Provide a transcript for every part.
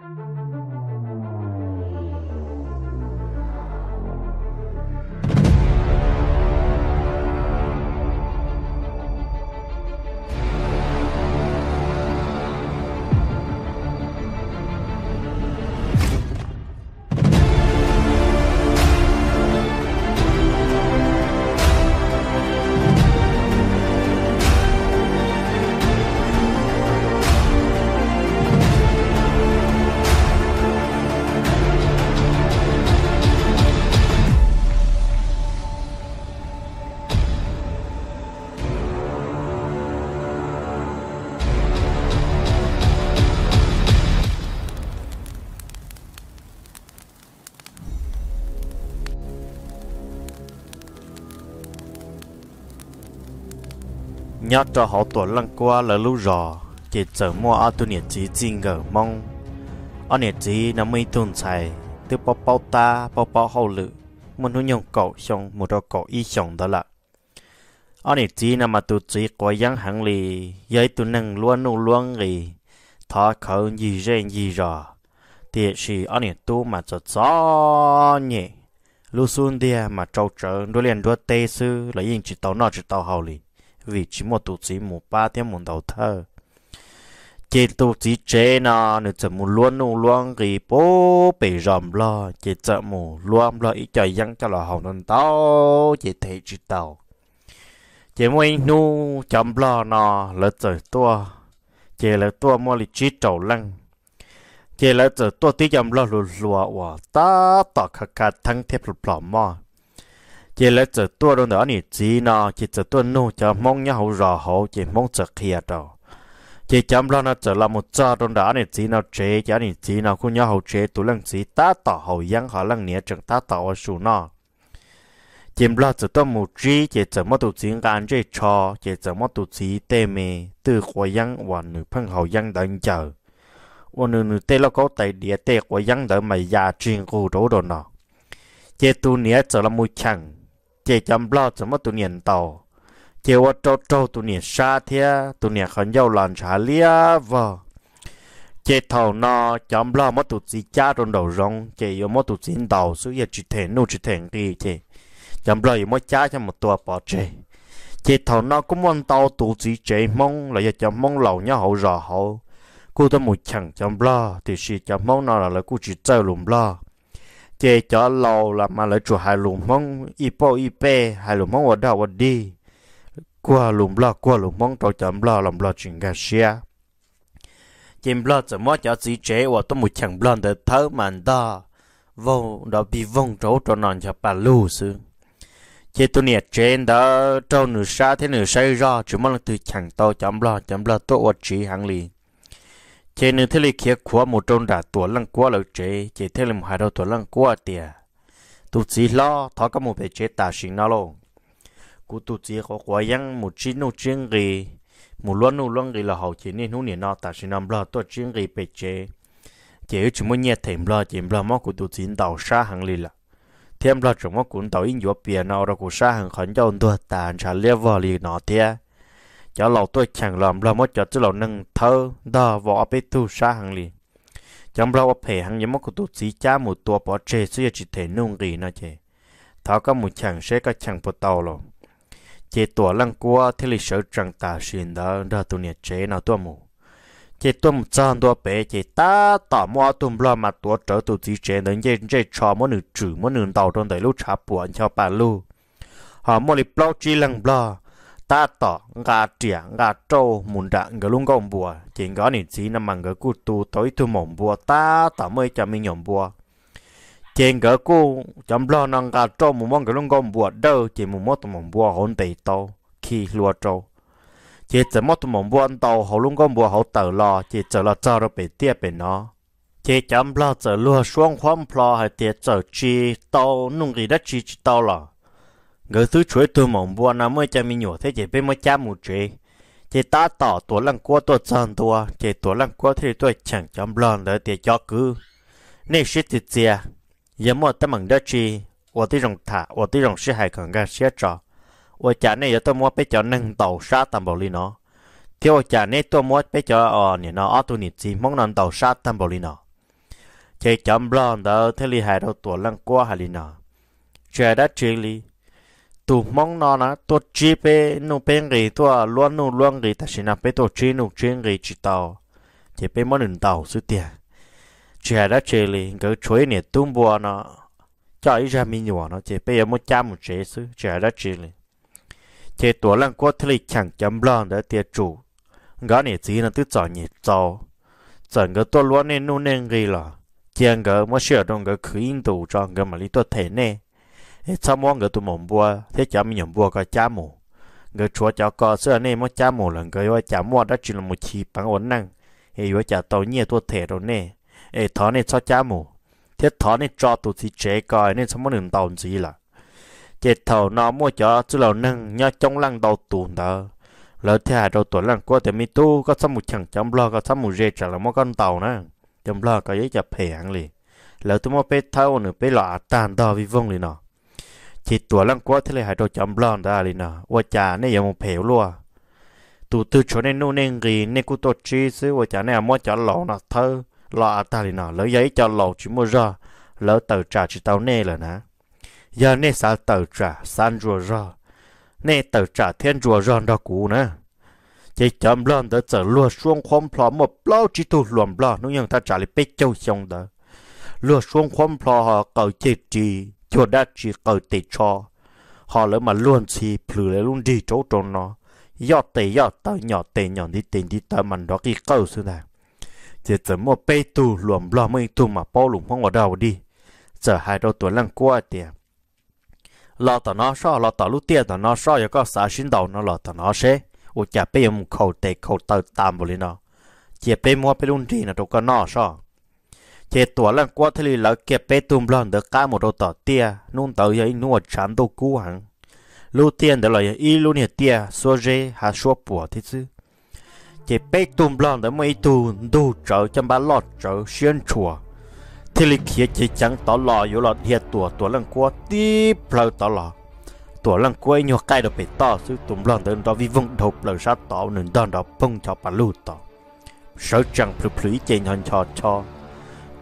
Thank you. nhớ cho họ tuần lăng qua là lũ rò chỉ chờ mua ở tu nhiệt chí chinh ngờ mong ở nhiệt chí nó mới tuần chạy từ bao bao ta bao bao hậu lự muốn hướng nhung cậu xong một đôi cậu y xong đó là ở nhiệt chỉ nó mà tu chí quá giang hàng lì giấy tu năng luôn nô luôn gì thọ khẩu gì rèn gì rò thì chỉ ở nhiệt tu mà cho gió nhẹ lưu xuân đi mà trâu trở đối liền đua tê sư là yên chỉ tàu nọ chỉ tàu hậu lì vì chỉ một tổ chức một ba tiếng một đầu thơ chỉ tổ chức chế nó nữa chậm một luôn nụ luôn cái bố bị rầm lo chỉ chậm một luôn lo ít trời dân cho là hồng nên tao chỉ thấy chỉ tàu chỉ mỗi nụ chậm lo nó lỡ trời tua chỉ lỡ tua mua lịch chỉ trầu lăng chỉ lỡ trời tua tí chậm lo lùa lùa ta tỏ khắc khắc thăng thép lùa mò chỉ lấy từ tua đâu nữa nhỉ chỉ nó chỉ từ tua nu cho mong nhau hậu rõ hậu chỉ mong chỉ kia đó chỉ chăm lo nó chỉ là một cho đâu đó nhỉ chỉ nó chế chỉ nhỉ chỉ nó cũng nhau hậu chế tụ lần chỉ ta tỏ hậu giang họ lần nhỉ chẳng ta tỏ ở số nó chỉ lo chỉ tua một chỉ chỉ chỉ một tụ chỉ gan chỉ cho chỉ chỉ một tụ chỉ tê mê từ khóa giang và nữ phong hậu giang đánh chờ và nữ nữ tê lo có tài địa tê khóa giang đợi mày già chuyên cụ đồ đồ nó chỉ tu nhỉ chỉ là một chẳng chỉ chăm lo cho mất tu niên tàu chỉ qua trâu trâu tu niên xa thế tu niên không giàu làn trả lia vợ chỉ thầu nó chăm lo mất tu gì cha trong đầu rong chỉ yêu mất tu gì đầu số giờ chỉ thể nô chỉ thể gì chỉ chăm lo yêu mất cha cho một tua bỏ chỉ chỉ thầu nó cũng muốn tàu tu gì chỉ mong là giờ chăm mong lâu nhau hậu rõ hậu cô ta một chẳng chăm lo thì sự chăm mong nó là là cô chỉ chơi lùm lo chế cho lâu là mà lại chủ hai lùm mong y po y pe hai lùm mong ở đâu ở đi qua lùm lo qua lùm mong tàu chậm lo làm lo chuyện cả xia chim lo chậm mất cho chỉ chế và tôi một chẳng lo được thở màn đó vô đó bị vong trấu cho nòn cho bà lù sư chế tôi nhiệt trên đó trâu nửa sa thế nửa say ra chỉ mong là từ chẳng to chậm lo chậm lo tôi ở chỉ hàng liền chế nên thế lực kia quá một trong đã tuổi lăng quá lợi chế chế thế lực hai đầu tuổi lăng quá tiệt tụt chỉ lo thọ có một bề chế ta sinh nó luôn cú tụt chỉ có quá yang một chín nô chiến gì một loan nô loan gì là hậu chế nên hú niệm nó ta sinh năm lo tôi chiến gì bề chế chế chỉ muốn nhẹ thèm lo chém lo móc cú tụt chỉ đào xa hàng lì là thêm lo chúng móc cuốn đào in gió biển nào ra cú xa hàng khẩn cho ông tôi tàn trả liếc vào lì nó tiệt cho lầu tôi chẳng làm là mất cho cho lầu nâng thơ đờ vỏ bê tu xa hàng lì trong lâu ấp hề hàng nhớ mất của tôi xí cha một tua bỏ chê xưa chỉ thể nung gì nó chê Thảo có một chàng sẽ có chàng bộ tàu lò chê tua lăng cua thì lì sợ chẳng tà xuyên đó đờ tôi nhà chế nào tua mù chê tua một trăm tua bé chê ta tỏ mua tùm lo mà tua trở tôi xí chế đến chê chê cho mỗi nửa trừ mỗi nửa tàu trong đời lúc chả buồn cho bà lu họ mua lì bao chi lăng bao ta tỏ ngà trẻ ngà trâu muốn đã ngà luôn gom bùa chỉ ngó nị xí nằm mà ngà cú tu tối tu mỏng bùa ta tỏ mới cho mình nhom bùa chỉ ngà cú chấm lo nằm ngà trâu muốn mong ngà luôn gom bùa đâu chỉ muốn mốt mỏng bùa hồn tây tàu khi lúa trâu chỉ chỉ mót mỏng bùa ăn tàu hầu luôn gom bùa hầu tờ lo chỉ chờ lo cho nó bị tiếc bị nó chỉ chấm lo chờ lúa xuống khoan plo hay tiếc chờ chi tàu nung gì đất chi chi tàu lo người thứ chuối tôi mong bùa nó mới cho mình nhổ thế chỉ bên mới cha một chế chỉ ta tỏ tổ lăng cua tổ chân tua chỉ tổ lăng cua thì tôi chẳng chấm lon để tiền cho cứ nên sẽ thì à giờ mà ta mừng đó chi 我的种塔，我的种是海港个写着，我家内有多么被叫能倒沙担保里呢？theo cha nè tôi muốn bây giờ ở nè nó ở tu nít gì mong nó đầu sát tâm bồ li nó chạy chậm lon đó thế li hai đầu tuổi lăng qua hai li nó đã chơi li tu mong nó nó tu chi pe nu pe người tu à luôn nu luôn người ta xin pe tu chi nu chi người chỉ tàu chỉ pe món nền tàu suốt tiền chỉ là chỉ li cái chuối này tung bùa nó cho ý ra mình nhỏ nó chỉ pe một trăm một chế xứ chỉ là chỉ li chỉ tu lần qua thì chẳng chấm lon để tiệt chủ gã này chỉ là tự chọn nhiệt tàu chọn cái tu luôn nên nuôi nên gì là chỉ cái một sửa đồng cái khử in tù cái mà lý tu thể này thế sao mua người tụi mồm bua thế cháu mình nhầm bua có chả mù người chúa cháu có xưa nay mua chả mù lần người ơi chả mua đó chỉ là một chi bằng ổn năng ấy ơi chả tàu nhiều tôi thể rồi nè ấy thọ này sao chả mù thế thọ này cho tụi thì chế coi nên sao mua đừng tàu gì là chế thầu nó mua cho chú lão nâng nhớ trong lăng đầu tuần đó lỡ thế hà đầu tuần lăng qua thì mi tu có xong một chẳng chấm lo có xong một rê trả là một con tàu nè, chấm lo có dễ chập hàng liền lỡ tôi mua bé thâu nữa bé lọ tàn đo vì vong liền nọ chỉ tua lăng quá thế là hai đồ chấm lon ra liền nọ và chả nên giờ một phèo luôn tụ từ cho nên nô nên gì nên cũng tốt chi xứ và chả nên à, mua chả lẩu nọ thơ lọ à ta liền nọ lỡ giấy cho lẩu chỉ mua ra lỡ tờ trả chỉ tao nê là nè giờ nê sao tờ trả san rùa ra nê tờ trả thiên rùa ra đó cũ nè chỉ chấm lon đó trở luôn, xuống khom phò một lão chỉ tụ luồn plọ nó nhưng ta trả lại bê châu xong đó lùa xuống khom plọ họ cầu chết chi chuột đã chỉ cởi tệ cho họ lỡ mà luôn chỉ phử lại luôn đi chỗ trốn nó yo tệ yo tao nhỏ tệ nhỏ đi tệ đi tao mình đó cái câu xưa này chỉ chỉ mua bê tu luồng lo mấy tu mà bao lủng không ở đâu đi giờ hai đầu tuổi lăng qua tiền lo tao nó sao lo tao lúc tiền tao nó sao giờ có xã sinh đầu nó lo tao nó sẽ ủa chả bây giờ một khẩu tệ khẩu tao tạm bồi nó chỉ bây mua bây luôn đi nó đâu có nó sao chế tổ lần qua thì lỡ kẻ bê tùm lần được cả một đồ tia nung tàu giấy nua chán đồ cú hẳn lưu tiền để lời y lưu nhiệt tia xua rê hà xua bùa thế chứ chế bê tùm lần để mấy tù đồ trở chăm bá lọt trở xuyên chùa thì lì kia chế chẳng tỏ lò yếu lọt hiệt tổ tổ lần qua tí bờ tỏ lò tổ lần qua nhiều cái được bị tỏ chứ tùm lần đến đó vi vùng thục lời sát tỏ nên đòn đó bông cho bà lưu tỏ sợ chẳng phụ phí chế nhon cho cho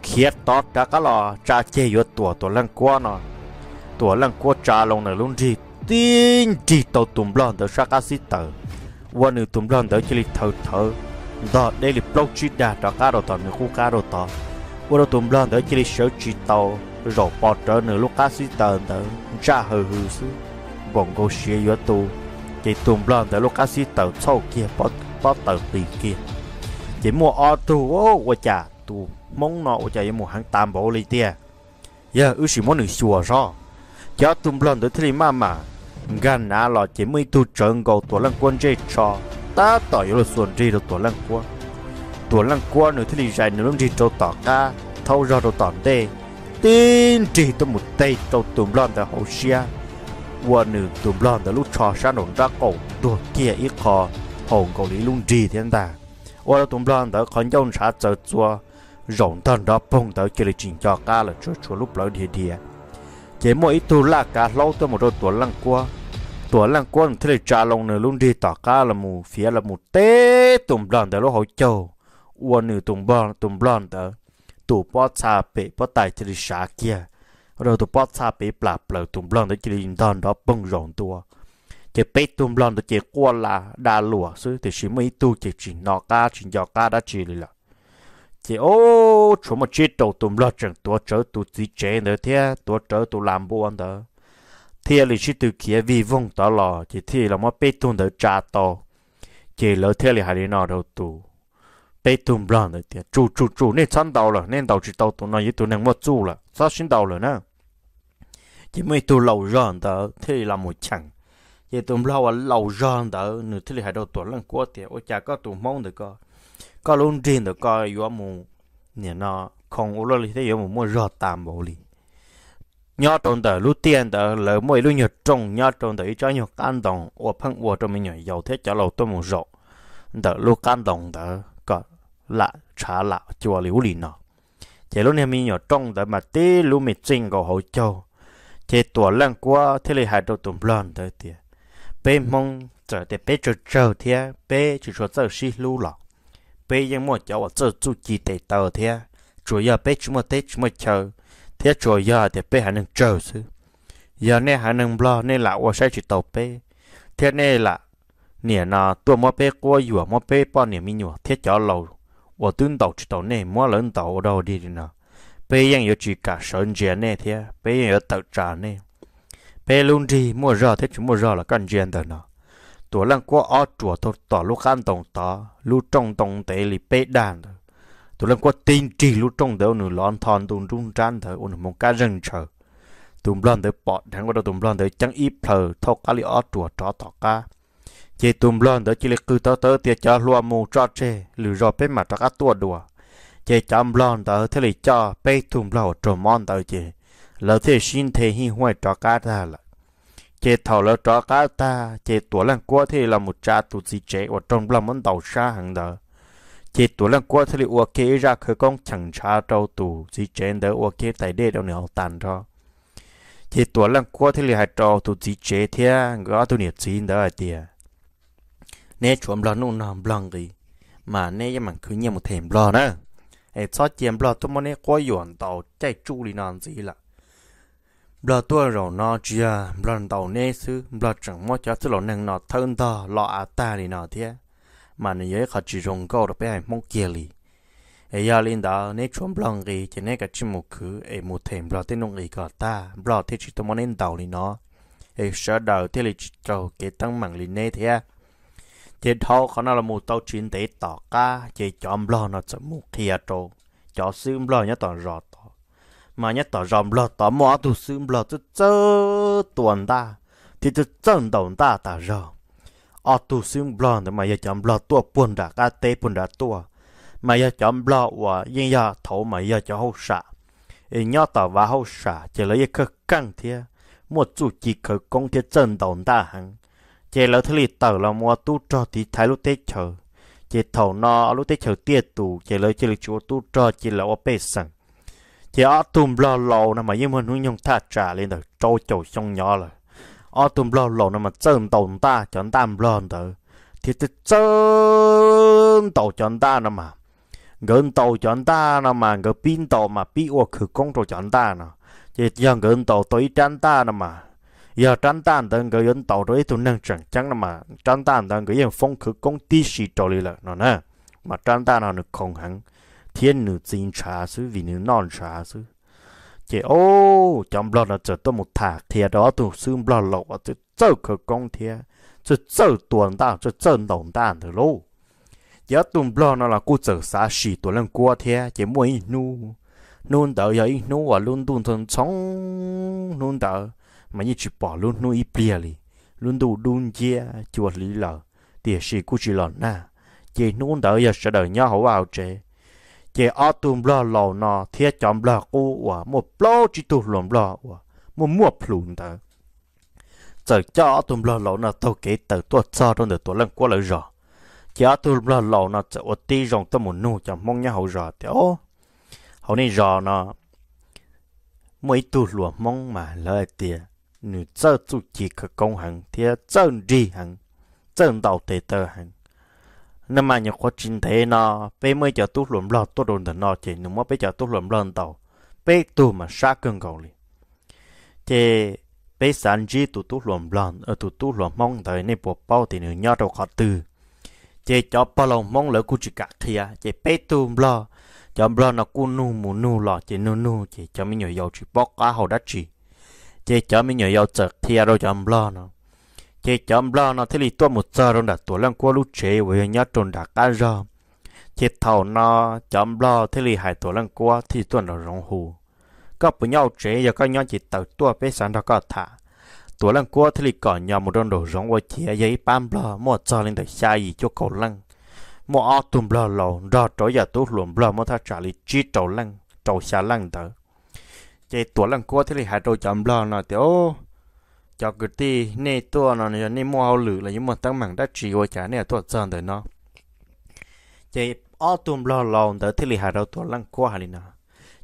khiết to trả cá lò cha chê yếu tuổi tuổi lăng qua nó tuổi lăng qua trả lòng nở luôn đi, tin đi tàu tùm lon tới sát cá sít tờ qua nửa tùm lon tới chỉ lịch thở thở đó đây là plong chỉ đà trả cá đồ tàu nửa khu cá đồ tàu qua đồ tùm lon tới chỉ lịch sớ chỉ tàu rồi bỏ trở nửa lúc cá sít tờ tới cha hừ hừ xứ bọn cô xia yếu tu chỉ tùm lon tới lúc cá sít tờ sau kia bỏ bỏ tàu tì kia chỉ mua ô tu ô qua cha tu mong nọ chạy một hàng tam bộ lì tia giờ ư sĩ mong được xua rõ cho tùm lần tới thì mà mà gần nã lọ chỉ mới tu trần cầu tổ lăng quân chơi trò ta tỏ yếu là xuân đi được tổ lăng quân tổ lăng quân nữa thì dài nữa đi trâu tỏ ca thâu ra đồ tỏn đê tin chỉ tôi một tay cho tùm lần tới hậu xia quân nữ tùm lần tới lúc trò sáng nổ ra cổ đồ kia ít khó hồn cầu lý luôn trì thiên ta 我的同伴的看见啥在做。rộng thân đó phong tới chơi trình cho ca là chút chút lúc lỡ địa địa chế mỗi tu là cả lâu tôi một đôi tuổi lăng qua tuổi lăng qua thế là trả lòng nữa luôn đi tỏ ca là mù phía là mù tê tùng đoàn tới lúc hồi châu uo nữ tùng bò tùng đoàn tới tụ bó xa bể bó tài chơi xa kia rồi tụ bó xa bể bả bờ tùng đoàn tới chơi trình đoàn đó bông rộng tua chế bể tùng đoàn tới chế qua là đa lụa xứ thì chỉ mấy tu chỉ trình nọ ca trình giò ca đã chỉ là thì ô chỗ mà chết đầu tụm lo chẳng tua trở tụ tí chế nữa thế tua trở tụ làm bộ anh đó thì là chỉ từ kia vì vùng đó lò chỉ thì là mà bê tông đó cha to chỉ lỡ thế là hai nó đầu tụ bê tông lo nữa thế chủ chủ chủ nên chăn đầu rồi nên đầu chỉ đầu tụ nó như tụ nên mất chủ rồi sao xin đầu rồi nè chỉ mới tụ lâu rồi đó thì là một chẳng chỉ tụm lo là lâu rồi đó nữa thế là hai đầu tụ lần qua thì ô cha có tụ mong được coi có luôn trên được coi yếu mù nè nó không u lô thì thấy yếu mù mua rọt tạm bộ lì nhớ trong tờ lúc tiền tờ lỡ mỗi lúc nhật trong nhớ trong tờ cho nhật can đồng ô phân ô trong mình nhảy giàu thế cho lầu tôi mù rọt tờ lúc can đồng tờ có lạ trả lạ chùa liu lì nó chỉ lúc này mình nhớ trong tờ mà tí lúc mình chinh cầu hậu châu chỉ tuổi lăng qua thế là hai đầu tụm lần tới tiền bê mong trở để bê chờ chờ thế bê chỉ số chờ xí lú lọ bé yên mua cháu ở chỗ chú chỉ để tờ thế chủ yếu bé chúng mà tết chúng mà chờ thế chủ yếu thì bé hẳn chờ chứ giờ này hẳn nâng lo nên là ở sai chỉ tàu bé thế này là nè nó tua mua bé qua vừa mua bé bao nè mi nhua thế cháu lâu ở tuyến tàu chỉ tàu này mua lớn tàu ở đâu đi đi nào bé yên yếu chỉ cả sơn chuyện này thế bé yên yếu tàu trà này bé luôn đi mua rau thế chúng mua rau là cần chuyện tờ nào ตัวลังกัวอ้อจั่วตัวต่อลูกข้านตรงต่อลูกจงตรงเตลิเป๊ะด่านตัวลังกัวตีนจีลูกจงเดี๋ยวหนูร้อนทอนตุนรุ่งจันเถอะอุณหภูมิการเร่งเชอตุ่มร้อนเดี๋ยวปอดทั้งว่าตุ่มร้อนเดี๋ยวจังอีเพลอทอกาลิอ้อจั่วจ่อต่อกาเจตุ่มร้อนเดี๋ยวจิเลคือเตอเตอเตียจ่อรัวมูจ่อเชหรือรอเป๊ะมาจ่อกาตัวดัวเจจำร้อนเดี๋ยวเทลิจ่อเป๊ะตุ่มร้อนจอมอนเดี๋ยวเจแล้วเทชินเทหิห้วยจ่อกาท่าละ chế thầu lỡ trọ cá ta chế tuổi lăng qua thì là một cha tụt gì trẻ ở trong lòng món đầu xa hàng đó chế tuổi lăng qua thì là ua ra khởi công chẳng cha trâu tù gì trẻ đỡ ua tại đây đâu nữa tàn cho chế tuổi lăng qua thì là hai trâu tụt gì trẻ thì gõ tụi nhiệt gì đó ở tiề nè chuẩn lo nung nằm lòng gì mà nè cái mảng cứ nhiều một thềm lo nữa ai cho chém lo tụi mày nè qua yểm tàu chạy chu đi gì là bla tua rồi nó chia bla đầu nê sư bla chẳng mua cho sư lọ nâng nó thân ta lọ à ta đi nó thế mà nó dễ khó chỉ rong câu được bé mong kia li ấy giờ lên đó nê chuẩn bla gì chỉ nê cái chỉ một cứ ấy một thèm bla tên ông ấy cả ta bla thế chỉ tôi muốn nên đầu đi nó ấy sợ đầu thế là chỉ trâu cái tăng mạng lên nê thế chỉ thâu khó nó là một tàu chiến tế tỏ ca chỉ chọn bla nó chỉ một kia trâu cho sư bla nhớ toàn rõ tỏ mà nhất tỏ rộng lọ tỏ mỏ tu sư lọ tu chơ tuần ta thì tu chân đồng ta ta rộng ở tu sư lọ thì mà giờ chọn lọ tua buồn đã cá tê buồn đã tua mà giờ chọn lọ và yên giờ thổ, mà giờ cho hậu sạ ý nhớ tỏ và hậu sạ chỉ là lấy cái căng thế một chủ chỉ khởi công thế chân đồng ta hẳn. chỉ là thế lì tờ là mua tu cho thì thái lúc tết chờ chỉ thầu nó lúc tết chờ tiệt tù chỉ là chỉ lấy chúa tu cho chỉ là ở bên sẵn thì ở tùm lo lâu nè mà nhưng mà nó nhung ta trả lên được trâu chầu xong nhỏ rồi ở tùm lo lâu nè mà chân tàu ta chọn ta lo được thì thì chân tàu chọn ta nè mà gần tàu chọn ta nè mà gần pin tàu mà pin ô khử công tàu chọn ta nè thì giờ gần tàu tới chọn ta nè mà giờ chán ta đang gần gần tàu tới tụi năng chẳng chẳng nè mà chán ta đang gần phong khử công tí xì tàu đi rồi nè mà chọn ta nào được không hẳn thiên nữ chính trả sư vì nữ non trả sư chị ô trong lo là chờ tôi một thạc thì đó tôi xương lo lộ và tôi chơi cơ công thia tôi chơi tuần ta tôi chơi đồng ta từ lâu giờ tôi lo nó là cô chờ xa xỉ tôi lên qua thia chị mua ít nu nôn đỡ giờ ít nu và luôn tuần thường sống nôn đỡ mà như chỉ bỏ luôn nu ít bia li luôn đủ luôn chia chuột lý lờ thì sĩ cô chỉ lợn na chị nôn đỡ giờ sẽ đợi nhau hậu vào chế chế ở tùm lo lò nọ thế chọn lo cô và một lo chỉ tù lòm lo và một mua phun đó giờ cho ở tùm lo lò nọ thâu kế từ tuột cho trong được tuột lần qua lại rồi chế ở tùm lo lò nọ chỉ ở tì rong tao muốn nuôi chẳng mong nhau hậu rồi thì ô hậu này rồi nọ mỗi tù lùa mong mà lời tiền nửa chơi chủ chỉ cái công hàng thì chân đi hành, chân đầu tệ tờ hành nên mà nhiều khó trình thế nó bé mới cho tu luận lo tu đồn thần nó chỉ nếu mà bé cho tu luận lo tàu bé tu mà xa cơn cầu liền thì bé sản chỉ tu tu luận lo ở ờ, tu tu luận mong thời này bộ bao thì nữa nhau đâu khó từ chỉ cho bao lòng mong lỡ cú chỉ cả kia à, chỉ bé tu lo cho lo nó cú nu mù nu lo chỉ nu nu chỉ cho mấy người giàu chỉ bóc cá hồ đất chỉ chỉ cho mấy người giàu chật thia à, đâu cho lo nó chỉ chấm lo nó thấy thì tua một giờ rồi đã tua lăng qua lúc chế với nhá trồn đã cá rơ chỉ thầu nó chấm lo thấy thì hai tua lăng qua thì tua nó rong hù có bữa nhau chế giờ có nhau chỉ tàu tua bé sáng đó có thả tua lăng qua thấy thì có nhau một đòn đồ rong qua chỉ giấy bám lo một giờ lên để xa gì cho cầu lăng một áo tùm lo lầu đó trỗi giờ tu luồn lo một thà trả lý chi trầu lăng trầu xa lăng tới chỉ tua lăng qua thấy thì hai trâu chấm lo nó thì ô oh, cho cái ti nè tua nó này nè mua hậu lử là những một tăng mảng đã chỉ qua chả nè tua sơn tới nó chỉ ở tụm lo lòn tới thì lì hà đầu tua lăng qua hà lì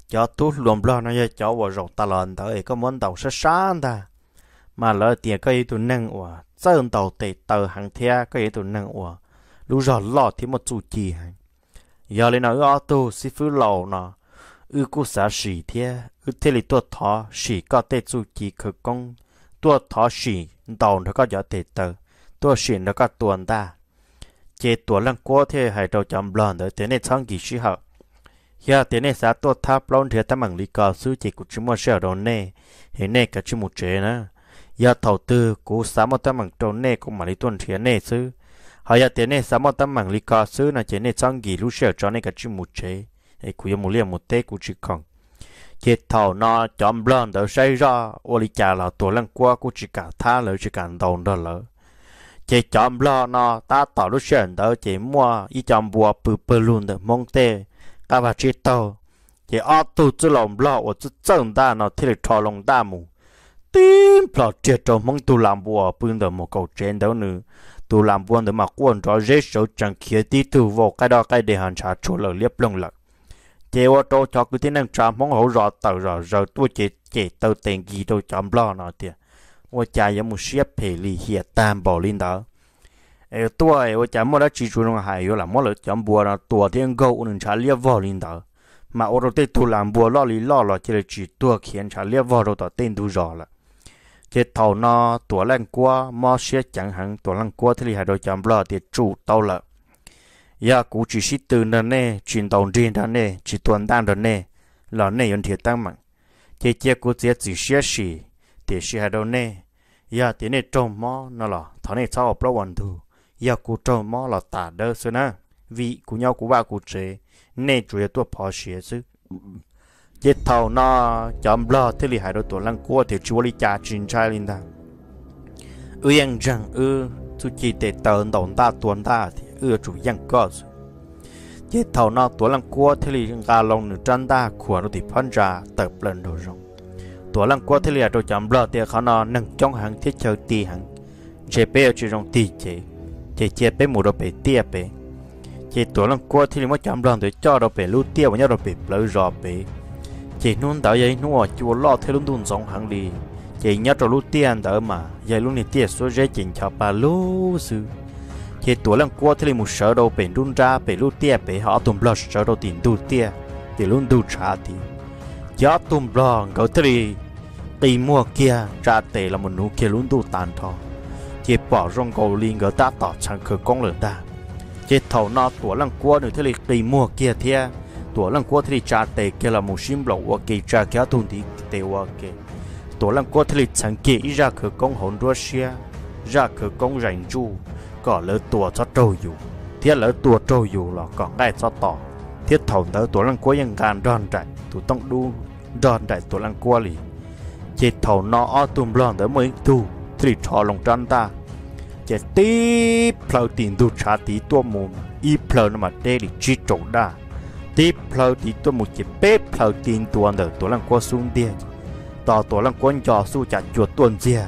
cho tu luôn lo nó cho cháu vào rộng ta lòn tới có món tàu sát sáng ta mà lỡ tiền cái tụ nâng ủa sơn tàu tệ tờ hàng thea cái tụ nâng ủa lũ giờ lo thì một chủ trì giờ lên nó ở tu si phứ lầu nó ư cú xã sĩ thea ư thế lì tua thọ sĩ có tệ chủ trì khởi công ตัวทอสีดองแล้วก็ยอเตเตอตัวสีแล้วก็ตัวได้เจตัวลังกัวเทให้เราจำบลอนเดอเตเนช่องกี่ชิฮะเฮียเตเนสาตัวทับลอนเทตะมังลีกอซื้อเจกุชิมัวเชียวดอนเน่เห็นเน่กับชิมุเจนะยาเท่าตือกูสามตะมังตรงเน่กูมาลีต้นเทียเน่ซื้อหายเตเนสามตะมังลีกอซื้อนะเจเนช่องกี่รู้เชียวจอนเน่กับชิมุเจไอ้กูยังมุเลียมุเตกูชิคอง chỉ thầu nó chọn lên đỡ xây ra ô lý chả là tuổi lần qua cũng chỉ cả tha lỡ chỉ cả đồng đó lỡ chỉ chọn lên nó ta tạo lúc chuyện đỡ chỉ mua ý chọn bùa bự bự luôn được mong tê các bạn chỉ thầu, chỉ ở tu chỉ lòng lo ở chỉ chân ta nó thì được thọ lòng ta mù tim lo chết cho mong tu làm bùa bự được một cầu chuyện đó nữa tu làm bùa được mà quân cho dễ số chẳng kia tí tu vô cái đó cái để hàng trả chỗ lỡ liếp lòng lỡ chế ô tô cho cứ thế năng trăm mong hậu rõ tờ rõ rõ tôi chế chế tờ tiền gì tôi chấm lo nó tiền ô cha yếm một xếp phê lì hiệt à, tam bảo linh đó ê tôi ô cha mua đã chỉ chú nó hay là mua là chấm bùa là tua thiên gấu nên trả liếc vào linh đó mà ô tô tết tu làm bùa lo lì lo lo chỉ là chỉ tua khiến trả liếc vào rồi tao tên đủ rõ là chế thầu nó tua lăng qua mò xếp chẳng hạn, tua lăng qua thì hay đồ chấm lo thì chủ tàu là ya dạ, cú chỉ sĩ từ nè nè chuyển đồng riêng đó nè chỉ tuần đang đó nè là nè yên thiệt tăng mạnh thế chế cú chế chỉ xé xì thì xí hai đâu nè ya thế nè trông mò nó là thọ nè sao lâu hoàn thu ya cú trông mò là tả đơ xưa nè vì cú nhau cú ba cú chế nè chủ yếu tuột phò xé chứ chế thầu nó chấm lo thế li hai đâu tuần lăng cua thì chúa li cha chín trai linh ta ư yên rằng ư chú chỉ để tờ đồng ta tuần ta à thì ưa chủ dân có chế thầu nọ tuổi lăng cua thế lì gà lòng nửa trăn ta khuôn nó thì phân ra tập lần đồ rồng tuổi lăng cua thế lì đồ à chậm lờ thì khó nọ nâng trong hàng thiết chơi tì hàng chế bé chỉ rồng tì chế chế chế bé mù đồ bé tia bé chế tuổi lăng cua thế lì mất chậm lờ thì cho đồ bé lú tia và nhau đồ bé lỡ rò bé chế nôn tạo dây nua à chùa lo thế luôn đun giống hàng lì chế nhớ trò lú tia đỡ mà dây luôn thì tia số dây chỉnh cho bà lú sư thì tuổi lăng qua thì một sợ đồ bên run ra bên lu tia bên họ tụm lo sợ đồ tiền du tia thì luôn du trả thì gió tụm lo ngầu thì tìm mua kia ra tệ là một nụ kia luôn du tàn thọ thì bỏ rong cầu liên ngỡ ta tỏ chẳng khởi công lớn ta thì thầu nó tuổi lăng qua nữa thì tìm mua kia thia tuổi lăng qua thì trả tệ kia là một sim lộ qua kia trả kia thùng thì tệ qua kia tuổi lần qua thì chẳng kia ra khờ con hồn Russia ra khởi công rảnh chu ก็เลือตัวชอบโจอยู่เทียเลือตัวโจอยู่หรอกก็ได้ชอบต่อเทียเท่าเนื้อตัวลังกัวยังการดอนใจตัวต้องดูดอนใจตัวลังกัวหลีจิตเท่านออตุมร้อนเด้อมึงดูที่ชอลงจันตาจะตีเพลาตีนดูชาตีตัวมุมอีเพลานมาเดลิจิจงได้ตีเพลาตีตัวมุมจะเป๊ะเพลาตีนตัวเดือตัวลังกัวสูงเดียต่อตัวลังกัวจอสู้จัดจวดตัวเจีย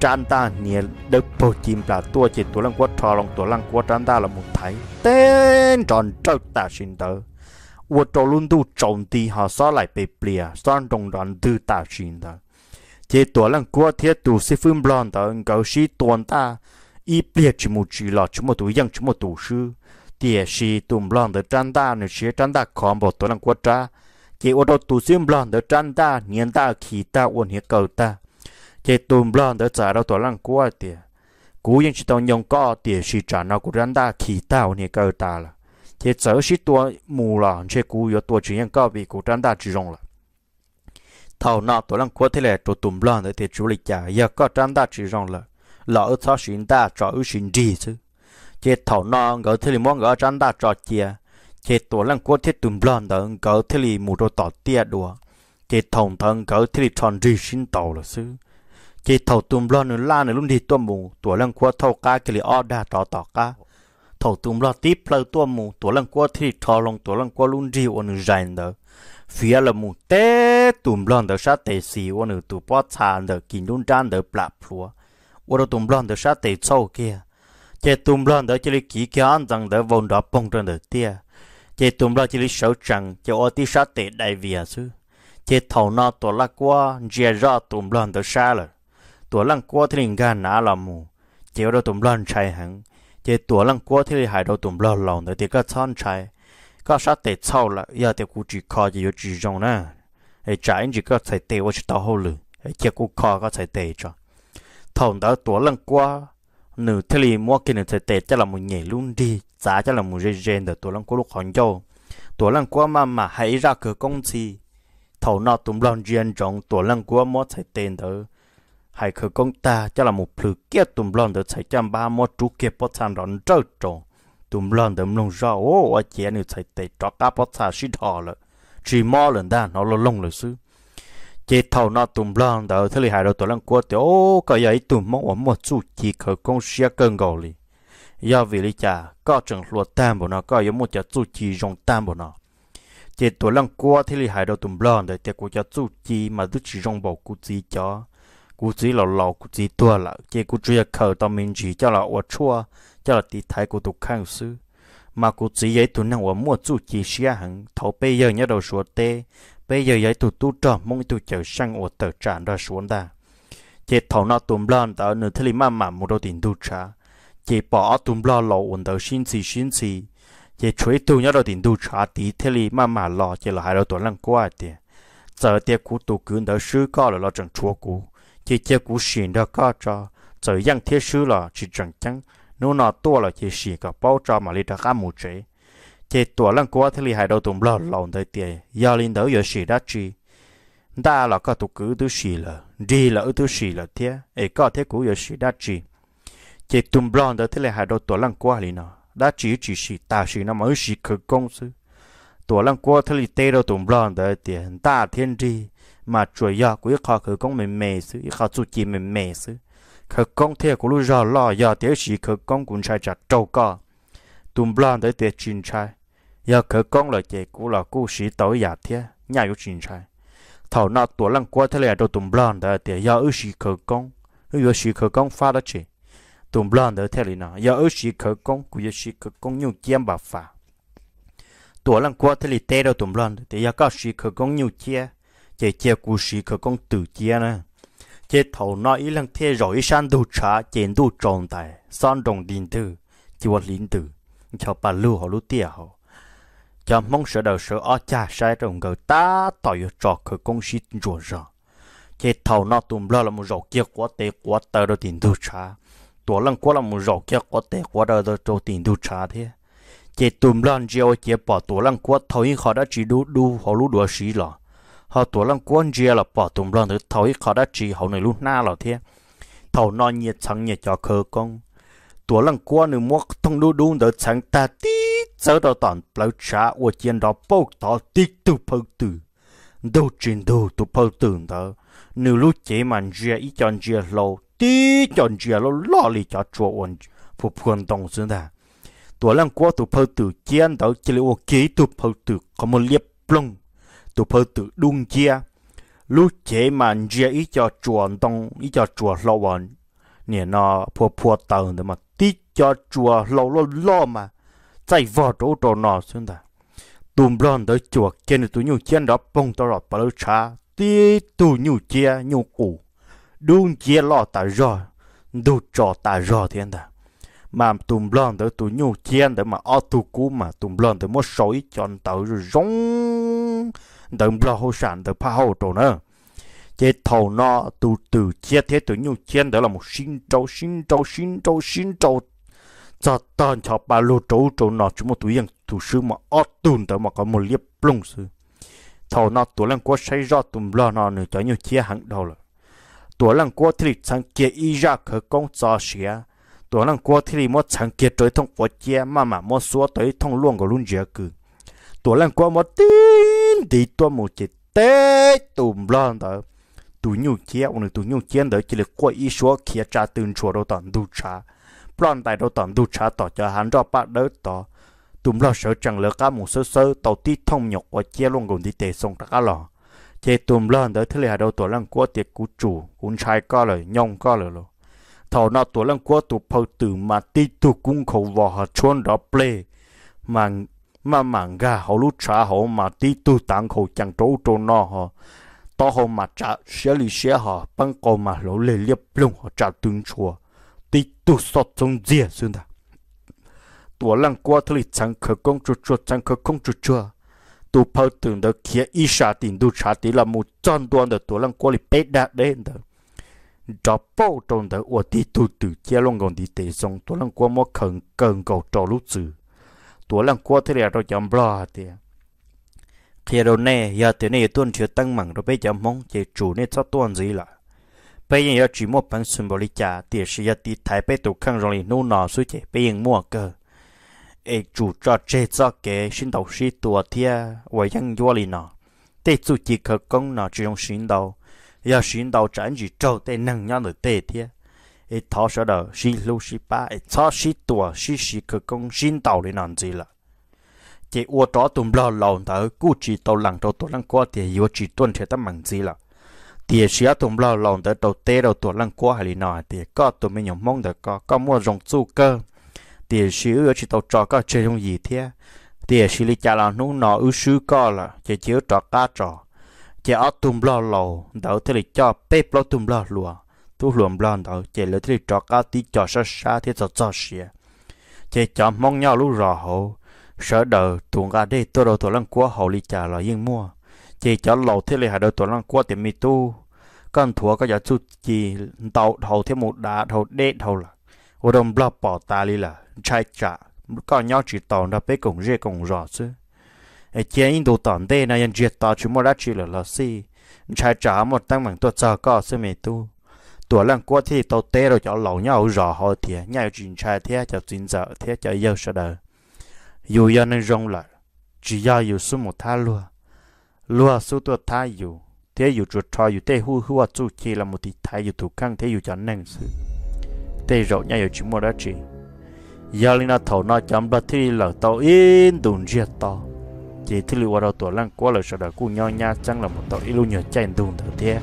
tràn ta nhẹ đập bộ chim là tua chỉ tua trò lòng tua lăng quá là một thấy tên tròn trâu ta xin tớ vua luôn tu trọng tì họ xó lại bề bìa xoan đồng đoàn ta xin tớ chỉ tua lăng thiết tu sẽ phương blon tớ ngầu sĩ tuần ta y bìa chỉ một chỉ là chỉ một tu yang chỉ một tu sư tiề sĩ tùm blon tớ tràn ta nữa sĩ tràn ta còn bộ tua lăng quá trà chỉ ô tô tu sim blon tớ tràn ta nhiên ta khí ta uốn hiệp cầu ta chế tùm lon đỡ trả đâu tổ lăng quá tiệt cú yên chỉ tao nhông có tiệt chỉ trả nào của rắn đa khí tao nè cơ ta là chế sở chỉ tua mù là chế cú yếu tua chỉ yên có bị của rắn đa chỉ rong là thầu nọ tổ lăng quá thế là tổ tùm lon đỡ tiệt chủ lịch trả giờ có rắn đa chỉ rong là lỡ ở sao xin đa cho ở xin gì chứ chế thầu nọ ngỡ thế là mong ngỡ rắn đa cho chia chế tổ lăng quá thế tùm lon đỡ ngỡ thế là mù đồ tỏ tiệt đùa chế thông thân ngỡ thế là tròn gì xin tàu là xứ chỉ thầu tùm lo nữa la nữa luôn đi tua mù tua lăng qua thầu cá cái li order tỏ tỏ cá thầu tùm lo tiếp lâu tua mù tua lăng qua thì thò lòng tua lần qua luôn đi ôn rồi đó phía là mù té tùm lo đó sát tề xì ôn tụ bó chà đó kinh luôn tràn đó bạc phua ôn tùm lo đó sát tề sâu kia chỉ tùm lo đó chỉ li kỹ kia ăn rằng đó vòng đó bông trên đó tia chỉ tùm lo chỉ li sầu chẳng chỉ ở tí sát tề đại việt sư, chỉ thầu nó tua lăng qua chỉ ra tùm lo đó sát rồi ตัวลังกัวที่ลิงกันนาละมูเจ้าเราตุ่มร้อนใช่หังเจ้าตัวลังกัวที่หายเราตุ่มร้อนหลงแต่ก็ซ่อนใช่ก็ชาเตะเศร้าละยาเตะกูจีคอจะอยู่จีจงนะไอ้จ่ายจีก็ใส่เตะว่าจะต่อหูเลยไอ้เจ้ากูคอก็ใส่เตะจ้ะทองแต่ตัวลังกัวหนูที่ลีมัวกินหนูใส่เตะจะละมูเหญ่ลุ่นดีจ้าจะละมูเรเรนแต่ตัวลังกัวลูกขอนโยตัวลังกัวมามาให้รักเกิดกงซี thầu nó tụm lòng riêng trong tổ lăng của mốt thầy tên thở hai khờ công ta cho là một phứ kia tùm lon được chạy trăm ba mô chú kia bó chăn rõn trơ trộn tùm lon được lông ra ô ô chế nữ chạy tệ trọ cá bó chà xí thọ lợ chỉ mò lần ta nó lo lông lợ sư chế thâu nó tùm lon được thế là hài đầu tổ lăng cua thì ô có ấy tùm mong ổn một chú chỉ khờ công xia cơn gầu li do vì lý cha có trường luật tam bộ nó có yếu một chả chú chỉ rong tam bộ nó chế tổ lăng cua thế là hai đầu tùm lon được thì của chả chú chỉ mà đứa chỉ rong bộ cụ chỉ cho cú chỉ là lò cú chỉ tua là chỉ cú chỉ khờ tao mình chỉ cho là ở chua cho là đi thái cú tụ khang sư mà cú chỉ ấy tụ năng ở mua chủ chỉ xia hằng thấu bây giờ nhớ đầu xuống tê bây giờ ấy tụ tu trò mong tụ chờ sang ở tờ tràn ra xuống ta chỉ thấu nó tụm lon tao nửa thế mà mà một đầu tiền tu trả chỉ bỏ tụm lo lò ổn đầu xin gì xin gì chỉ chuối tu nhớ đầu tiền tu đi tí thế mà mà lò chỉ là hai đầu tuần lăng qua tiền giờ tiệc cú tụ cứ đỡ sư co là lo chẳng chúa cú chỉ chia cú xin đó có cho giờ yang thiết sư là chỉ chẳng chẳng nếu nó to là chỉ xì cả bao cho mà lấy ra cả một chế chỉ to lăng quá thì lì hai đầu tùm lo lòng tới tiền giờ linh đỡ giờ xì đã chi ta là có tụ cứ tu xì là đi là tu xì là thế ấy có thế cú giờ xì đã chi chỉ tùm lo đỡ thì lì hai đầu to lăng quá lì nó đã chỉ chỉ xì ta xì nó mới xì cực công sư to lăng quá thì lì tê đầu tụm lo đỡ tiền ta thiên đi mà chủ yếu của khó khởi công mình mè sư khó chú chi mình mè sư khởi công theo của lúc giờ lo ya tiếc sĩ khởi công cũng sai chặt trâu co tùm blan tới tiếc chín sai giờ khởi công là chế của là cú sĩ tối giả thế nhà yếu chín sai thảo nọ tổ lăng qua thế là đồ tùm blan tới tiếc giờ ư sĩ khởi công ư sĩ khởi công pha đó chỉ tùm blan tới thế là nọ ya ư sĩ khởi công của sĩ khởi công nhu chiêm bà phà tổ lăng qua thế là tê đâu tùm blan tới ya cao sĩ khởi công nhiều chiêm chế chế cú sĩ có con tử chế nè chế thầu nói ý lăng thế rồi san đủ trả chế đủ tròn tài son đồng đình tử chỉ quan lính tử cho bà lưu họ lưu tia họ cho mong sợ đầu sợ ở cha sai trong gờ ta tỏi trọ khởi công sĩ ruộng rõ chế thầu nó tùm lo là một rổ kia quá tế quá tờ đồ tiền đủ trả tổ lăng quá là một rổ kia quá tế quá tờ đồ tiền đủ trả thế chế tùm lo anh chế bỏ tổ lăng quá thầu yên khó đã chỉ đu đu họ lưu đùa sĩ lọ họ tuổi lăng quan chia là bỏ tùm lăng thứ thầu ít khó đã chỉ hậu này lúc na là thế thầu non nhiệt chẳng nhiệt cho khờ công tuổi lăng quan nữa mua thông đu đu đỡ chẳng ta tí giờ đó toàn lâu trả ở trên đó bốc tỏ tí tu phật tử đâu trên đâu tu phật tử đó nếu lúc chế màn chia ý chọn chia lâu tí chọn chia lâu lo lì cho chùa ổn phục quân đồng xưa ta tuổi lăng quan tu phật tử chiến đó chỉ là ô kế tu phật tử có một liếp lông tụ phơ tự đun chia lúc chế mà chia ít cho chùa tông ý cho chùa lâu vào nè nó phù phù tàu để mà tí cho chùa lâu lâu lo mà chạy vào chỗ chỗ nó xuống ta tụm lon tới chùa trên tụi nhu chen đó bông tao rồi bảo cha tí tụi nhu chia nhu cũ đun chia lo ta rồi đủ trò ta rồi thế ta mà tụm lon tới tụi nhu chen để mà ở tụi cũ mà tụm lon tới mất sói chọn tàu rồi giống đừng lo hậu sản đừng phá hậu tổ nữa chế thầu nó từ từ chia thế từ nhiều chiến đó là một sinh châu sinh châu sinh châu sinh châu, cho tàn cho ba lô trâu trâu nó chúng một túi yên thủ sư mà ót tùn tới mà có một liếp plung sư thầu nó tuổi lần qua xây ra tùm lo nó nữa cho nhiều chia hàng đầu rồi tuổi lần qua thì chẳng kia y ra khởi công cho xía tuổi lần qua thì mất chẳng kia tới thông phật chia mà mà mới số tới thông luôn của luôn dễ cứ, tuổi lần qua mất tí đi tua một chỉ té tụm lon đó tụi nhau chia ông tụi nhau chia đó chỉ là qua ý số kia trả tiền chùa đâu tận du trả plan tại đâu tận du trả tỏ cho hắn cho bắt đỡ tỏ tụm lo sợ chẳng lỡ cả một sơ sơ tàu tí thông nhọc và chia luôn gồm đi tệ sông ra lò chế tụm lo đó thế là đâu tổ lăng qua tiệt cú chủ cũng trai co lời nhông co lời lo thầu nó tổ lăng qua tụi phật tử mà tí tụi cũng khẩu vò hạt chôn đó ple mà mà mảng ga, họ lúc trả họ mà đi tu tăng họ chẳng trâu trâu nó họ to họ mà trả xe lì xe họ băng cầu mà lỗ lệ liếp lông họ trả tương chùa đi tu sọt trong dìa xương ta tua lăng qua thế lì chẳng khờ công chúa chúa chẳng khờ công chúa chúa tu phao tưởng được kia ý xa tình tu trả tí là một tròn đoan đó tua lăng qua lì bế đá đến đó cho bao trong đó ủa đi tu tử chia long gòn tí tế xong tua lăng qua mò khẩn cần cầu cho lúc dữ ตัวลังกัวเทียเราจำบลอเตียเขียเราแน่ยาเตียนี่ต้นเชื่อตั้งมั่งเราไปจำมองเจจูเนี่ยชอบต้นสิละไปยังยาจีมอปังสุนบริจาเตียสิยาตีไทยไปตุกข้างรงลีนู่นนอสุเจไปยังมั่วเกอเอจูจอเจจอเกชินดาวสีตัวเทียว่ายังยัวลีนอเตจูจีเขากงนอจียงชินดาวยาชินดาวจันจีเจ้าเตนังยาหรือเตเทีย e thọ sợ đờ si lu si ba e cho si tua si si cơ công xin tàu lên làm gì là chỉ uo chó tụm lo lầu ta cú chỉ tàu lằng tàu tàu lằng qua thì uo chỉ tuân theo tâm mạng là thì xia tụm lo lầu ta tàu tê đầu tàu lằng qua hay là nọ thì có tụm mình nhộng mong được có có mua rồng su cơ thì xia uo chỉ tàu trò có chơi không gì thế thì xia li cha là nung nọ ư sư co là chỉ chiếu trò cá trò chỉ ở tụm lo lầu đỡ thế là cho bếp lo tụm lo tu luồng blon đó chỉ là thì trọ cá tí trọ sa sa thì trọ trọ xìa chỉ chọn mong nhau lúc rõ hồ sợ đờ tuồng ra đây tôi đầu tôi lăng quá hồ lý trả là yên mua chỉ chọn lầu thế là hai đầu tôi lăng quá tiền mi tu con thua có giá chút gì tàu đầu thêm một đá đầu đế đầu là ô đồng blon bỏ ta đi là chạy trả con nhau chỉ tàu nó bé cùng rê cùng rõ chứ ai chia in đồ tòn đây này anh chia tàu chúng mua đã chỉ là là si trai trả một tăng bằng tôi chờ có sự mi tu ตัวเรื่องกัวที่โตเตเราจะหลงเงาหล่อหอเทียเงาจินชาเทียจะจินเจอเทียจะเยอะเสดอยู่ยันรงหล่อ只要有树木它落，落树多它有，它有着它有对户户啊住起了目的，它有土坑，它有叫能事，对肉也有只么的只，要你那头那讲不听了到印度热到，这这里我到多人过了说的姑娘伢真了么到一路热战动的天。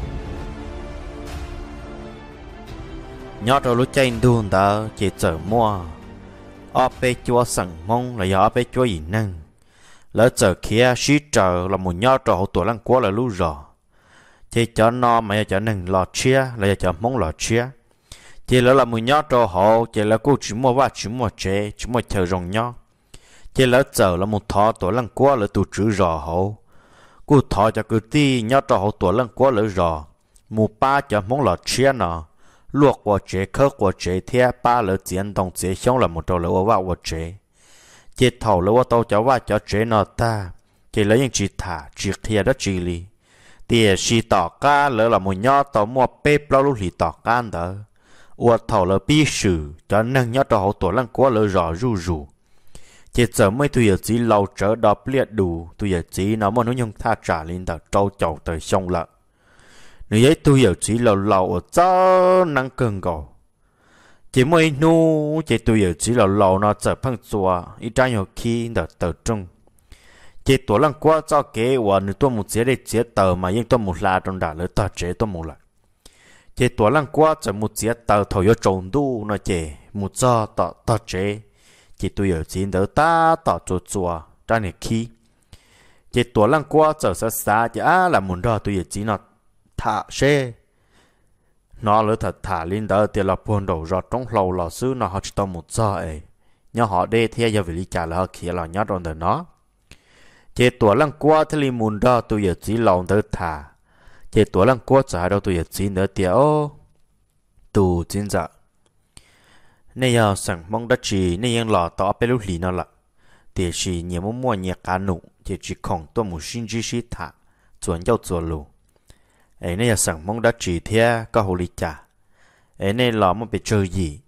nhớ rồi lúc chơi đun đó chỉ chở mua ở bên chúa sẵn mong là do ở bên chúa gì năng lỡ chở kia xí chở là một nhớ rồi hậu tuổi lăng quá là lưu rồi chỉ cho no mà giờ cho nên lọt chia là giờ cho mong lọt chia chỉ lỡ là một nhớ rồi hậu chỉ là cô chỉ mua và chỉ mua chế chỉ mua chờ rồng nhớ chỉ lỡ chở là một thọ tuổi lăng quá là tụ chữ rò hậu cô thọ cho cứ ti nhớ rồi hậu tuổi lăng quá là rò mù ba cho mong lọt chia nào luộc ba đồng là là một trò quá thầu thầu cho cho cho ta thả thiệt mua đó nâng lăng 落我这可我这天把了钱动这想了么着了我挖我这，这头了我到家挖家这那哒，这了用只他只天的只哩，爹是打 cá 了了么鸟到么被不了里打 cá 的，我头了必须叫能鸟到好多人过了绕入入。chỉ giờ mới tôi giờ chỉ lâu chờ đọc liệt đủ tôi giờ chỉ nó muốn nó nhung tha trả lên đầu trâu chầu tới xong lợn nếu ấy tôi hiểu chỉ lâu lâu ở chỗ năng cơn gò chỉ mới nu chỉ tôi hiểu chỉ lâu lâu nó trở phăng xua ít trang hiểu khi đã tập trung chỉ tổ lăng qua cho kế và nếu tôi một chế để chế tờ mà nhưng tôi một là trong đã lỡ tờ chế tôi một là chỉ tổ lăng qua cho một chế tờ thầu yếu trồng đu nó chỉ một cho tờ tờ chế chỉ tôi hiểu chỉ đỡ ta tờ chùa chùa trang hiểu khi chỉ tổ lăng qua cho xa xa chỉ à là muốn đó tôi hiểu chỉ nó thả xe nó lỡ thật thả lên đó thì là buồn đầu rót trong lầu lò xứ nó họ chỉ tao một giờ ấy nhớ họ đê thế giờ vì lý trả là kia là nhớ rồi nó chế tuổi lăng qua thì li muốn đó tôi giờ chỉ lòng đỡ thả chế tuổi lăng qua giờ đâu tôi giờ chỉ nữa thì ô tù chính dạ nay giờ sẵn mong đất chỉ nay yên lò tao bé lúc lì nó là thì chỉ nhiều mua mua nhẹ cá nụ thì chỉ không tôi muốn xin chỉ thả chuẩn giao chuẩn luôn ấy này sẵn mong đã chỉ thế có hồ lý trả ấy này lọ mong bị chơi gì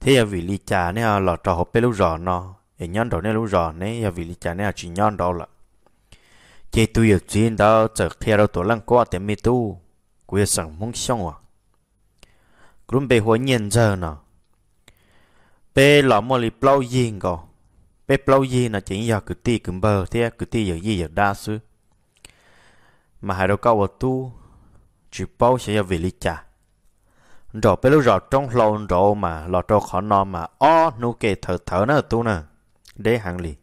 thế là vì lý trả này lọ trò hộp bê lúc rõ nó ấy nhon đó này lúc rõ này là vì lý trả này chỉ nhon đó là chỉ tu ở trên đó chở theo đâu tổ lăng qua tiền mi tu quê sẵn mong xong à cũng bị hoa nhiên giờ nọ bê lọ mà lý plau yên cơ bê plau yên là chỉ giờ cứ ti cứ bờ thế cứ ti giờ gì giờ đa sư mà hai đâu câu tu chỉ bao sẽ về lý cha rồi bây giờ trong lò rồi mà lo cho khó no mà o nụ kê thở thở nữa tu nè để hàng lì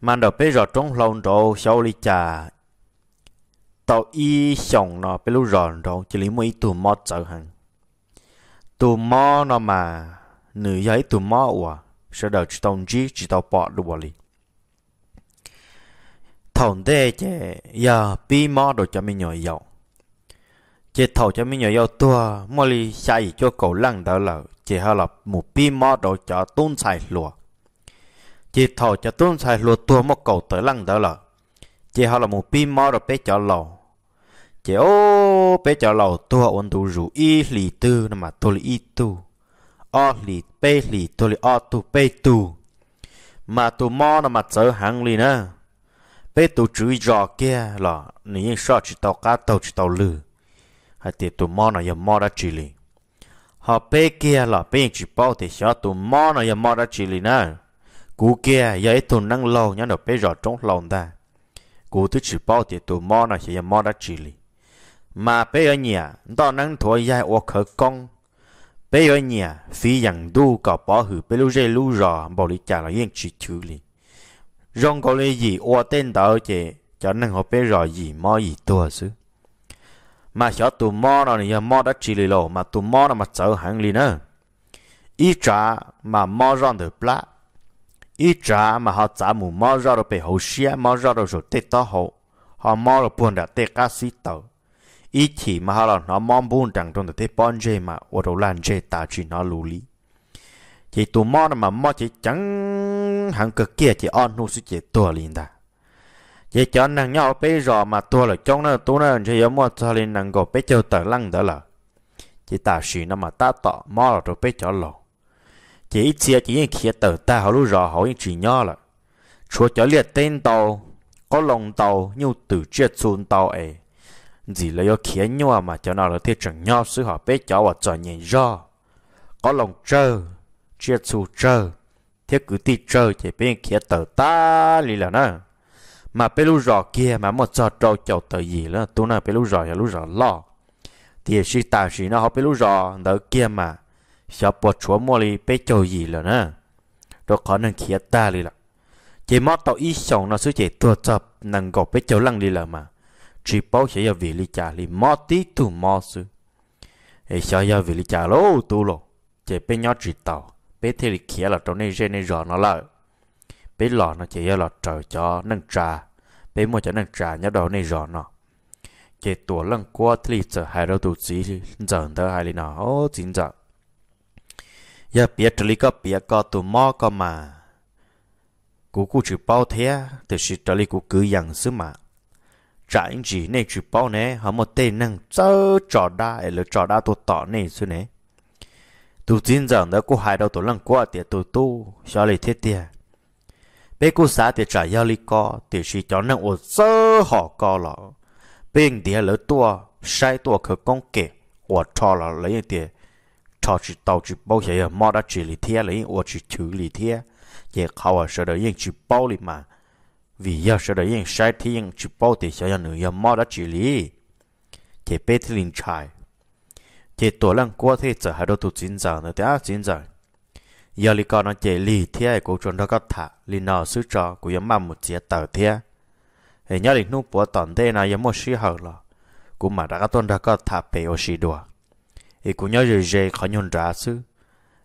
mà rồi bây giờ trong lò rồi sau lý cha tàu y sống nó bây giờ rồi chỉ lấy mấy tu mò chở hàng tu mò nó mà nữ giấy tu mò ủa sẽ đợi chỉ tông chỉ chỉ tàu bỏ đồ lì thằng đê chè giờ bị mò đồ cho mình nhồi dầu chế thầu cho mấy mình yêu tua mò li chạy cho cầu lăng đỡ lở chế hao là một pi mò đồ cho tôn xài lùa chế thầu cho tôn xài lùa tua một cầu tới lăng đỡ lở chế hao là một pi mò đồ bé cho lầu chế ô bé cho lầu tua ôn tu rủ y lì tư mà tu lì y tu o lì bê lì tu lì o tu bê tu mà tu mò nó mà chở hàng lì nữa bê tu chữ giò kia là nãy sợ chỉ tàu cá tàu chỉ tàu lừa hay tiệt tụ mò nó giờ mò đã chỉ lì họ bê kia là bê chỉ bao thì sợ tụ mò nó giờ mò đã chỉ lì nè cú kia giờ ít tụ năng lâu nhà nó bê rõ trông lòng ta cú thứ chỉ bao thì tụ mò nó giờ mò đã chỉ lì mà bê ở nhà đó nâng thổi dài ô khởi công bê ở nhà phi yàng đu cọ bỏ hử bê lưu dây lưu rò bảo lý trả là yên chỉ chữ lì rong có lý gì ô tên tao chế cho nên họ bê rõ gì mò gì tua xứ mà cho tụ mò nó này mò đã chỉ lì lộ mà tụ mò nó mà chở hàng lì nữa ít trả mà mò ra được plá ít trả mà họ trả mù mò ra được bị hậu xia mò ra được rồi tết to hậu họ mò được buồn đã tết cá xí tàu ít chỉ mà họ là nó mong buồn rằng trong tết bon dê mà ở đâu làm dê ta chỉ nó lù lý chỉ tụ mò nó mà mò chỉ chẳng hàng cực kia chỉ ăn nu sự chỉ tua liền ta chỉ cho nàng nhau bé rò mà tua là trong nó tu nó chỉ giống mua thằng linh nàng gò bé chơi tờ lăng đó là chỉ ta xì nó mà ta tọ mò là rồi bé cho lò chỉ ít xia chỉ những khía tờ ta họ lúc rò họ những chỉ nhau là chúa cho liệt tên tàu có lòng tàu như từ chia xuống tàu ấy gì là do khía nhau mà cho nó là thiết chẳng nhau sự họ bé cho và cho nhìn rõ có lòng trơ chia xuống trơ thiết cứ ti trơ chỉ bên khía tờ ta lì là nè mà bé lúc rõ kia mà một trò trò chậu tự gì nữa tôi nói bé lúc rõ là lú rò lo thì sĩ ta sĩ nó học bé lúc rõ đỡ kia mà sợ bỏ chúa mua đi bé chậu gì là nè rồi khó nên kia ta đi là chỉ mất tao ít sống nó sẽ chỉ tua tập nâng gọt bé chậu lăng đi là mà chỉ bảo sẽ giờ vì lý trả lý mất tí tu mất sự ấy sẽ giờ vì lý trả lô tu lô chỉ bé nhỏ chỉ tao bé thì khía là trong này trên này rò nó lại bé lọ nó chỉ là trời cho nâng trà bé mua cho nâng trà nhớ đầu này rõ nó chế tuổi lăng qua thì giờ hai đầu tụ chỉ dần thơ hai lì nó ô chính giờ giờ biết trở lý có biết có tụ mò có mà cú cú chữ bao thế từ sự trở lý cú cứ dặn xứ mà trả anh chỉ này chữ bao nè họ một tên năng chớ trò đa ấy là trò đa tụ tỏ này xứ nè tụ chính giờ đó cú hai đầu tuổi lăng qua tiệt tụ tu cho lý thế tiền bé cô xã thì trả giao lý co thì chỉ cho năng ổ sơ họ co lọ bên đĩa lỡ tua sai tua khờ công kể ổ cho là lấy tiền cho chỉ tàu chỉ bao giờ mò đã chỉ lý thế lấy ổ chỉ chữ lý thế giờ khâu à sợ đợi yên chỉ bao lý mà vì giờ sợ đợi yên sai thì yên chỉ bao thì sợ yên nữa mò đã chỉ lý thì bé thì linh trai thì tổ lăng qua thế giờ hai đôi tụ chính giả nữa thì chính giả giờ li con nó chế lì thế của chúng đó có thả li nó sứ trò của yếm mầm một chiếc tờ thế hệ nhớ định nút bữa tòn thế nào giống một sứ hậu lọ cũng mà đã có tuần đã có thả bể ô sĩ đùa ý của nhớ rồi dễ khó nhung ra sứ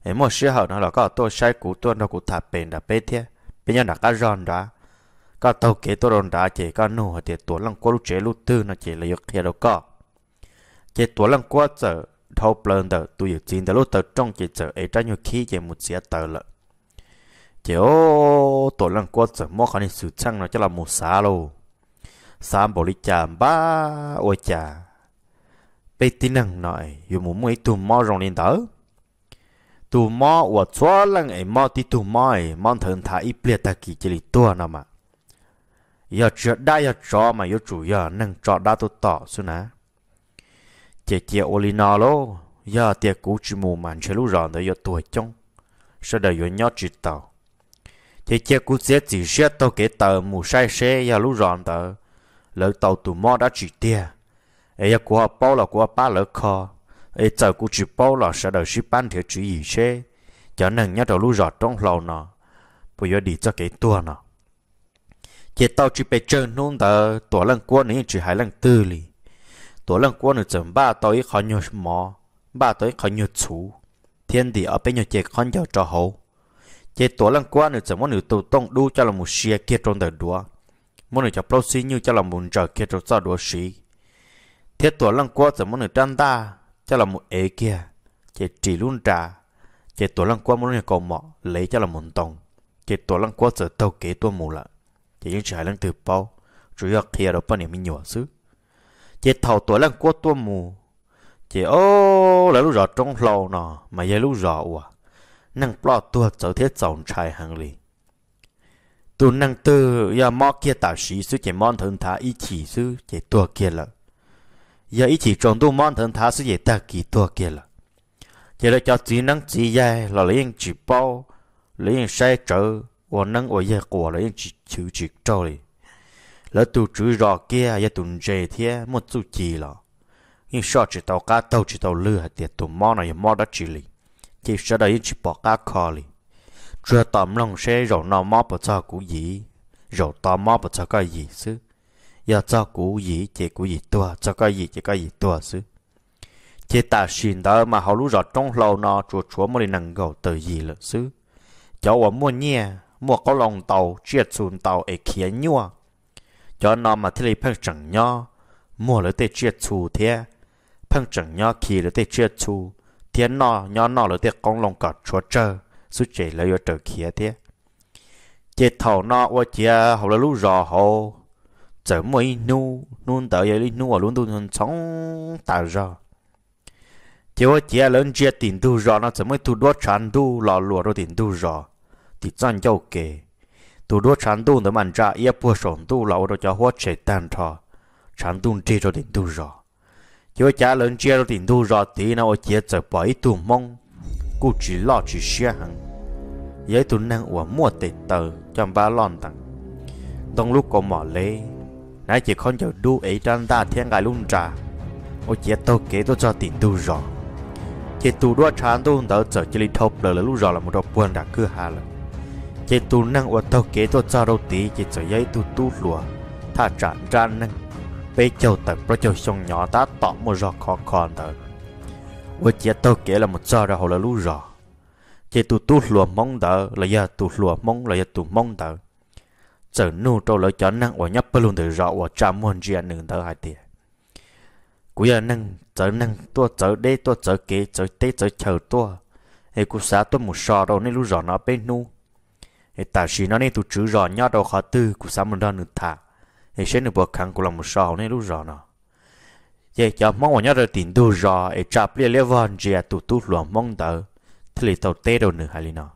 hệ một sứ hậu nó là có tôi sai của tuần đó của thả bể đã bể thế bây giờ đã có ròn đã có tàu kế tôi ròn đã chế có nụ thì tuần lăng qua lúc chế lúc tư nó chế là yêu kia đâu có chế tuần lăng qua giờ thâu bơn tờ tôi dự chín tờ lúc tờ trong chỉ chờ ấy trái nhiều khí chỉ một xía tờ lợ chiếu tổ lăng qua chờ mua khả năng chăng nó cho là một xá lô xá bỏ đi chà ba ôi chà bây tin năng nội dù muốn mấy tù mò rong lên tớ tù mò và chua lăng ấy mò tí tù mò ấy mong thường thả ít liệt ta kỳ chỉ lì tua nào mà giờ chuyện đã giờ cho mà yếu chủ giờ nâng trọ đã tôi tỏ xuống á chị chị olina lô giờ tiệc cú chỉ mù màn chơi lúc rồi đấy giờ tuổi trong sau đời giờ nhớ chỉ tàu chị chị cú sẽ chỉ sẽ tàu cái tờ mù sai xe giờ lúc rồi tờ lỡ tàu tụ mò đã chỉ tia ấy giờ của bao là của ba lỡ kho ấy giờ cú chỉ bao là sau đời chỉ ban thiệt chỉ gì xe cho nên nhớ đầu lúc rồi trong lầu nọ bây giờ đi cho cái tua nọ chị tàu chỉ bị chơi nôn tờ tuổi lăng qua này chỉ hai lăng tư lì tổ lần quân được chuẩn ba tới khó nhiều mò ba tới khó nhiều chú thiên địa ở bên nhiều chế khó nhiều cho hậu chế tổ lần quân được chuẩn món được tổ tông đu cho là một xe kia trong đời đua món được cho pro như cho là một giờ kia trong sao đua xí thiết tổ lần quân chuẩn món được trang ta cho là một ế kia chế chỉ luôn trà chế tổ lần quân món được cầu mọ lấy cho là một tông chế tổ lần quân sợ tàu kế tua mù lại chế những trái lần từ bao chủ yếu kia đó bao nhiêu mình nhỏ xứ chị thầu tuổi lần cua tua mù chị ô là lúc rõ trong lâu nọ mà giờ lúc rõ ủa năng plot tua cháu thiết chồng trai hàng lì tu năng tư giờ mò kia tạo sĩ sư chị mòn thân thá ý chỉ sư chị tua kia là giờ ý chỉ trong tu mòn thân thá sư chỉ ta kỳ tua kia là chỉ là cho chị năng chị dài là lấy anh chỉ bao lấy anh sai trở và năng của giờ của lấy anh chỉ chịu chỉ trâu đi lỡ tụ chữ rò kia ya tụ dề thế một chút chỉ là nhưng sao chỉ tàu cá tàu chỉ tàu lừa hạt tiệt tụ mò này mò đó chỉ lì chỉ sao đây chỉ bỏ cá kho lì chưa tạm lòng xe rồi nó mò bỏ cho cú gì rồi tóm mò bỏ cho cái gì chứ ya cho cú gì chỉ cú gì tua cho cái gì chỉ cái gì tua chứ chỉ ta xin đó mà họ lúc rồi trong lâu nó chúa chúa mới nâng gầu từ gì là chứ cháu ở mua nhẹ mua có lòng tàu chia xuống tàu ấy khiến nhua cho nó mà thấy này phân chẳng nho mua lỡ tê chia chú thế phân chẳng nho kỳ lỡ tê chia chu thế nó nho nọ lỡ tê con lòng cọt chúa chờ suốt chế lỡ yo trở kia thế chế thầu nó qua chia hầu là lũ rò hồ chở mấy nu nôn tờ vậy đi nu ở luôn tuần sống tạo ra chế qua chia lớn chia tiền tu rò nó chở mấy tu đốt chán tu lò lụa rồi tiền tu rò thì chọn dâu kề tu đua chán tu nữa mà trả ia bùa sổn tu lão rồi cho hoa chế tan thọ chán tu chỉ cho đỉnh tu rõ chứ cha lớn chia rồi đỉnh tu rõ tí nào chia trở bỏ ít tu mông, cụ chỉ lo chỉ xe hàng giấy tu năng của mua tệ tờ cho ba lon tặng trong lúc có mỏ lê nãy chỉ con chờ đu ấy trăng ta thiên gài luôn trả ô chia tôi kế tôi cho tiền tu rõ chỉ tu đua chán tu đỡ trở chỉ đi thọc là lúc rõ là một đọc buồn đã cứ hà lần chế tu năng ở tàu kế tôi cho đầu tí chỉ cho giấy tu tu lùa thà tràn ra năng bây châu tập pro châu sông nhỏ ta tỏ một giò khó khăn thật ở chế tàu kế là một cho ra hồ là lú rõ, chế tu tu lùa mong đỡ là giờ tu lùa mong là giờ tu mong đỡ trở nu trâu lỡ cho năng ở nhấp luôn từ rõ ở trà muôn ria nương đỡ hai tiền cú giờ năng trở năng tua trở đây tua trở kế trở tê trở chờ tua hay cú xá tua một sò đâu nên lú rõ nó bên nu hệ ta chỉ nói nên tụ chữ rõ nhát đầu khó tư của xã mình đó nữa thả hệ sẽ được bậc khăn của lòng một sò nên lúc rõ nó vậy cho mong vào nhát đầu tiền đủ rõ hệ trả bia lê vòn chỉ à tụ tụ luồng mong tờ thì lì tàu tê đầu nửa hay lì nó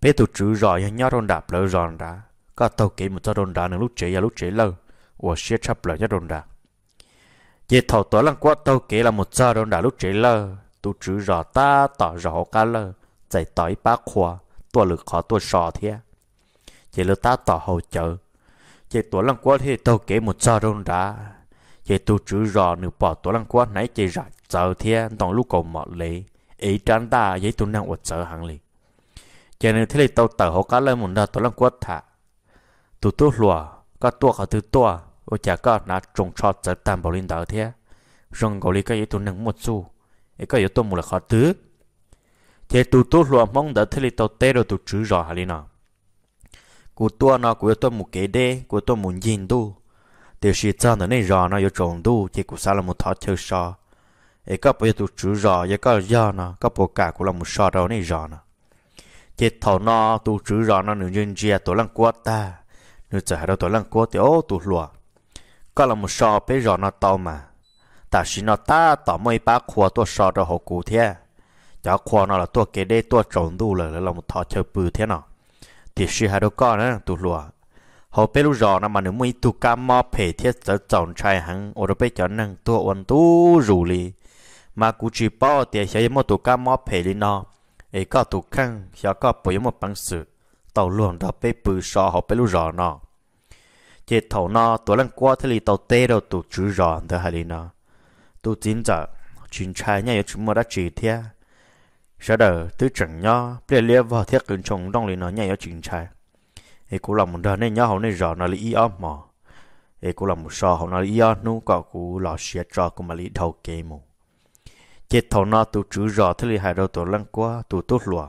bé tụ chữ rõ nhát đầu đạp lỡ rõ đã có tàu kỹ một tàu đầu đá nửa lúc chế và lúc chế lâu và sẽ chấp lỡ nhát đầu đạp vậy thầu tối lần qua tàu kỹ là một tàu đầu đá lúc chế lâu tụ chữ rõ ta tỏ rõ cả lơ giải tỏi ba khoa sò ตัวหรือขอตัวสอเทีย chỉ lừa ta tỏ hậu chợ chỉ tổ lăng quá thì tao kể một trò đông đã chỉ tu chữ rò nửa bỏ tổ lăng quá nãy chỉ rạch chợ thia đồng lúc cầu mọt lệ ý trán ta giấy tu năng ột chợ hàng lì chỉ nửa thế này tao tở hậu cá lên một đợt tổ lăng quá thả tu tu lùa có tua cả thứ tua ô chả có nã trồng cho chợ tam bảo linh đạo thia rong cầu lì cái giấy tu năng một xu ấy có yếu tu một là khó tước thế tu tu lo mong đã thế li tàu tê rồi tu chữ rõ hả linh à, cô tua nó cô tôi một kế đê cô tôi muốn nhìn tu tiểu sĩ trang nó nên rõ nó yêu trồng tu thì cô sao là một thọ chơi sò ấy có bây tu chữ rõ ấy có do nó có bộ cả cụ là một sao đâu nên rõ nó thế thọ nó tu chữ rõ nó nửa nhân chia tổ lăng quát ta nửa chả đâu tổ lăng quát thì ô tu lúa có là một sao bây rõ nó tàu mà ta chỉ nó ta tỏ mấy bác khóa tổ sao đâu hậu cụ thế จะควานอละตัวเกได้ตัวจงดูเลย แล้วเราทอเชือปือเท่าน่ะติชีฮาดุก้นนะตุลัวเขาไปรู้จอนะมันมีตุกามอเพเทียจะจงชายหังโอรไปจอนังตัวอันตู้รูลีมากูจีป้อเตียใช้ยมตุกามอเพลีนอ เอ้ก็ตุกังเขาก็ปวยมปังสือต่อหลวงเราไปปือชอเขาไปรู้จอนอเจ็ดเท่านอตัวลังกัวทะเลเต่าเตะเราตุจือจอนเดอฮาลีนอตุจินจะจินชายเนี่ยอยู่ชิมมอดจีเทีย sau đó tứ chẳng nhá bia lia vào thiết cứng chồng đông lên nó nhảy ở chính trai ấy cũng là một đời nên nhau hậu nên rõ nó lý ý âm ấy cũng là một sò hậu nó lý ý nu có cú lò xia cho cũng mà lý đầu kê mù chết thầu nó tụ chữ rõ thế li hai đầu tổ lăng qua tụ tốt lùa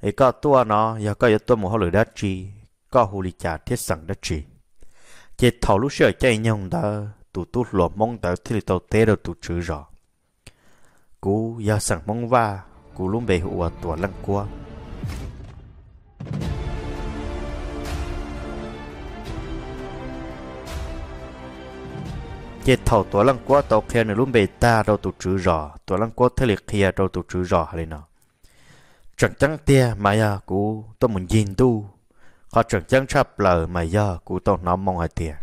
ấy có tua nó giờ có giờ tua một hậu lửa đất chi có hồ lì trà thiết sẵn đất chi chết thầu lúc xưa chạy nhông đó tụ tốt lùa mong tới thế li tàu tê đầu tụ chữ rõ cú giờ sẵn mong va cú lùm bề hụa tùa lăng qua chế thầu tùa lăng qua tàu kia nửa lùm bề ta đâu tụ chữ rõ tùa lăng qua thế liệt kia đâu tụ chữ rõ hay nào chẳng chẳng tia mà ya cú tôi muốn nhìn tu họ chẳng chẳng chắp lờ mà ya cú tôi nó mong hỏi tia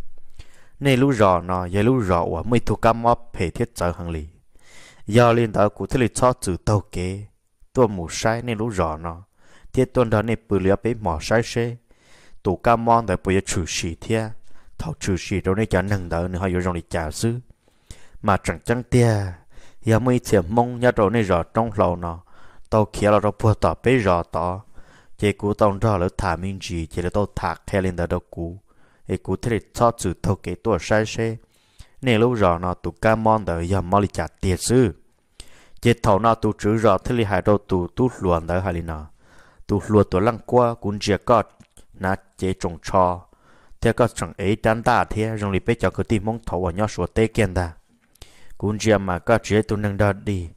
nên lú rõ nó giờ lú rõ ở mấy thu cam móp hệ thiết trợ hàng lì do liên đó cú thế lịch cho chữ tàu kế ตัวหมูใช้ในรู้รอเนาะเทียตัวนั้นในปืนเลือไปหมอใช้เชตัวกามอนแต่ปุยชูชีเทียทอชูชีตัวนี้จะหนึ่งเดินหนึ่งหอยรองดีจ่าซื้อมาจังจังเตียยังไม่เสียมงยาตัวนี้รอต้องเราเนาะตัวเขียวเราพัวต่อไปรอต่อเจกูต้องรอแล้วถามินจีเจเราต้องถักแค่เล่นแต่ดอกกูไอ้กูที่ชอบจุดเท่าเกตัวใช้เชในรู้รอเนาะตัวกามอนแต่ยังไม่ได้จ่าเตียซื้อ chết thầu nó tu chữ rõ thế li hải đâu tu tu luồn tới hải li nó tu luồn tu lăng qua cũng chia có na chế trồng cho thế có chẳng ấy đan ta thế rong li bé cho cứ tìm mong thầu ở nhau số tê kiên ta cũng chia mà có chế tu nâng đó đi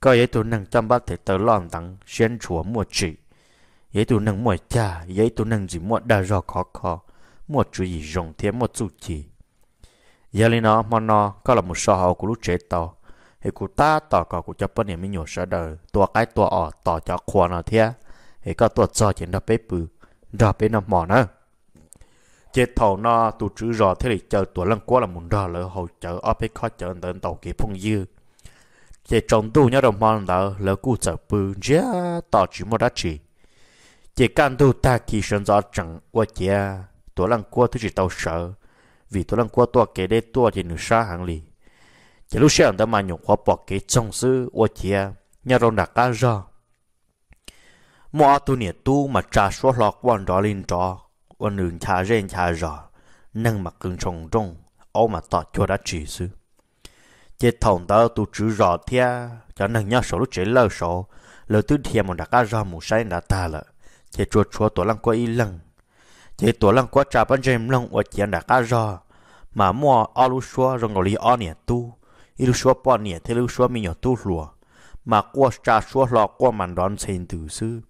có ấy tu nâng chăm bát thể tờ lon tặng xuyên chùa mua chỉ ấy tu nâng mua cha ấy tu nâng gì mua đa rõ khó khó mua chú gì rồng thế mua chú chỉ giờ li nó mà nó có là một sở hữu của lúc chế tàu thì cụ ta tỏ có cụ cho bữa này mình nhổ sợ đời tua cái tua ở tỏ cho khoa nó thế thì có tua cho chuyện đó bếp bự đó bếp nó mỏ nữa chế thầu nó tụ chữ rò thế thì chờ tua lần qua là muốn rò lỡ hậu chở ở bếp khó chở đến tàu kia phong dư chế trong tu nhớ đồng mòn đó lỡ cụ chở bự chế tỏ chỉ một đá chỉ chế can tu ta kỳ sơn gió chẳng qua chế tua lần qua thứ chỉ tàu sợ vì tua lần qua tua kế đây tua thì nửa xa hàng lì chỉ lúc sáng đó mà nhung qua bỏ cái trong sư ô chia nhà rong đã cá ra mua tu nhiệt tu mà trà số lọ quan đó lên trò quan đường cha rèn cha rõ nâng mặt cưng trồng trông ô mà tọt cho đã chỉ sư chế thòng đó tu chữ rõ thia cho nâng nhau số lúc chế lơ số lơ tư thia mà đã cá ra một sai đã ta lợ chế chua chua tổ lăng qua lăng chế tổ lăng qua trà bán jem lăng ô chia đã cá ra mà mua alu xua rồi ngồi li o nhiệt tu ilu shua po nia thế lu shua mi nhỏ mà qua cha shua lọ qua màn đón xin từ sư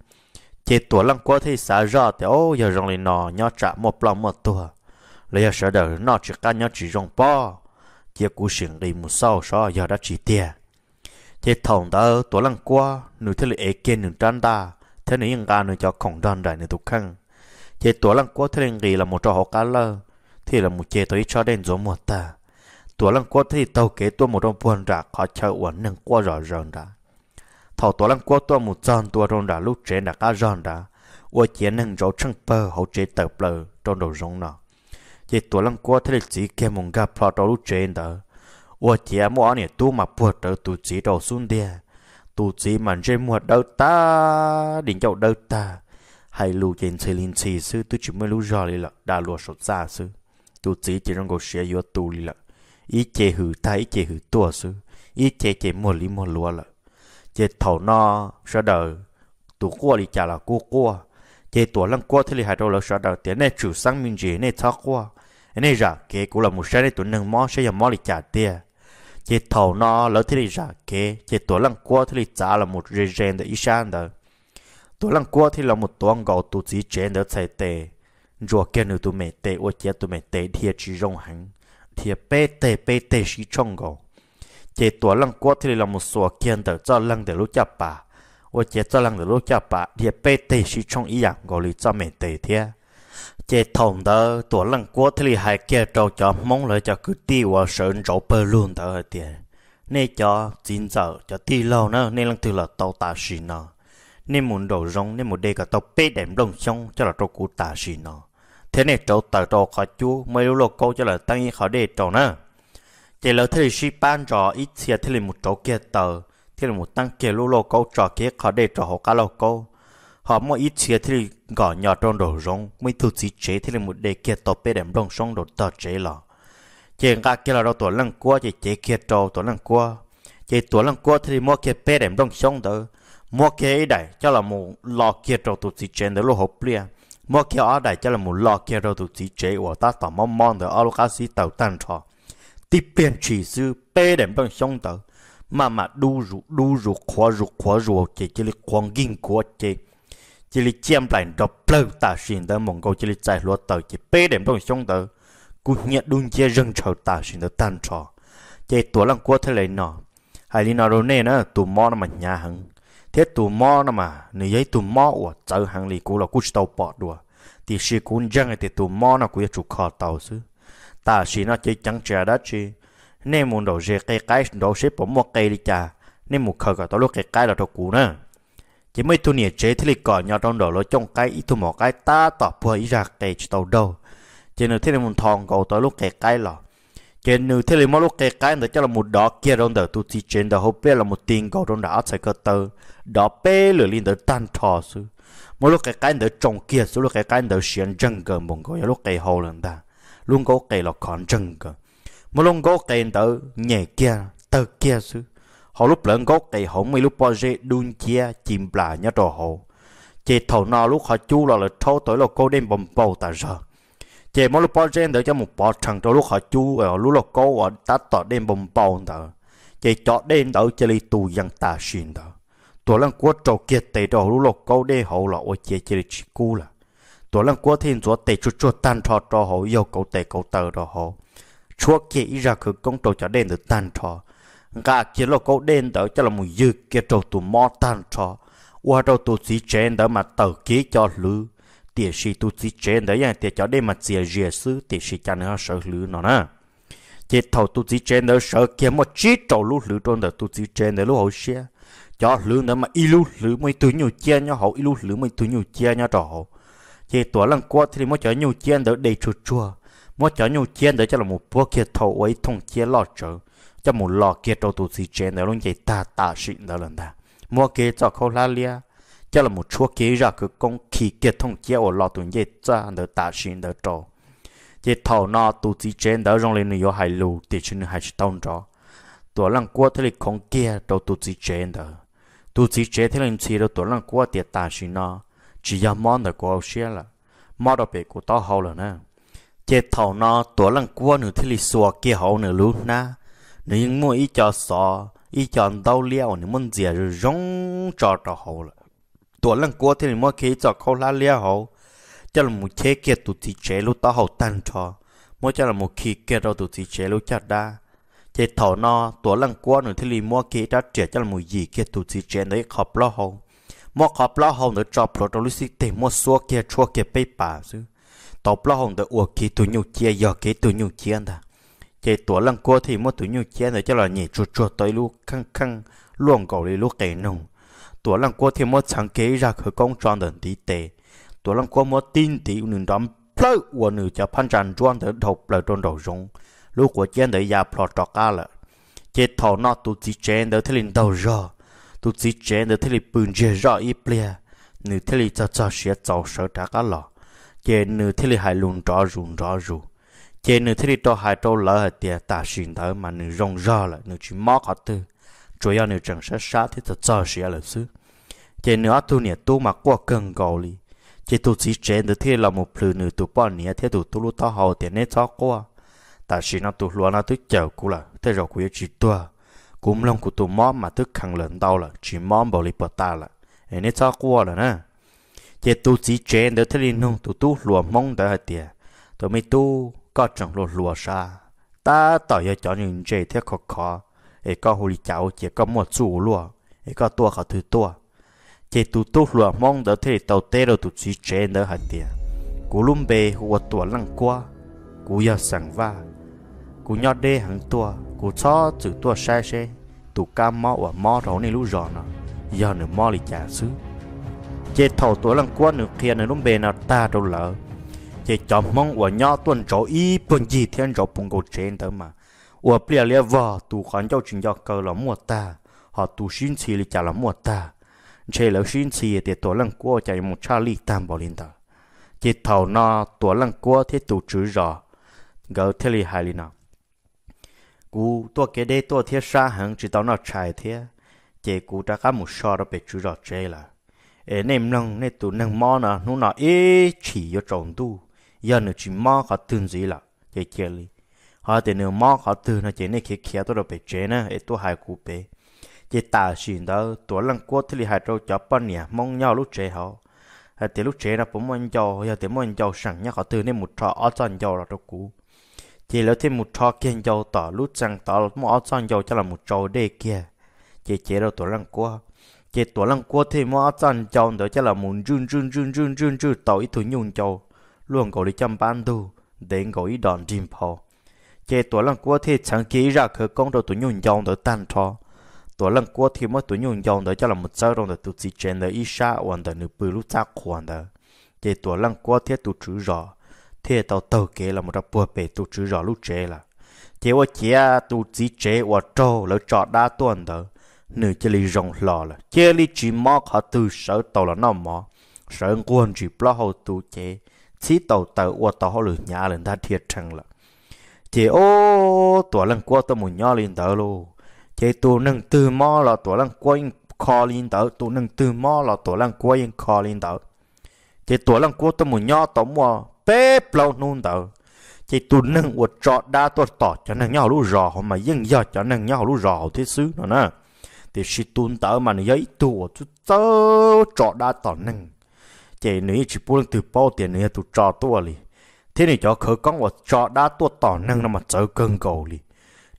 chế tổ lăng qua thì xả ra thì ô giờ rong lên nọ nhó trả một lòng một tua lấy giờ sợ đời nó chỉ ca nhó chỉ rong po chế cú sừng đi một sau sau giờ đã chỉ tiền chế thòng đó tổ lăng qua nửa thế lệ kia nửa trăn ta thế này yên ga nửa cho khổng đòn đại nửa tục khăng chế tổ lăng qua thế này là một trò họ cá lơ thì là một chế tới cho đến giống một ta ตัวลังกัวที่ตัวเกตัวมุดรพวนระขอเชวันหนึ่งกัวรอรอนระทอตัวลังกัวตัวมุดจอนตัวรอนระลูกเจนก็รอนระว่าเจนึงรอช่างเปอร์เขาเจเติบเลยจนโดนรงนะเจตัวลังกัวที่จีเกมุงกับพอตัวลูกเจนเดอว่าเจมัวเนี่ยตู้มาปวดเตอตูจีเราสุนเดียตูจีมันเจมัวเดอตาดิ่งเจ้าเดอตาให้ลูกเจนเซลินซีซื้อตู้จิไม่รู้รอเลยล่ะดาลัวสดซาซื้อตูจีจีรังกัวเสียยัวตูเลยล่ะ ý chế hư ta ý chế hư tua sư ý chế chế mua lý mua lúa là chế thầu no sợ đờ tụ cua lý chả là cua cua chế tụ lăng cua thì lý hai đâu là sợ đờ tiền này chủ sang mình gì này thắc cua này ra kế cũng là một sai này tụ nâng mỏ sẽ nhà mỏ lý chả tiền chế thầu no lỡ thì lý ra kế chế tụ lăng cua thì lý chả là một rê rèn đời ý san đời tụ lăng cua thì là một tuang gạo tụ chỉ chén đời chạy tệ rùa kia nữa tụ mẹ tệ ô chế tụ mẹ tệ thiệt chỉ rong hẳn thì bê tê bê tê sĩ trong gò chế tua lăng quá thì là một số kiên tử cho lăng để lúc chạp bà ô chế cho lăng để lúc chạp bà thì bê tê sĩ trong ý dạng à, gò lý cho mẹ tê thế chế thòng đó tua lăng quá thì là hai kia trâu cho mong lời cho cứ đi vào sơn rổ bơ luôn đó ở tiền nên cho chín giờ cho đi lâu nữa nên lăng từ là tàu tà xì nó nên muốn đồ rong nên muốn đề cả tàu bê đệm đồng xong cho là trâu cú tà xì nó thế này trâu tờ trò khó chú mấy lúc lột câu cho là tăng yên khó để trò nữa chỉ là thế thì ban trò ít xia thế là một trâu kia tờ thế là một tăng kia lúc lột câu trò kia khó để trò họ cá lột câu họ mua ít xia thế là gõ nhỏ trong đồ rong mấy thứ gì chế thế là một đề kia tờ bê đệm rong song đồ tờ chế lọ chỉ cả kia là đồ tổ lăng cua chỉ chế kia trâu tổ lăng cua chỉ tổ lăng cua thì mua kia bê đệm rong song đó mua kia ấy đấy cho là một lọ kia trâu tổ gì chế để lúc hộp liền mua kia ở đây cho là một lọ kia rồi tụi chỉ chế của ta tỏ mong mong được alo cá sĩ tàu tan trò tiếp biến chỉ sư bê đệm bằng sông tử mà mà đu rụ đu rụ khóa rụ khóa rụ chỉ chỉ là quan kinh của chỉ chỉ là chiêm lại đọc lâu ta xin tới mong cầu chỉ là chạy lúa tàu chỉ bê đệm bằng sông tử cú nhận đun chia rừng chờ ta xin tới tan trò chỉ tuổi lăng của thế này nọ hay là nó rồi nè nó tụi mò nó mà nhà hằng thế tụ mò nó mà nữ giấy tụ mò của cháu hàng lì cũ là cút tàu bỏ đùa thì sĩ cú chẳng thì tụ mò nó cũng chủ khó tàu chứ ta sĩ nó chỉ chẳng chờ đó chứ nên muốn đầu rẻ cái cái đầu xếp bỏ một cây đi chà nên một khờ cả tao lúc cái cái là đầu cũ nè chỉ mới tu nhiệt chế thì lì cỏ nhau trong đầu nó trong cái ít tu một cái ta tỏ vừa ý cây cái tàu đâu chỉ nữa thế nên muốn thòng cầu tao lúc cái cái là chế nữ thế liền mỗi lúc cái cái người cho là một đó kia rồi đỡ tu chen trên đó hộp là một tiền cầu rồi đã chạy cơ tơ đó bê lửa liền đỡ tan trò sư mỗi lúc cái cái đỡ trồng kia số lúc cái cái đỡ xuyên chân cơ mong có lúc cái hồ lần ta luôn có cái là còn chân cơ mỗi lúc có cái đỡ nhẹ kia tơ kia sư họ lúc lớn có cái họ mấy lúc bao giờ đun kia chìm bả nhớ đồ hồ chế thầu nó lúc họ chú là là thâu tới là cô đem bầm bầu ta rồi chế mỗi lúc bỏ trên cho một bỏ thằng cho lúc họ chú ở lúc lúc cô ở ta tỏ đêm bồng bồng tờ chế cho đêm tới chế li tù dân ta xin tờ tổ lăng quốc trâu kiệt tệ đồ lúc lúc cô đê hậu lọ ở chế chế chỉ cú là tổ lăng quốc thiên chúa tệ chút chút tan thọ cho hậu yêu cầu tệ cầu tờ đồ hậu chúa kia ý ra cứ công trâu cho đêm được tan thọ gà chỉ lúc cô đêm tới cho là một dự kiệt trâu tù mò tan thọ qua trâu tù sĩ trên đó mà tờ ký cho lư tiền sĩ tu sĩ trên đấy à tiền cho đây mà tiền rìa sư tiền sĩ cha nữa sợ lũ nó nè chỉ thầu tu sĩ trên đó sợ kiếm một chiếc trầu lũ lũ trong đó tu sĩ trên đó lũ hậu xe cho lũ nữa mà y lũ lũ mới tu nhiều chia nhau hậu y lũ lũ mới tu nhiều chia nhau trò hậu chỉ tuổi lần qua thì mới cho nhiều chia đó đầy chua chua mới cho nhiều chia đó cho là một bữa kia thầu ấy thông chia lọ trở cho một lọ kia trầu tu sĩ trên đó luôn chạy ta ta xịn đó lần ta mua kia cho khâu la lia cho là một chúa kế ra cứ công khi kết thông chế ở lò tuần dễ ra đỡ tạ xin đỡ trò chế thầu nó tu chỉ trên đỡ rong lên nhiều hải lù thì chỉ trên hải chỉ tông trò tổ lăng qua thế là không kia đâu tu chỉ trên đỡ tu chỉ trên thế là chỉ đâu tổ lăng qua thì tạ xin nó chỉ là món đỡ của xe là món đỡ bị của tao hậu là nè chế thầu nó tổ lăng qua nữa thế là xua kia hậu nữa luôn na nếu những mua ý cho sò ý cho đau liao nếu muốn gì rồi rong trò trò hậu là ตัวลังกัวที่มันเคยจอดเขาล้าเลี้ยเขาจะละมุเชเกียตุติเชลุต่อเขาตันชอมื่อจะละมุขีเกียเราตุติเชลุจัดได้เจถอนอตัวลังกัวหนูที่ลีมัวเคจัดเจียจะละมุยีเกียตุติเชนได้ขอบล้อเขามัวขอบล้อเขาหนูจอบรถลุสิเตมัวซัวเกียชัวเกียไปป่าซื้อตอบล้อเขาหนูอวกขีตุญูเจียยอเกีตุญูเจียนด่าเจตัวลังกัวที่มัวตุญูเจียนหนูจะละหนีชัวชัวต่อยลูกข้างข้างล่วงเกาเลยลูกเก่งนุ่งตัวลังกัวเทมอชังเกยรักคือกองจอนเดินดีเตตัวลังกัวมอตินตีหนึ่งดอมเพลอวัวหนึ่งจะพันจันจวนเดินถกเปลือดนดอกรงลูกหัวเจียนเดียาพลอตอกาละเจ็ดถอนอตุจีเจนเดินเทลินดาวรอตุจีเจนเดินเทลิปืนเจรออีเปลียหนึ่งเทลิจะจะเสียเจ้าเสือตากาละเจนหนึ่งเทลิหายลุนจอรุนจอรูเจนหนึ่งเทลิตัวหายตัวละเตียตาสินเดินมาหนึ่งรงรอละหนึ่งชิมอกเขาตื้อ主要你正是啥的都早些了是。chỉ nữa tu nè tu mà qua cần gò li chỉ tu chỉ chén được thế là một phụ nữ tu bao nè thế tu tu lu tao hậu tiền nè cho qua ta chỉ nó tu luôn nó tu chờ cũ là thế rồi cũng chỉ tua cũng lòng của tu móm mà tu khăng lớn đau là chỉ móm bảo li bớt ta là nè cho qua là nè chỉ tu chỉ chén được thế linh nông tu tu luôn mong đợi hết tiền tôi mới tu có chẳng luôn luôn sa ta tỏ ra cho những chế thế khó khó ấy có hồi cháu chỉ có một chủ luôn ấy có tua khó thứ tua chế tu tu lùa mong đỡ thế tàu tê đầu tu chỉ chế đỡ hạt tiền cú lùm bề hùa tua lăng qua cú ya sang va cú nhọ đê hàng tua cú cho chữ tua sai xe tu ca mò và mò rổ này lú rò nó giờ nửa mò lì trả xứ chế thầu tua lăng qua nửa kia nửa lùm bề nào ta đâu lỡ chế chọn mong và nhọ tuần chỗ y tuần gì thiên chỗ bùng cổ trên đó mà và bìa lia vò tu khoản cho chuyện cho cờ là mua ta họ tu xin xì lì trả là mua ta chế lão xin xì để tổ lăng quá chạy một cha li tam bảo linh đó chỉ thầu na tổ lăng quá thế tụ chữ rõ gỡ thế li hài linh nào cú tua kế đây tua thế sa hằng chỉ tao nó chạy thế chỉ cú đã có một sọ đó bị chữ rõ chế là ế nem nâng nên tụ nâng mò nè nó nó ế chỉ vô trọng tu giờ nó chỉ mò có tương gì là chỉ kia li họ thì nếu mò có tương nó chỉ nè kia kia tôi đó bị chế nè ế tôi hai cú bị chỉ ta xin đó tuổi lăng quốc thì hai trâu cho bao nhiêu mong nhau lúc trẻ họ hay thì lúc trẻ là bố mong nhau giờ thì mong nhau sẵn nhau họ từ nên một trò ở chân nhau là trâu cũ chỉ lấy thêm một trò kiên nhau tỏ lúc chẳng tỏ một ở chân nhau cho là một trò đề kia chỉ chế đâu tuổi lăng quốc chỉ tuổi lăng quốc thì một ở chân nhau đó cho là một run run run run run run tỏ ít thủ nhung nhau luôn gọi đi chăm ban đầu để gọi ít đòn chim phò chế tuổi lăng quốc thì chẳng kỹ ra khởi công đầu tuổi nhung nhau đó tan trò ตัวลังกัวที่มันตัวยุ่งยองเดี๋ยวจะเราหมดเจ้าลงเดี๋ยวตัวจีเจนเดี๋ยวอีชาวันเดี๋ยวหนูปืนลูกจ้าขวานเดี๋ยวเจตัวลังกัวเทียตัวจื้อรอเทียตัวเต่าเก๋เราหมดปัวเปตัวจื้อรอลูกเจละเจว่าเจ้าตัวจีเจว่าโจแล้วจอดด้าตัวเดี๋ยวหนูจะลีรองหล่อละเจลีจีมอกเขาตัวเสือตัวละน้อมอเสือกัวนจีปลาเขาตัวเจชีตัวเต่าว่าตัวเขาหลุดยาเลยท่าเทียชังละเจโอตัวลังกัวตัวมุนยอลินเดี๋ยวลู chế tụ nâng từ mò là tổ lăng quay quên liên tớ tụ nâng từ mò là tổ lăng quay quên liên tớ chế tụ lăng quên tớ một nhỏ tớ mua bếp lâu nôn tớ chế tụ nâng uột trọ đa tổ tỏ cho nên nhau lũ rò mà dân giờ cho nên nhau lũ rò thế xứ nó nè thì sĩ tụn tớ mà nó giấy tụ chú tớ trọ đa tỏ nâng chế nữ chỉ buông từ bao tiền nữa tụ trọ tụ à lì thế này cho khởi con uột trọ đa tổ tỏ nâng nó mà chơi cơn cầu lì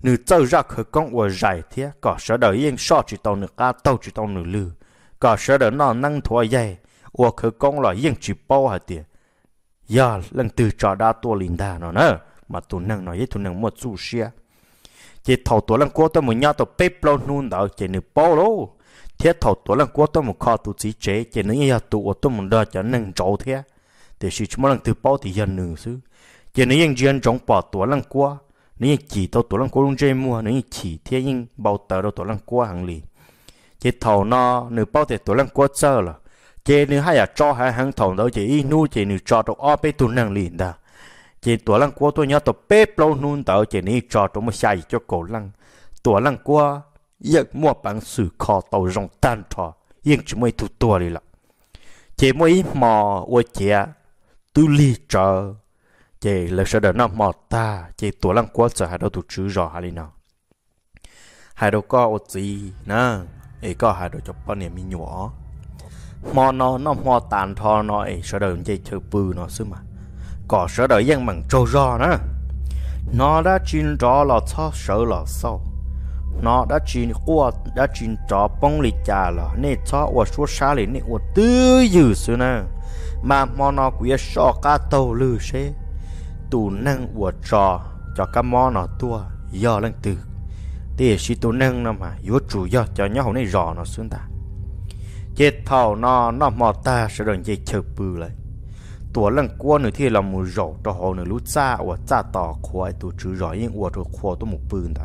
nữ châu ra khởi công của giải thế có sở đời yên so chỉ tàu nữ ca tàu chỉ tàu nữ lư có sở đời nó năng thua dây của khởi công là yên chỉ bao hả tiền. giờ lần từ trò đa tua linh đà nó nữa mà tu năng nói với tu năng một chú xe chỉ thầu tu lăng cố tôi một nhau tôi bếp lâu nôn đó chỉ nữ bao lô Thế thầu tu lăng cố tôi một kho tu chỉ chế chỉ nữ nhà tụ tôi một đợt cho năng trâu thế thì sự chúng lần từ bao thì dân nữ xứ chỉ nữ yên dân trong bỏ tu lăng cố nếu như chỉ tao tổ lăng cố lông chơi mua nếu như chỉ thiên nhiên bao tờ đâu tổ lăng quá hàng lì chỉ thầu nó nếu bao thì tổ lăng quá sơ là chỉ nếu hai là cho hai hàng thầu đó chỉ ít nu chỉ nếu cho tao ở bên tuần năng liền đó chỉ tổ lăng quá tôi nhớ tổ bếp lâu nun đó chỉ nếu cho tao mà xài cho cổ lăng tổ lăng quá giật mua bằng sự khó tàu rong tan thọ nhưng chỉ mới tụ tuổi đi là chỉ mới mò ô chè tu li chờ chị là sợ đỡ nó mọt ta chị tuổi lăng quá sợ hai đầu tụt chữ rõ hai nào hai đầu có ột gì nè ấy có hai đầu chụp bao niệm mi nhỏ mò nó nó mò tàn thò nó ấy sợ đỡ chị chữ bự nó xứ mà có sợ đỡ giang bằng trâu rõ nữa nó đã chín rõ là cho sợ là sau nó đã chín qua đã chín rõ bông lì trà là nên cho qua số xa lên nên qua tư dữ xứ nè mà mò nó quý sợ cả tàu lư xe tù năng của trò cho các mò nó tua do lên từ thì sĩ tù năng nó mà yếu chủ do cho nhau này rò nó xuống ta chết thầu nó nó mò ta sẽ đừng dây chờ bự lại tua lần qua nữa thì là mù rổ cho họ nữa lút xa của xa tỏ khoai tù chữ rõ yên của thuộc khoa tôi một bự ta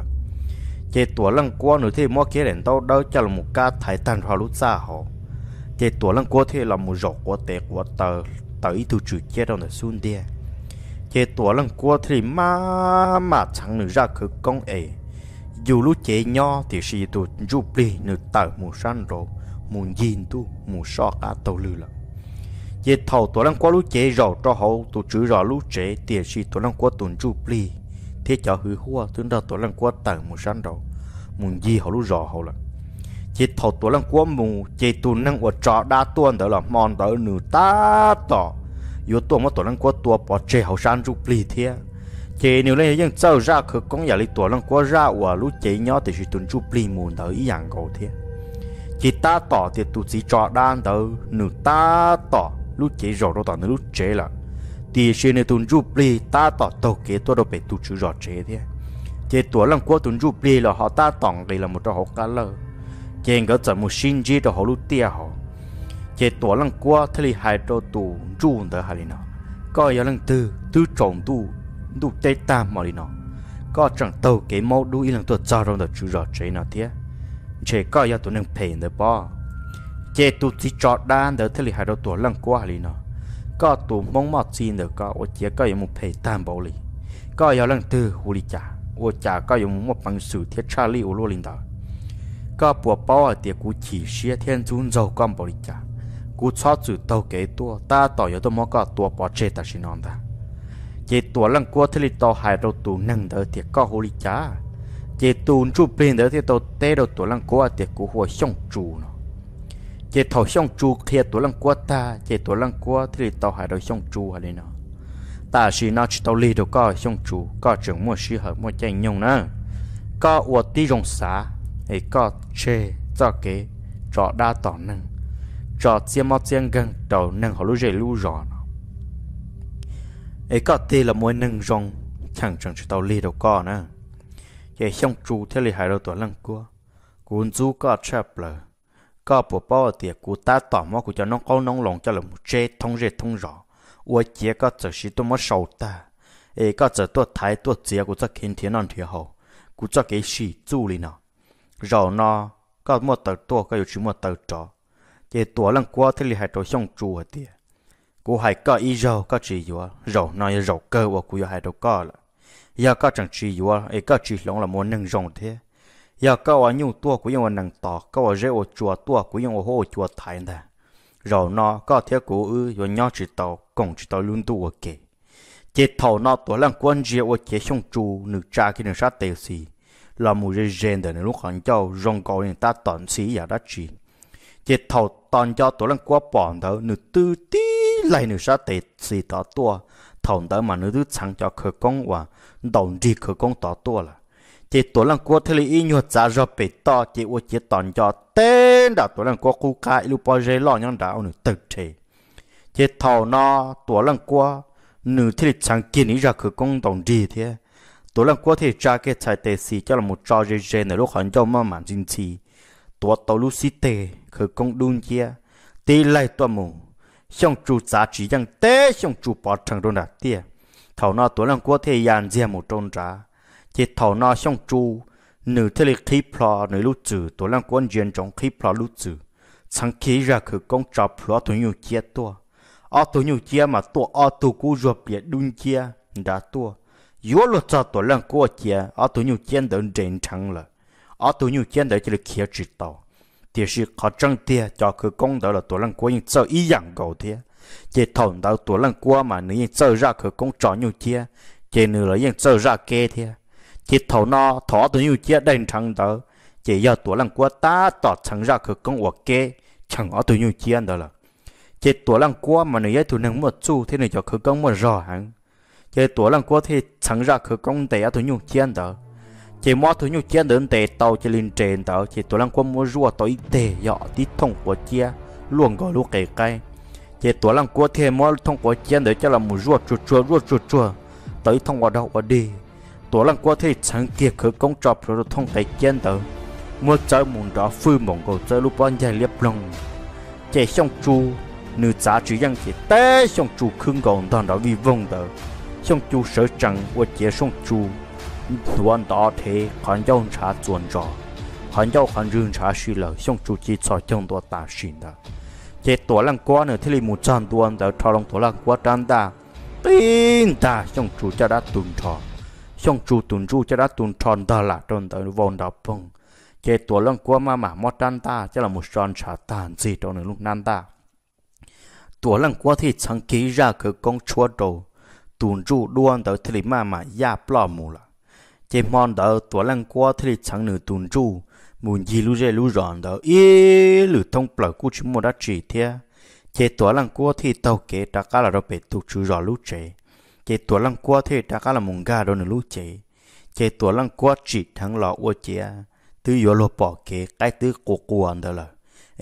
chế tua lần qua nữa thì mua kia đến tao đâu cho là một ca thái tàn hoa lút xa họ chế tua lần qua thì là mù rổ của tệ của tờ tới từ chữ chết đâu là xuống đi chế tủa lần cua thì mà mà chẳng nữ ra cứ công ấy dù lúc chế nho thì si tu giúp đi nữ tờ mù san rồ mù nhìn tu mù so cả tàu lư lận chế thầu tủa lần qua lúc chế rõ cho hậu tu chữ rõ lúc chế thì si tủa lần qua tu giúp đi thế cho hứa hua tương đầu tủa lần qua tờ mù san rồ mù gì hậu lúc rõ hậu lận chế thầu tủa lần qua mù chế tu năng ở trọ đa tuần đó là mòn tờ nữ ta tỏ yếu tố mà tổ lăng quá tua bỏ chế hậu san rút lì thế chế nếu lấy những trâu ra khử công nhà lý tổ lăng quá ra và lúc chế nhỏ thì chỉ tuân rút lì mùn tới ý dạng cầu thế chế ta tỏ thì tụ chỉ trọ đan tới nếu ta tỏ lúc chế rõ đó tỏ nửa chế là thì chế nếu tuân rút lì ta tỏ tàu kế tôi đâu phải tụ chữ rõ chế thế chế tổ lăng quá tuần rút lì là họ ta tỏng đây là một trò họ cá lơ chế ngỡ chở một sinh chi đó họ lúc tia họ chế tổ lăng qua thế li hai trâu tù ru đỡ hà li nó có yếu lăng tư tư trọng tu tu tê ta mà li nó có chẳng tàu kế mẫu đu y lăng tuột cho rồi đỡ chú rõ chế nó thế chế có yếu tụ nâng phê đỡ bò chế tụ chỉ chọt đan đỡ thế li hai trâu tổ lăng qua hà li nó có tụ mong mọt xin đỡ có ô chế có yếu một phê tam bảo li có yếu lăng tư hù li chả ô chả có yếu một bằng sự thiết cha li ô lô linh đỡ có bùa bao ở địa cú chỉ xia thiên chun dầu con bảo li chả กูชอบจู่เต่าเก๋ตัวตาต่อยตัวมอก็ตัวปอเชตาชินอนตาเจตัวลังกัวทะเลต่อหายเราตูนั่งเดอเตียก็หูลิจ้าเจตูนจูเปลี่ยนเดอเตียตัวเตะเราตัวลังกัวเตียกูหัวช่องจูเนาะเจทอช่องจูเคลียตัวลังกัวตาเจตัวลังกัวทะเลต่อหายเราช่องจูอะไรเนาะตาชีนอชิตอลีตัวก็ช่องจูก็จึงมั่วชีเหอมั่วใจยงเนาะก็อวดตีรงสาไอ้ก็เชจ้าเก๋จอดด้าต่อหนึ่ง trò chiêm mót chiên gần đầu nâng họ lú rê lú rò nó ấy có tê là mỗi nâng rong chẳng chẳng cho tao lì đầu có nữa vậy xong chú thế lì hải đầu tuần lăng cua cuốn chú có chép lờ có bộ bao tiệc của ta tỏ mò của cho nó câu nóng lòng cho là một chê thông rê thông rõ ua chia có trở sĩ tôi mới sầu ta ấy có trở tôi thấy tôi chia của cho khiến thiên non thiệt hậu của cho cái gì chú lì nó rồi nó có một tờ tôi có yếu chỉ một tờ trò chế tuổi lăng qua thì lại hai trâu xong chùa tiệt cú hai có ý rau có chỉ dùa rau nói rau cơ và cú hai trâu có là giờ có chẳng chỉ dùa ấy có chỉ lòng là muốn nâng rộng thế giờ có ở nhiều tuổi cú dùng nâng to, có ở rễ ở chùa tuổi cú dùng ở hồ chùa thái nè rau nó có thế cú ư rồi nhau chỉ tàu cổng chỉ tàu luôn tu ở kề chế thầu nó tua lăng quan gì ở chế xong chù nữ cha khi nữ sát tiêu xì là mù rê rèn để nữ lúc hắn cháu rong cầu nên ta tận xí giờ đất chỉ chỉ thầu toàn cho tổ lăng qua bỏ đó nữ tư tí lại nữ sa tệ gì tỏ tua thầu đó mà nữ tư chẳng cho khởi công và đồng đi khởi công tỏ tua là chỉ tổ lăng qua thế là y nhuột giá rồi bị to chỉ ô chỉ tòn cho tên đã tổ lăng qua khu ca ilu po dê lo nhang đã nữ tự chế chỉ thầu nó tổ lăng qua nữ thế là chẳng kiến ý ra khởi công đồng đi thế tổ lăng qua thì cha cái tài tệ gì cho là một trò dê dê nữa lúc hắn cho mà màn chính trị ตัวตอลูซิเตคือคงดุนเจียตีไล่ตัวมูช่องจูจ้าจียังเตะช่องจูปอดทางโดนดัดเตี้ยเท่านาตัวลังกัวเทียนเจียมูจงจ้าเจเท่านาช่องจูหนึ่งเทเลคลิปลอหนึ่งลูกจือตัวลังกวนเจียนจงคลิปลอลูกจือสังเกตจากคือคงจับพลอตัวอยู่เจียตัวออตัวอยู่เจียมาตัวออตัวกูรวบเปียดุนเจียด่าตัวยัวลูกจ้าตัวลังกัวเจียออตัวอยู่เจียนเดินเดินทางเลย ở tù nhiều kiến đấy chỉ là kia chỉ đạo, thì sự khó trăng tia cho cứ công đạo là tổ lăng của những sợ ý dạng cầu thế chỉ thổn đó tổ lăng của mà nếu những sợ ra cứ công trò nhiều kiến, chỉ nữa là những sợ ra kê thế chỉ thổ no thọ tù nhiều kiến đành thằng đó chỉ giờ tổ lăng của ta tỏ thằng ra cứ công ở kê chẳng ở tù nhiều chia đó là chỉ tổ lăng của mà nếu tù năng một chu thế này cho cứ công một rõ hẳn chỉ tổ lăng của thì thằng ra cứ công để ở tù nhiều chia đó chỉ mua thứ nhiều chiến đến tệ tàu chỉ lên trên tàu chỉ tôi đang quân mua rùa tới tệ dọ tí thông của chia luôn gọi lúc kể cây chỉ tôi đang quân thêm mua thông của chiến để cho là một rùa chuột chuột rùa chuột chuột tới thông qua đâu qua đi tôi đang quân thì chẳng kia khởi công trọc rồi thông thấy chiến tàu mua chơi muốn đó phi mộng cầu chơi lúc bao giờ liệp lòng chỉ xong chu nữ giá chỉ rằng chỉ té xong chu khương còn đòn đó vì vong tờ xong chu sở chẳng và chỉ xong chu đoàn đó thì khán giáo trả chuẩn cho, khán giáo khán rừng trả sự là xong chủ chỉ cho chúng đó ta xin đó chế tổ lăng quá nữa thì một trăm tuần đã cho lòng tổ lăng quá trăm ta tin ta xong chủ cho đã tuần trò xong chủ tuần chủ cho đã tuần tròn đó là tròn đó vòng đó phong. chế tổ lăng quá mà mà mót trăm ta chứ là một tròn trả tàn gì đó nữa lúc năm ta tổ lăng quá thì chẳng ký ra cái công chúa đồ tuần chủ đoan đó thì lấy mà mà ya plọ mù là chế mòn đó tổ lăng qua thì chẳng nửa tuần chu muốn gì lu rê lu rọn đó ý lử thông bờ cũng chúng mua đã chỉ thia chế tổ lăng qua thì tàu kế đã cá là đâu bị tụt chú rõ lu chế chế tổ lăng qua thì đã cá là mùng gà đâu nửa lu chế chế tua lăng qua chỉ thằng lọ ô chế tứ yếu lo bỏ kế cái tứ cố cố anh đó là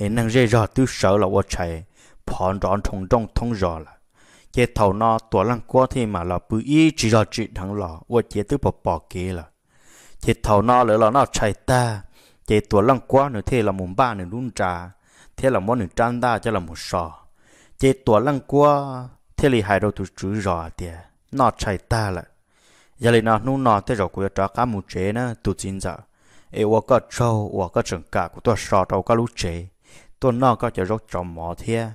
ấy năng rê rõ tứ sợ là ô chế phòn rọn thùng trong thông rõ là chế thầu nó tổ lăng quá thì mà là bự y chỉ là chỉ thằng lò và chế tứ bỏ bỏ kế là chế thầu nó lỡ là nó chạy ta chế tổ lăng quá nữa thế là muốn ba nữa đúng trà thế là món nữa trang ta cho là một sò chế tổ lăng quá thế là hai đầu tụi chữ rõ tiệt nó chạy ta là giờ này nó nung nó thế rồi của cho cá mù chế nó tụi chín giờ ê 我个粥我个整个我多少都个路 chế tôi nó có cho rốt trồng mỏ thiệt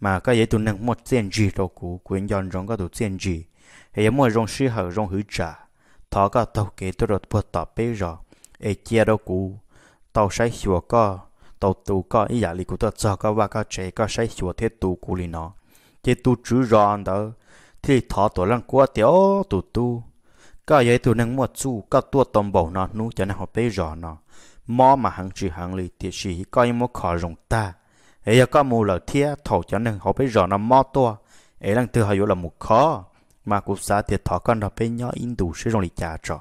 mà cái gì tôi năng một tiền gì đâu cũ quyến dọn rong cái tụi tiền gì hay mua rong sư hở rong hữu trả thọ cái tàu kế tụi đột bớt tọp bê rồi ấy chia đâu cũ tàu sai hiểu có tàu tù có ý giả lý của tao cho có và có chế có sai hiểu thế tù cũ lý nó chế tù chữ rõ đó thì thọ tụi năng quá tiểu tụ tu có vậy tụi năng một chú có tua tôm bầu nó nu cho nên họ bê rõ nó mò mà hàng chữ hàng lý tiệt sĩ coi một khó rồng ta ấy có mù là thia thầu cho nên họ phải rõ nó mò to ấy đang từ họ là một khó mà cũng xa thiệt thọ con đó bên nhỏ in đủ sử dụng để trả trọ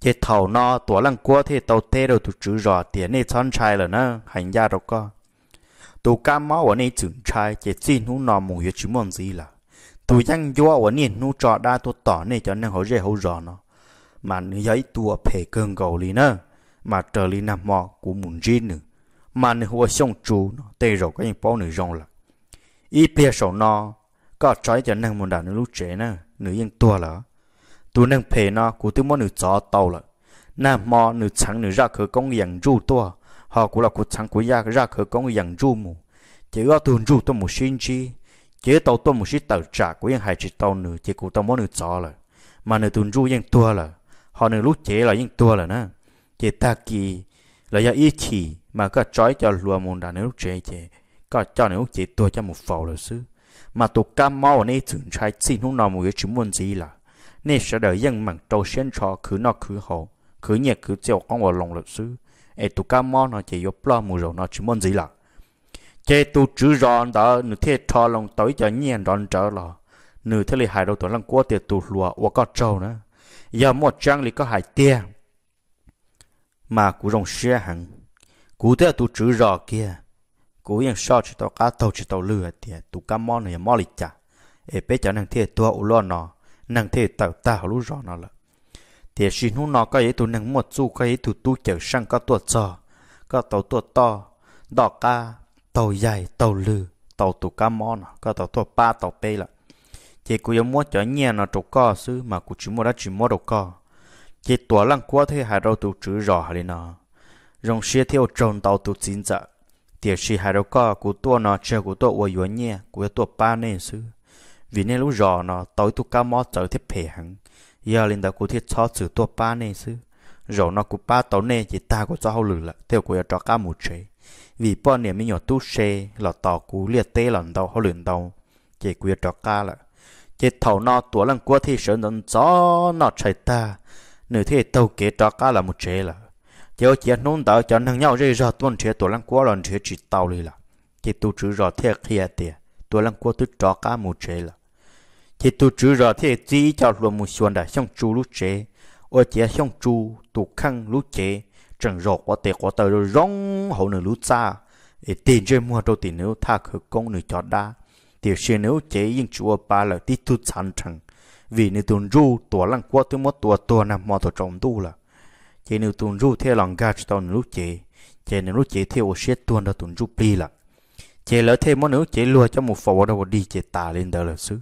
chế thầu nó tổ lăng cua thì tàu tê đầu tụ chữ rõ tiền này chọn trai là nó hành gia đâu có tụ cá máu ở này chừng trai chế xin hú nó mù yếu chứ mong gì là tụ răng do ở này nu trọ đa tụ tỏ này cho nên họ dễ hậu rõ nó mà giấy tụ phê cơn cầu lì nữa mà trở lì nằm mò của muốn gì nữa mà nữ hùa xong chú nó tê rồi có những bao nữ rong là ý bia sầu nó có trái cho nàng một đàn nữ lúc trẻ nè nữ yên tua là tu nàng phê nó của tư món nữ chó tàu là nam mò nữ chẳng nữ ra khởi công yàng ru tua họ cũng là của trắng của gia ra khởi công yàng ru mù chỉ có tu ru tôi một xin chi chỉ tàu tôi một xin tàu trả của yên hải chỉ tàu nữ chỉ của tàu món nữ chó là mà nữ tu ru yên tua là họ nữ lúc trẻ là yên tua là nè chỉ ta kỳ là do ý chỉ mà có trói cho lùa môn đàn nếu chế chế có cho nếu chế tôi cho một phò là sư mà tụ cam mau này thường trai xin không nào một cái chứng muốn gì là nên sẽ đợi dân mạng trâu xuyên cho cứ nó cứ hồ cứ nhẹ cứ chiều con vào lòng luật sư ấy tụ cam mau nó chỉ giúp lo mù rồi nó chứng muốn gì là chế tụ chữ ròn đó nửa thế trò lòng tới cho nhiên ròn trở lò nửa thế là hại đầu tuổi lăng quốc tiệt tụ lùa và có trâu nữa giờ một trang lý có hai tia mà cũng rồng xe hẳn cú thế tu chữ rõ kia cú yên so chỉ tàu cá tàu chỉ tàu lừa thì tu cá món này mò lịch chả ê bé chả năng thiệt tua u lo nó năng thiệt tàu ta hổ lú rõ nó là thì xin hú nó cái tu năng một su cái tu tu chở sang các tuột trò các tàu tuột to đỏ cá tàu dài tàu lừa tàu tu cá món nó các tàu tuột ba tàu pe là chỉ cú yên mua cho nhẹ nó trục co xứ mà cú chỉ mua đã chỉ mua đồ co chỉ tua lăng quá thế hai đầu tu chữ rõ hả đi nó rong xia theo trồng tàu tụ chín dạ tiệt sĩ hai đầu co của tua nó chơi của tua của yuan nhẹ của tua ba nên sư vì nên lúc rõ nó tối tụ cá mót trở thiết phe hẳn giờ lên đầu của thiết cho sự tua ba nên sư rõ nó của ba tàu nên chỉ ta của cho hậu lử là theo của cho cá một chế vì bọn niệm mình nhỏ tu xe là tàu cú liệt tê lần đầu hậu luyện đầu chỉ của cho cá là chỉ thầu nó tua lần qua thì sợ nó gió nó chạy ta nửa thế tàu kế cho cá là một chế là giờ chỉ nôn tao cho nàng nhau rồi giờ tuần trẻ tuổi lăng quá lần trẻ chỉ tao đi là chỉ tu chữ rõ thiệt kia tiệt tuổi lăng quá tu trọ cả một trẻ là chỉ tu chữ rõ thiệt chỉ cho luôn một xuân đã xong chu lúc trẻ ở trẻ xong chu tu khăn lúc trẻ chẳng rõ quá tệ quá tao rồi rong hậu nửa lúc xa để tiền chơi mua đồ tiền nếu tha khử công nửa cho đa thì xe nếu chế yên chúa ba là tí tu sản thành vì nếu tuần ru tuổi lăng quá tu mất tuổi tuổi nằm mò tổ trọng tu là chế nếu tuần ru theo lòng gạt tao nếu chế chế nếu chế theo ô xét tuần đó tuần ru bì là chế lỡ thêm món nếu chế lùa cho một phò đâu đi chế tà lên đó là xứ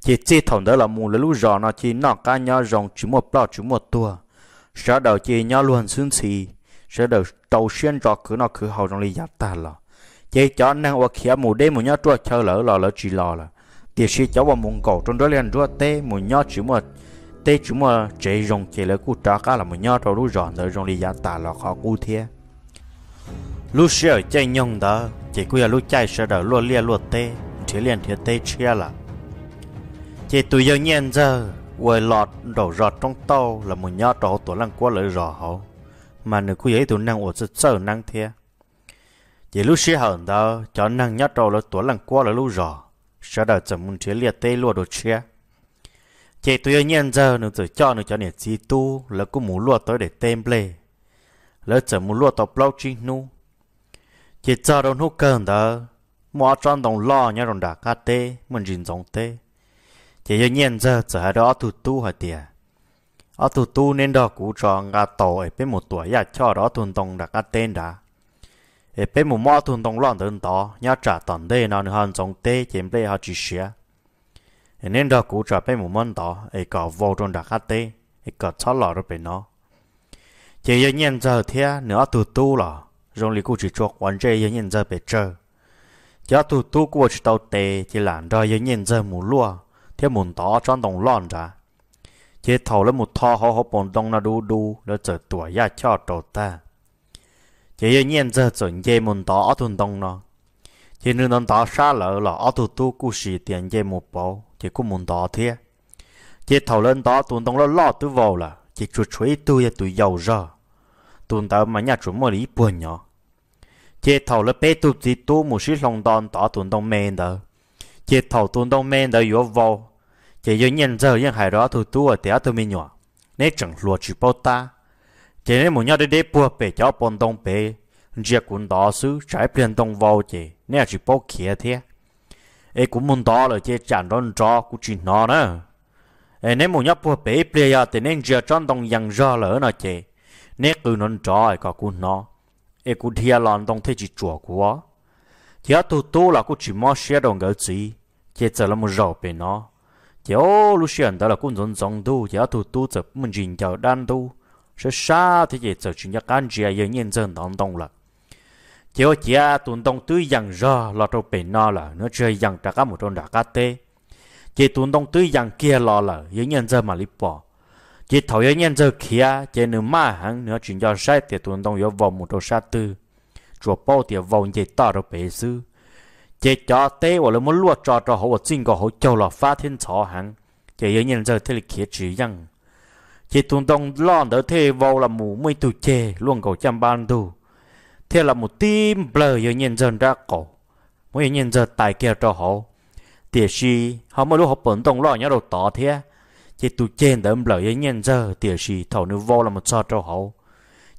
chế chế thằng đó là mù là lúc rõ nó chế nó ca nhau rồng chỉ một bao chỉ một tua sau đầu chế nhau luôn xương xì sau đầu đầu xuyên rõ cứ nó cứ hầu trong ly giặt tà là chế cho năng hoặc khía mù đêm mù nhau trua chơi lỡ lò lỡ chỉ lò là tiền sĩ cháu vào mùng cổ trong đó lên rua tê mù nhau chỉ một tê chúng mà chế rong chế là cú trả cá là một nhau rồi lúc rọn đỡ rong đi giá tả lọ khó cú thế lúc sửa chạy nhông đó chỉ cú là lúc chạy sửa đỡ luôn lia luôn tê thế liền thế tê chia là chỉ tụi giờ nhiên giờ quay lọt đổ rọt trong tàu là một nhau rồi tổ lăng quá lợi rọ hậu mà nữ cú ấy tụi năng ổn sơ sờ năng thế chỉ lúc sửa hận đó cho năng nhát rồi là tổ lăng quá là lúc rọ sửa đỡ chấm muốn thế liệt tê luôn đồ chia chị tôi nhân giờ nó tự cho nó cho nền chi tu là cũng muốn lúa tới để tem lệ lỡ chờ muốn lúa tao bao nu chị cho đâu nó cần đó mua trong đồng lo nhá đồng đạc cá tê mình rình giống tê chị cho nhân giờ hai đó tu tu hay tiệt ở tu tu nên đó cũng cho ngà tổ ở bên một tuổi ya à, cho đó tuần đồng đạc cá tên đã ở bên một mỏ tuần đồng loạn tuần đó nhá trả tận đây nó hơn giống tê chém lệ họ chỉ xia nên đó cũng trở bên một món đó ấy có vô trong đặc hạt tê ấy có chó lọ rồi bên nó chỉ giờ nhận giờ thế nữa tụt tu lọ rồi lý cũng chỉ cho quan chế giờ nhận giờ bên chơi chỉ tụt tu của chỉ tàu tê chỉ làm đó giờ nhận giờ mù lúa thế muốn đó trong đồng lon ra chỉ thầu lên một thò họ họ bồn đông là đu đu là chờ tuổi ya cho tổ ta chỉ giờ nhận giờ chuẩn chế muốn đó ở thôn đông nó chỉ nên đó xa lỡ là ở tụt tu cũng chỉ tiền chế một bộ chỉ có muốn đó thế chỉ thầu lên đó tuần tông lo lo tư vào là chỉ chuột chuối tôi là tụi giàu ra tuần tao mà nhà chúng mới đi buồn nhỏ chỉ thầu là bé tu chỉ tu một số lòng đòn đó tuần tông mê đó chỉ thầu tuần tông mê đó yếu vào chỉ do nhân giờ nhân hải đó tu ở thì tôi mới nhỏ nếu chẳng lùa chỉ bao ta chỉ nên một nhà để để bùa bể cháu bọn tông bể việc cũng đó xứ trái biển tông vào chỉ nếu chỉ bao kia thế ấy cũng muốn đó là chơi chẳng đón cho cũng chỉ nó nữa ấy nếu muốn nhấp vào bể player à, thì nên giờ trong đồng dặn ra ở nó chơi nếu cứ nó cho ấy có cũng nó ấy cũng thi lòng đồng thế chỉ chùa của chỉ tu tu là cũng chỉ mua xe đồng cái gì chỉ chờ là một rầu bên nó chỉ ô lúc xưa đó là cũng giống giống tu chỉ tu tu chỉ mình nhìn chờ đan tu sẽ xa thì chỉ chờ chuyện nhắc anh chị ấy nhận chân đồng đồng là chỉ có chỉ à, tụn đông tứ dặn ra là trâu bể no là nó chơi dặn trả cá một trâu trả cá tê chỉ tụn đông tứ dặn kia lo là yếu nhân dân mà lip bỏ chỉ thầu yếu nhân dân kia chỉ nửa ma hắn nữa chuyển cho sai thì tụn đông yếu vòng một trâu sa tư chùa bao thì vào chỉ tao trâu bể sư chỉ cho tê hoặc là muốn luo cho cho họ xin có họ châu là phát thiên chó hắn chỉ yếu nhân dân thế là kia chỉ dặn chỉ tụn đông lo đỡ thế vào là mù mây tụ chê luôn cầu chăm ban đồ thì là một tim bờ giờ nhân dân ra cổ mỗi nhân dân tài kia cho họ tiệt sĩ họ mới lúc họ bận tông lo nhớ đồ tỏ thế chỉ tụ trên đỡ bờ giờ nhân dân tiệt sĩ thầu nữ vô là một sao cho họ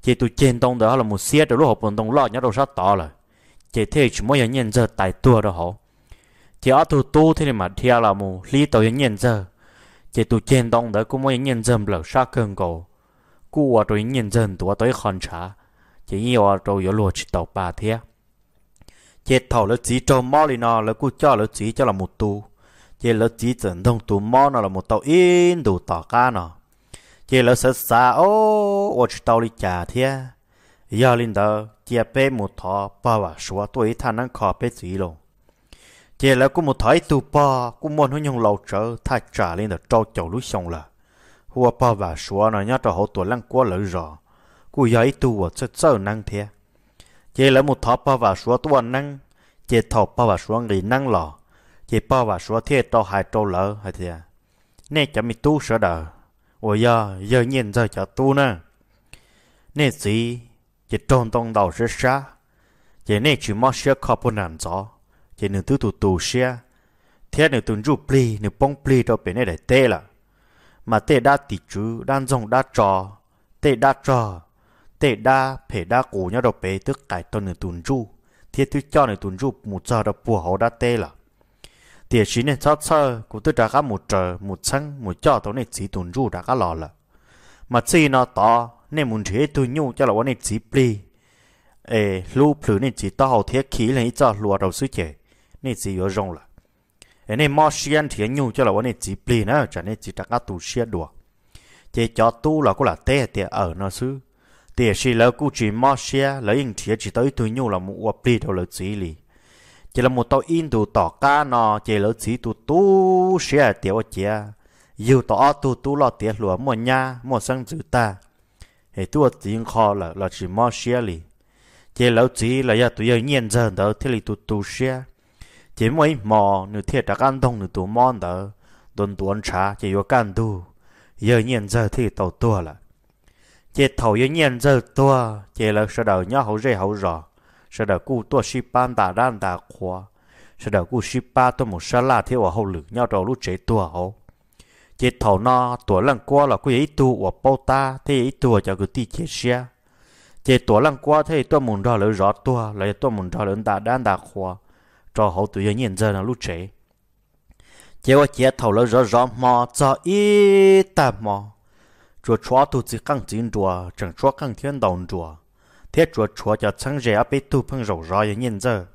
chỉ tụ trên tông đó là một xe cho lúc họ bận tông lo nhớ đồ sát tỏ rồi chỉ thế chỉ mỗi giờ nhìn giờ tài tua cho họ chỉ ở tụ tu thế mà theo là một lý tàu nhân dân, chỉ tụ trên tông đó cũng mỗi nhân dân bờ sát cơn cổ cua rồi nhân dân tụ tới hoàn trả chỉ nhiều trâu yếu lùa chỉ tàu bà thế chế thầu là chỉ trâu mò lì nó là cứ cho là chỉ cho là một tu chế là chỉ chẩn thông tu mò nó là một tàu in đủ tỏ ca nó chế là sợ xa ô ô chỉ tàu lì chả thế giờ lên đó chế bé một thọ bà bà số tuổi thanh năng khó bé chỉ luôn chế là cũng một thái tu bà cũng muốn nó nhung lâu trở thay trả lên đó trâu chầu lúa xong là hùa bà bà số nó nhớ cho hậu tuổi lăng quá lỡ rồi cú giấy tu ở chơi chơi năng thế chỉ là một thọ bao vào số tu năng chỉ thọ bao vào số người năng lò chỉ bao vào số thế cho hai trâu lỡ hay thế à? nè chả mi tu sợ đờ ôi giờ giờ nhìn giờ chả tu nè nè gì chỉ tròn tông đầu rất xa chỉ nè chỉ mất xe khó bún nản gió chỉ nửa thứ tụ tụ xe thế nửa tuần rụ pli nửa bông pli đâu bên này để tê là mà tê đã tỉ chú đang dùng đã trò tê đã trò tệ đa phê đa cổ nhau đó bé tức cải tôn nửa tuần ru thiết tôi cho nửa tuần ru một giờ đó bùa họ đã tê là thiệt chỉ nên sao sơ của tôi đã có một giờ một sáng một giờ tôi nên chỉ tuần ru đã có lò là mà chỉ nó to nên muốn thế tôi nhu cho là vấn đề chỉ pli ê lu plu nên chỉ to hậu thiết khí lên ít cho lùa đầu suy chế nên chỉ yếu rong là ê nên mò xiên thì nhu cho là vấn đề chỉ pli nữa chả nên chỉ đã có tu xiên đùa chế cho tu là cũng là tê thì ở nó xứ tiền xí lỡ cú chỉ mò xe lỡ yên thiệt chỉ tới tôi nhu là một uập đi đâu lỡ chỉ lì chỉ là một tàu in đồ tỏ ca nọ chỉ lỡ chỉ tụ tu xe tiểu chia yêu tỏ tụ tu lo tiền lúa mua nha mua sang chữ ta hệ tu tiền kho là là chỉ mò xe lì chỉ lỡ chỉ là giờ tụi giờ nhiên giờ đó thì lì tụ tu xe chỉ mỗi mò nửa thiệt đã ăn thông nửa tụ mòn đó đồn tuần trà chỉ có can đủ giờ nhiên giờ thì tàu tua là chế thầu với nhiên giờ tua chế là sợ đầu nhau hậu dễ hậu rõ sợ đầu cụ tua ship ban đà đan đà khóa sợ đầu cụ ship ba tua một sa la thiếu ở hậu lực nhau đầu lúc chế tua hậu chế thầu nó tua lần qua là quý ấy tu ở bao ta thế ấy tua cho cứ ti chế xe chế tua lần qua thế tua muốn rõ lỡ rõ tua lại tua muốn rõ lỡ đà đan đà khóa cho hậu tua với nhiên giờ là lúc chế chế qua chế thầu lỡ rõ rõ mò cho ít ta mò chúa chúa tu chỉ căng chín chúa chẳng chúa căng thiên đồng chúa thế chúa chúa cho chẳng rẻ bị tu phong rầu rò như nhân giờ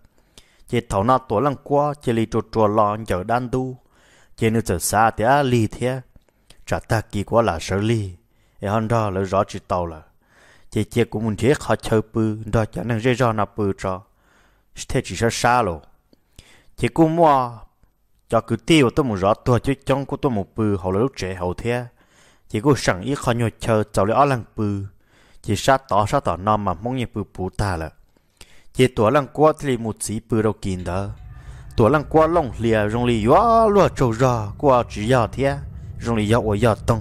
chỉ thảo na tổ lăng qua chỉ li chúa chúa lo nhờ đan tu chỉ nếu chờ xa thì á li thế chả ta kỳ quá là sợ li e hòn đó là rõ chỉ tàu là chỉ chỉ cũng muốn thế khó chơi bự đó chả năng dễ rõ nào bự cho thế chỉ sợ xa lo chỉ cũng mua cho cứ tiêu tôi muốn rõ tôi chỉ trong của tôi một bự hậu là lúc trẻ hậu thế chỉ có sẵn ý khó nhồi chờ cháu lấy lăng bư chỉ sát tỏ sát tỏ non mà mong nhịp bư bù ta là chỉ tuổi lăng quá thì một sĩ bư đâu kín đó tuổi lăng quá lông lìa rong lì quá lúa châu ra quá chỉ giờ thế rong lì giờ ở giờ tông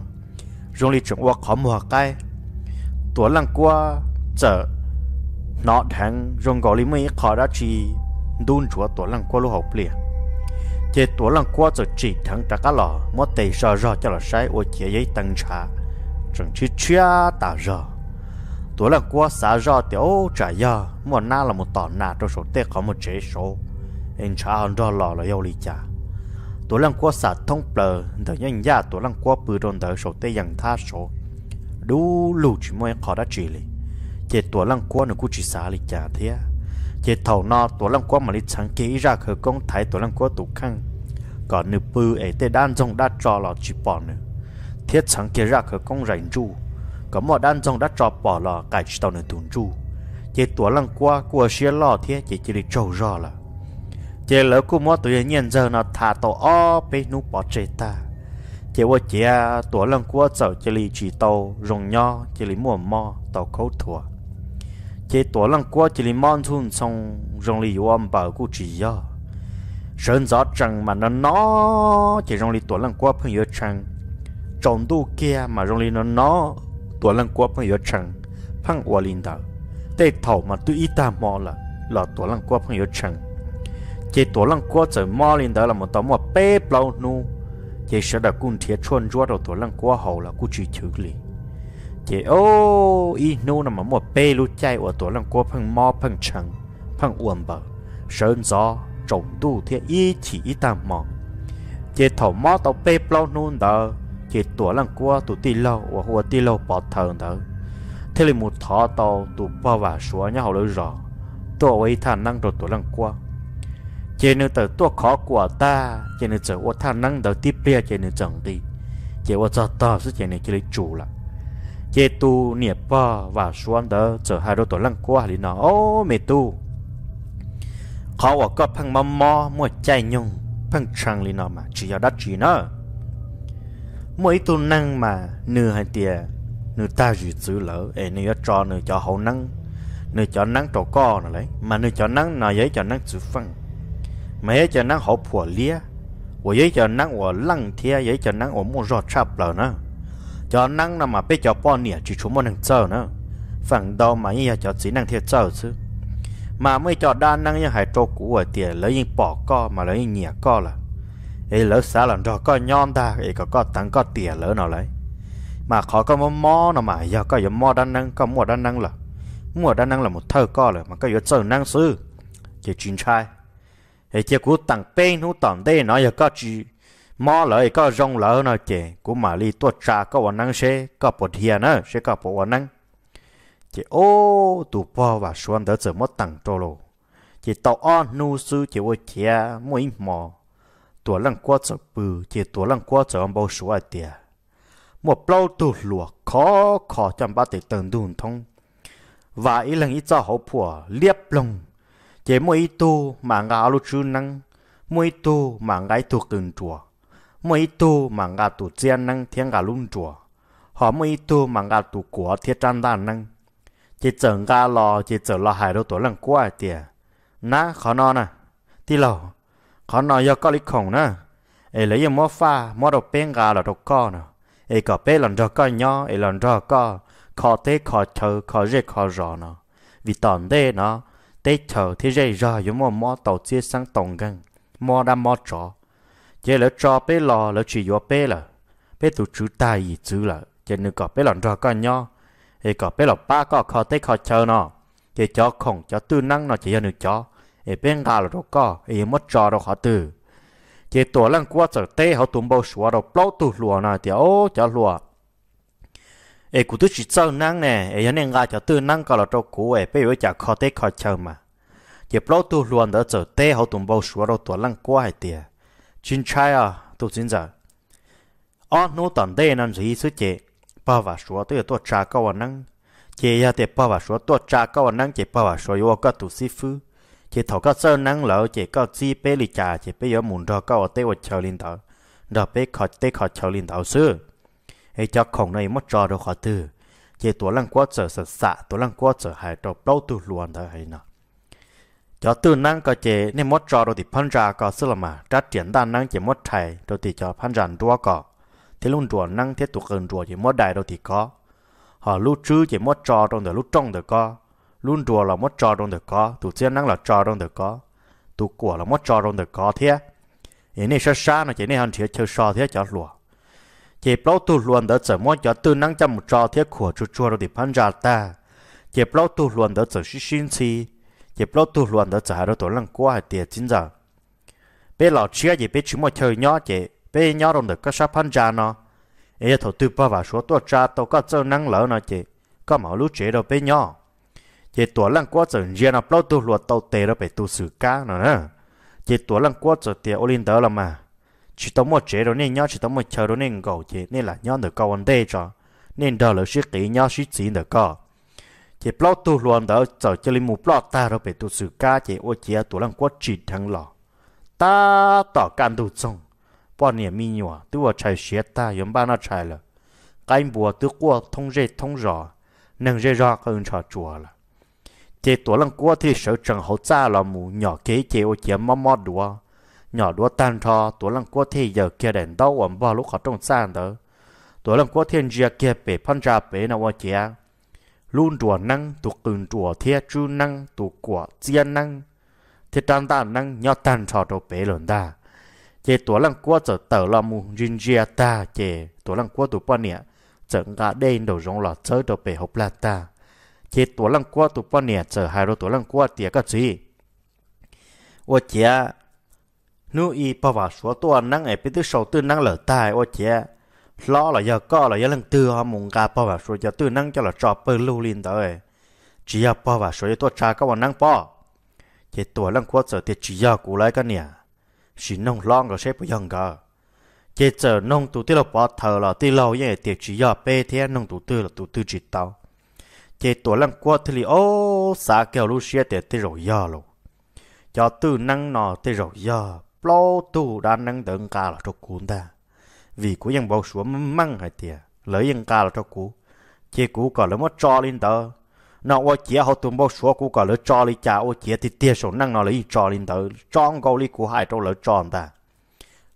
rong lì trồng qua khó mùa cái tuổi lăng quá chờ nọ thằng rong gọi lì mấy khó đã chỉ đun chúa tuổi lăng quá lúa học liền chế tuổi lăng quá rồi chỉ thằng ta cá lò mất tề sợ rõ cho là sai ô chế giấy tăng trà chẳng chứ chưa tả rõ tuổi lăng quá xả rõ tiểu trả giờ mà na là một tỏ nà trong số tê có một chế số anh trả hơn rõ lò là yêu lý trả tuổi lăng quá xả thông bờ thở nhân gia tuổi lăng quá bự đồn thở số tê dần tha số đủ lù chỉ mới khó đã chỉ lý chế tuổi lăng quá nó cũng chỉ xả lý trả thế chế thầu no tổ lăng quá mà lịch sáng kỹ ra khởi công thái tổ lăng quá tủ khăn còn nữ bư ấy tê đan dòng đã trò lò chỉ bỏ nữa thiết sáng kỹ ra khởi công rảnh chu có mọi đan dòng đã trò bỏ lò cải chỉ tàu nữ tùn chu chế tổ lăng quá của xe lò thiết chế chỉ đi trâu rõ là chế lỡ của mọi tuổi nhân giờ nó thả tổ o bê nụ bỏ chế ta chế qua chế à, tổ lăng quá sợ chế lì chỉ tàu rồng nho chế lì mùa mò tàu khấu thua chế tổ lăng qua chỉ mòn thun xong rong lì yom bảo cụ chỉ ya sơn gió trăng mà nó nó chỉ rong lì tổ lăng qua phong yếu trăng, trồng đu kia mà rong lì nó nó tổ lăng qua phong yếu trăng, phong ua linh đạo tê thầu mà tôi ít ta mò là là tổ lăng qua phong yếu trăng, chế tổ lăng qua chỉ mò linh đạo là một tấm mò bê bao nu chế sẽ đã cung thiết chuồn ruột đầu tổ lăng qua hậu là cụ chỉ chữ liền chế ô y nằm ở một bê lu chạy ở tổ lòng của phần mò phần chẳng phần uổng bờ sơn gió trồng tu thiệt y chỉ y tạm mò chế thổ mò tàu bê plau nun đờ chế tổ lòng của tụ tì lâu và hùa tì lâu bỏ thờ đờ thế là một thọ tàu tụ bao và xóa nhau lối rõ tổ ấy thả năng rồi tổ lòng của chế nữ tử tổ khó của ta chế nữ tử ô thả năng đầu tiếp bia chế nữ chẳng đi chế ô cho tao sẽ chế nữ chỉ lấy chủ lại chế tu niệm bò và xuống đó trở hai đôi tổ lăng qua thì nó ô mẹ tu khó ở có phăng mò mò mua chạy nhung phăng trăng thì nó mà chỉ ở đất chỉ nó mỗi tu năng mà nửa hai tia nửa ta giữ giữ lỡ ê nửa cho nửa cho hậu năng nửa cho năng tổ co nó lấy mà nửa cho năng nó giấy cho năng giữ phăng mà giấy cho năng hậu phủa lia và giấy cho năng ở lăng thia giấy cho năng ở mua rọt chập lỡ nữa cho năng là mà biết cho bọn nè chỉ chúng mình chờ nữa phẳng đầu mà như cho chỉ năng thiệt chờ chứ mà mới cho đa năng như hải trâu cũ ở tiền lấy những bỏ co mà lấy những nhẹ co là ấy lỡ xá làm cho co nhon ta ấy có co tăng co tiền lỡ nào lấy mà khó có mò mò nó mà giờ có giờ mò đa năng có mua đa năng là mua đa năng là một thơ co là mà có giờ chơi năng sư chỉ chuyên trai ấy chỉ cú tăng bên hú tỏm đây nói giờ có chỉ mò lời có rong lỡ nó chè của mà li tuột trà có ổn năng xe có bột hiền nó sẽ có bộ ổn năng chị ô tụ po và xuân đỡ giờ mất tặng trô lô chị tàu on nu sư chị ô chia mỗi mò tua lăng qua sợ bự chị tua lăng qua sợ ông bao số ai tiệt một bao tụ lụa khó khó chăm ba tỷ tầng đun thông và ý lần ít cho hậu phùa liếp lông chỉ mỗi tu mà ngã lúc chú năng mỗi tu mà ngái tu cường chùa mỗi tu mà ngà tu chiên năng thiên ngà lung chùa họ mỗi tu mà ngà tu của thiết trang đàn năng chỉ chờ ngà lò chỉ chờ lò hải đâu tổ lần qua tiề na khó no nè ti lò khó no do có lý khổng nè ai lấy mua pha mua đồ bên gà là đồ co nè ai có bé lần cho coi nhau ấy lần cho co khó thế khó chờ khó dễ khó rõ nè vì tòn đê nó thế chờ thế dễ rõ giống mua mua tàu chia sang tổng gần mua đam mua trọ chế lỡ cho bé lò lỡ chỉ vô bé là bé tụ chú tài gì chứ là chế nữ có bé lòn trò con nho thì có bé lò ba có khó tết khó chờ nó chế cho khổng cho tư năng nó chỉ cho nữ cho thì bé gà là đồ có thì mất trò đồ khó từ chế tổ lăng qua sở tê họ tùm bao xóa đồ bao tụ lùa nè thì ô cho lùa ấy cũng tôi chỉ sau năng nè ấy nên gà cho tư năng có là đồ cú, ấy bé giờ chả khó tết khó chờ mà chế bao tụ lùa đó sở tê họ tụm bao xóa đồ tổ lăng qua hay tiệt chín chai à tôi xin giờ anh nói tận đây nên gì sự chế bao và số tôi tôi trả câu năng chế ya để bao và số tôi trả câu năng chế bao và số yêu các tu sĩ phu chế thầu các sơ năng lỡ chế các chi bê lì trả, chế bê yếu muốn đó câu à tế vật chờ linh đạo đó bê khỏi tế khỏi chờ linh đạo sư ai cho không này mất trò được khó từ chế tổ lăng quá trở sợ xạ tổ lăng quá trở hại trò bao tu luôn thôi hay nào cho tư năng có chế nên mất trò đôi thì phân ra có sự là mà ra tiền đa năng chế mất thầy đôi thì cho phân ra đua có thế luôn đua năng thiết tụ cần đua chế mất đại đôi thì có họ lúc chứ chế mất trò trong đời lúc trong đời có luôn đua là mất trò trong đời có tụ chiến năng là trò trong đời có tụ của là mất trò trong đời có thế ý này sa sa nó chế này hắn chế chơi so thế cho lùa chế bao tụ luôn đỡ chở mất cho tư năng chăm một trò thiết của chua chua đôi thì phân ra ta chế bao tụ luôn đỡ chở sinh xin 也不都乱的在了多人过还跌进着。bé lọ chia gì bé chúng mà chơi nhỏ chị bé nhỏ đồng được có sao phân ra nó ấy thầu tư ba và số tua cha tao có chơi năng lỡ nó chị có máu lúc chế đâu bé nhỏ chị tuổi lăng quá trời nó bao tu luật tàu đó bé tu sử cá nó chị tuổi lăng quá trời tiền olin đó là mà chỉ tao mua chế rồi nên nhỏ chỉ tao mua chơi rồi nên gầu chị nên là nhỏ được câu vấn đây cho nên đó là sự nghĩ nhỏ sự chỉ được có chỉ bao tu luôn đó giờ cho lên mù bao ta rồi bị tu sự ca chỉ ô chia tu lăng quất chỉ thằng lò ta tỏ can tu xong bao niệm mi nhỏ tu ở trái xe ta yếm ba nó trái là cái bùa tu qua thông rệt thông rõ nâng rệt rõ hơn trò chùa là chỉ tu lăng quất thì sợ trần hậu cha là mù nhỏ kế chỉ ô chia mò mò đùa nhỏ đùa tan trò tu lăng quất thì giờ kia đèn đau ẩm bao lúc họ trong sàn đó tu lăng quất thiên giờ kia bị phân ra bị nào ô chia luôn chùa năng tu cường chùa thiên chu năng tu của chiên năng thì trang ta năng nhớ tan trò đồ bể lớn ta chế tổ lăng quốc trở tờ lo mù rin ria ta chế tổ lăng quốc tu quan niệm trở cả đen đầu rong lọt chơi đồ bể hộp là ta chế tổ lăng quốc tu quan niệm trở hai đồ tổ lăng quốc tiệt các gì ô chế nu y bảo vào số tổ năng ấy biết được sầu tư năng lở tai ô chế lo là giờ có là giờ lần tư họ muốn cả bỏ vào số giờ tư năng cho là trò bơ lưu lên tới chỉ giờ bỏ vào số giờ tôi trả các bọn năng bỏ chỉ tuổi lần qua giờ thì chỉ giờ lại cái nè chỉ nông lon rồi xếp bây giờ cả chỉ giờ nông tụ là bỏ thờ là tư lâu vậy thì chỉ giờ bê thế nông tụ tư là tụ tư chỉ tao chỉ tuổi lần qua thì ô xã kéo lưu xe thì tư rồi giờ luôn cho tư năng nọ tư rồi giờ bao tụ đã năng đừng cả là trục cuốn ta vì cú yang bao số măng hay tiệt lấy yang cao là cho cú chỉ cú có lấy mất cho lên tờ nó ô chia họ tụm bao số cú có lấy cho lên cha ô chia thì tiệt số năng nó lấy cho lên tờ trong câu lấy cú hai trâu lấy cho ta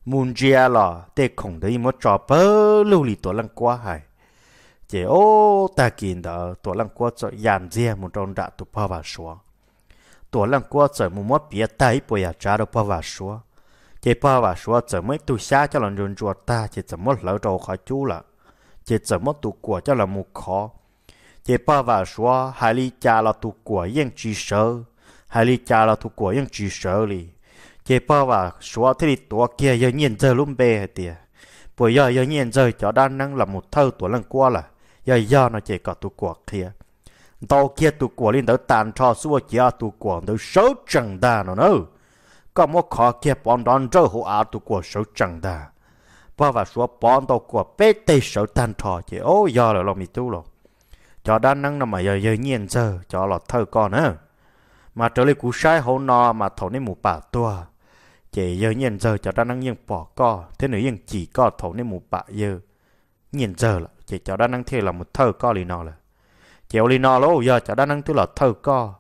muốn chia lò tê không đấy một cho bơ lưu lì tổ lăng quá hay chỉ ô ta kín đó tổ lăng quá cho yàn dìa một trong đã tụ pa vào số tổ lăng quá cho một mất bia tay bồi giờ cha đâu pa vào số chị bà và số giờ mới tu xa cho lần rừng ruột ta chị giờ mất lỡ trâu khỏi chú là chị giờ mất tu của cho là mù khó chị bà và số hai ly cha là tu của yên chỉ sợ hai ly cha là tu của yên chỉ sợ li chị bà và số thế thì tua kia yên nhiên giờ luôn bê tiệt bây giờ yên nhiên giờ cho đa năng là một thơ tuổi lần qua là giờ giờ nó chỉ có tu của kia tao kia tu của lên tới tàn cho xua kia tu của tới số chẳng đa nó nữa có một khó kia bọn đón rơ hồ á tụ của sâu chẳng đà bà và số bọn tàu của bê tê sâu tan thọ chị ô giờ là lo mì tu rồi cho đa năng nằm mà giờ giờ nhiên giờ cho là thơ con á mà trở lại cú sai hồ nọ mà thổ nên mù bà tua chị giờ nhiên giờ cho đa năng nhiên bỏ co thế nữa nhiên chỉ co thổ nên mù bà giờ nhiên giờ là chị cho đa năng thế là một thơ co lì nọ là chị ô lì nọ lâu giờ cho đa năng thứ là thơ co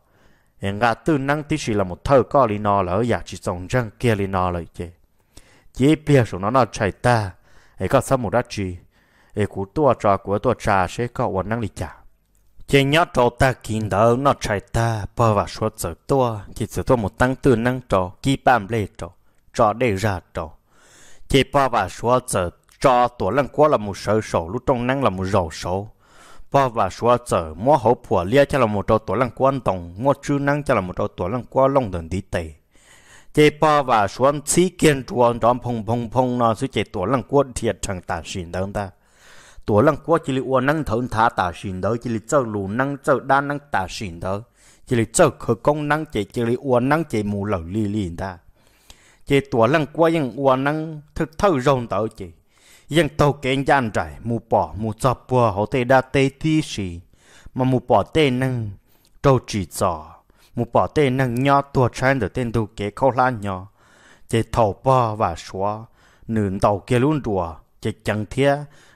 hiện ngã tư năng tí chỉ là một thơ có lý nó là ở nhà chỉ dòng răng kia lý nó lại chứ chỉ bia số nó nó chạy ta ấy có sao một đá chỉ ấy của tua trò của tua trà sẽ có ổn năng lý trả chỉ nhớ trò ta kinh đỡ nó chạy ta bơ và số giờ tua chỉ giờ tua một tăng tư năng trò kỳ bám lê trò trò để ra trò chỉ bơ và số giờ trò tua lần quá là một sợ sổ lúc trong năng là một rầu sổ và và xóa trở mua hậu phùa lia cho là một trâu tổ lăng quan tổng mua chư năng cho là một trâu tổ lăng qua long đường đi tề chế ba và xuân chỉ kiến chuan đón phong phong phong nó sẽ chế tổ lăng quan thiệt chẳng tả xin đâu ta tổ lăng quan chỉ là uo năng thấu thả tả xin đó chỉ là chơi lù năng chơi đa năng tả xin đó chỉ là chơi khởi công năng chế chỉ là uo năng chế mù lẩu li li ta chế tổ lăng quan quan ยัง uo năng thực thâu rồng tạo chế ยังโตเก่งยันใจมูปอมูจอปัวเขาเตดาเตตีสีมามูปอเตนังโตจีจอมูปอเตนังย่อตัวฉันเดเต้นดูเก๋เข้าล้านย่อเจเท่าป้อว่าชัวหนึ่งเต่าเกลุ่นดัวเจจังเทีย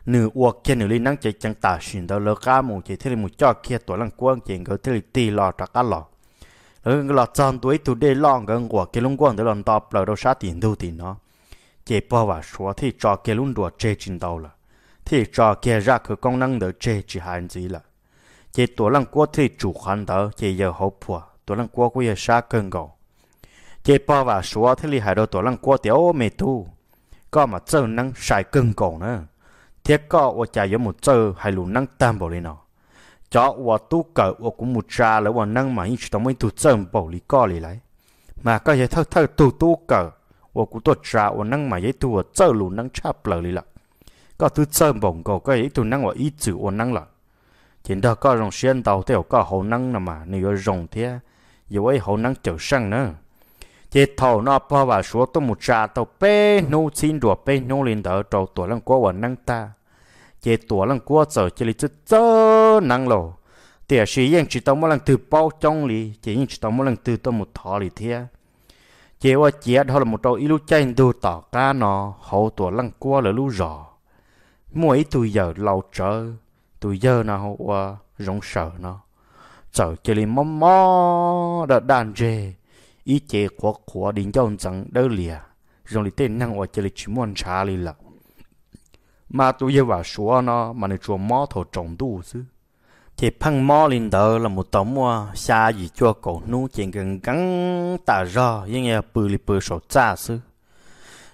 หนึ่งอวกเกหนึ่งลินังเจจังตาสินเดลก้ามูเจเทลิมูจ่อเคียตัวลังกวงเจงเขาเทลิตีหลอจักหลอเออหลอจอนตัวไอตัวเดลองกันอวกเกลุ่นกวงเดลอนตอบเราเราชาตินดูตีเนาะ chế bỏ và số thì cho cái luôn đùa chế chính đầu là thì cho cái ra cái công năng đó chế chỉ hạn gì là chế tổ lăng quốc thì chủ khán đó chế giờ hậu phu, tổ lăng quốc cũng giờ xa cơn gầu chế bỏ và số thì li hại đó tổ lăng quốc tiểu mê tu có mà chơi năng sai cơn gầu nữa thiết có ở chả có một chơi hay lùn năng tam bảo lên nào, cho ở tu cờ ở cũng một cha là ở năng mà như chúng ta mới tu chơi bảo lý co lý lại mà có thể thật thật tu tu cờ 我古多查我能买一度我走路能差不了了，个都走蹦个个一度能我一走我能了，见到个用先到掉个好能了嘛，你要用的，以为好能就上呢。chế thầu nó bao và số tôi một trà tàu bê nô xin đùa bê nô lên đỡ đầu tuổi lăng quá quần năng ta chế tuổi lăng quá giờ chỉ lấy chút chớ năng lồ tiền sĩ yên chỉ tao mỗi lần từ bao trong lì chỉ yên chỉ tao mỗi lần từ tao một thọ lì thế chế ô chế đó là một trâu ilu chen đu tỏ cá nó hậu tổ lăng qua là lu rò mỗi ít giờ lâu trở tụi giờ nào hậu qua à, rong sợ nó trở chơi lên mò mò đã đàn dê ý chế của của đình cho ông chẳng đỡ lìa rồi tên năng ở chơi lên chỉ muốn trả lì lợ mà tụi giờ vào xóa nó mà nó chùa mò thổ trồng tu chứ thì phăng mò linh đó là một tấm mua à, xa gì cho cổ nu chuyện gần gắn tà rò nhưng nhà bự lì bự sổ xa sư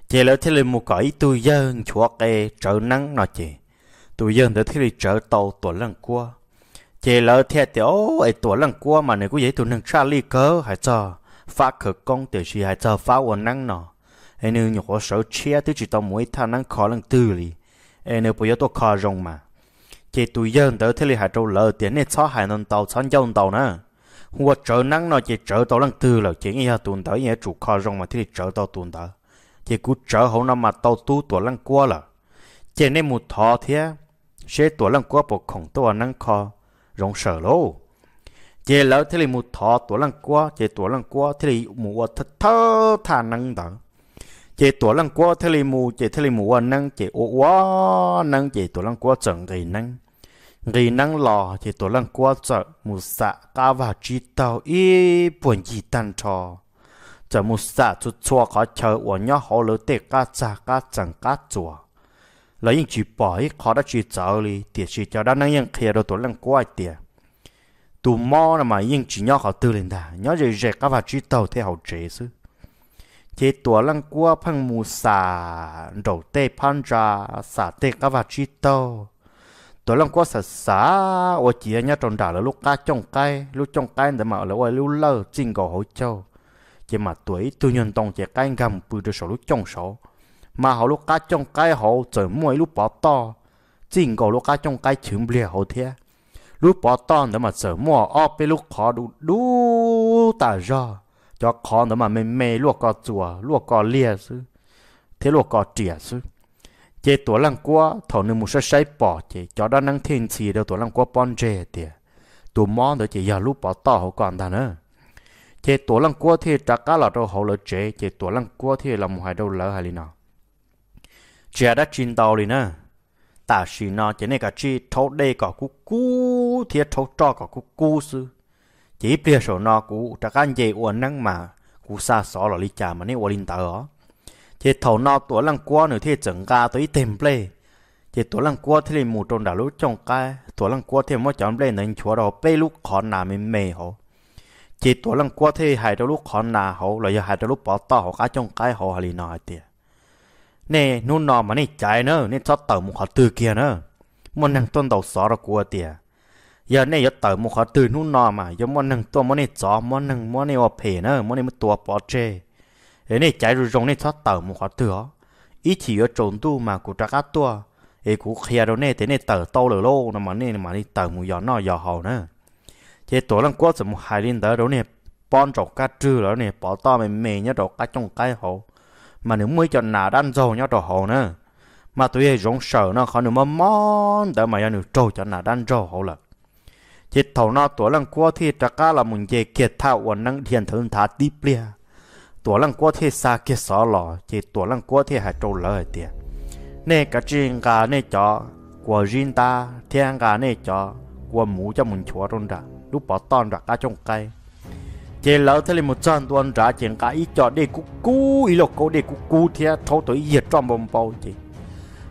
thì là thế là một cõi tôi dân chúa cái trở nắng nọ chị tôi dân đó thế là trở tàu tuổi lăng qua thì là thế tiểu ấy tuổi lăng qua mà này có dễ tôi nâng xa ly cớ hay cho phá khởi công tiểu gì hay cho phá quần nắng nó ấy nên nhỏ sở chia tới chỉ tao mỗi thằng nắng khó lần tư lì ấy nên bây giờ tôi khó rồng mà chỉ tụi dân tới thế là hai trâu lỡ tiền này xóa hai nông tàu xóa dông tàu nè hoặc trở nắng nó chỉ trở tàu lăng từ là chỉ nghe tuần tới nghe chủ kho rong mà thế là trở tàu tuần tới chỉ cứ trở hậu nó mà tàu tu tuần lăng qua là chỉ nên một thọ thế sẽ tuần lăng qua bộ khổng tàu năng kho rong sợ lô chỉ lỡ thế là một thọ tuần lăng qua chỉ tuần lăng qua thế là một thật thơ thà năng tàu chế tổ lăng qua thế li mù chế thế li mù năng chế ô quá năng chế tổ lăng qua chẳng gì năng gì năng lò chế tổ lăng qua chợ mù xạ cá và chi tàu y buồn gì tan trò chợ mù xạ chút chua có chờ của nhá họ lỡ tê cá chả cá chẳng cá chùa lấy những chỉ bỏ ấy khó đã chỉ chở đi thì chỉ cho đã năng những kia đồ tổ lăng qua tiền tụ mò là mà những chỉ nhá họ tư lên đà nhá rồi dễ cá và chi tàu thế họ chế chứ chế tua lăng cua phăng mù xả đầu tê phan ra xả tê cá và chi tô tua lăng cua xả xả ô chỉ nhá tròn đà là lúc cá trồng cây lúc trồng cây để mà là ô lúc lơ chinh gò hỗ châu chỉ mà tuổi tư nhân tông chỉ cái gầm bự được số lúc trồng số mà họ lúc cá trồng cây họ trời mỗi lúc bỏ to chinh gò lúc cá trồng cây chừng bìa họ thế lúc bỏ to để mà trời mua ở bên lúc khó đủ đủ tà rồi cho con đó mà mê mê luộc cò chùa luộc cò lia chứ thế luộc cò trìa chứ chế tổ lăng qua thầu nên một số sai bỏ chế cho đó năng thiên chỉ đâu tổ lăng qua pon chế tiệt tổ món đó chế giờ lúc bỏ to hậu còn ta nữa chế tổ lăng qua thì trả cá là đâu hậu lợi chế chế tổ lăng qua thì là một hai đâu lỡ hay nào chế đã chín tàu đi nữa ta xì nó chế này cả chi thấu đây cả cú cú thì thấu cho cả cú cú sư จีเปลี่ยนโนอกูจะกันเจอวนนั่งมากูซาสอลอลิจามันนี่วอลินตาอ๋อเจทอนอตัวลังกัวหนูเทจังกาตัวอิเต็มเปลเจตัวลังกัวที่ริมูตรงดาลุจงกาตัวลังกัวเทมว่าจอมเปลนั่งชัวรอเปลุกขอนนามิเมเหรอเจตัวลังกัวเที่หายตัวลุกขอนนาหอเราจะหายตัวลูกปอต่อหอกาจงกาเหอฮารีนอเตียเน่นุ่นนอนมันนี่ใจเนอะนี่ชอบเติมมุขตือเกียเนอะมันยังต้นเต่าสอรกัวเตีย giờ này giờ tới một khó từ nút nọ mà giờ món nâng tua món này gió món nâng món này ọp hè nữa món này một tua bỏ chê thế này trái rồi rong này thoát tới một khó từ ó ít chỉ ở trốn tu mà cụ trắc át tua ấy cụ khía đâu này thế này tới tàu lửa lô nó mà này mà đi tới một gió nọ gió hầu nữa thế tổ lăng quát một hai linh tới đâu này bọn trọc cá trừ rồi này bỏ to mày mề nhá đồ cá trong cái hầu mà nếu mới cho nà đan dầu nhá đồ hầu nữa mà tôi ấy rong sợ nó khó nếu mà món tới mà nó trâu cho nà đan dầu hầu là thì thầu nó tổ lăng qua thì trả cá là mình dễ kiệt thao ổn năng hiện thường thả tiếp lia tổ lăng qua thì xa kia xó lò thì tổ lăng qua thì hãy trâu lời tiền nè cả chuyện cả nè chó của riêng ta thiên cả nè chó của mũ cho mình chúa trong ra lúc bỏ ton ra cá trong cây chỉ lỡ thế là một trăm tuần trả chuyện cả ít cho đi cú cú ý lộc cố đi cú cú thì thâu tới giật trong bông bao chị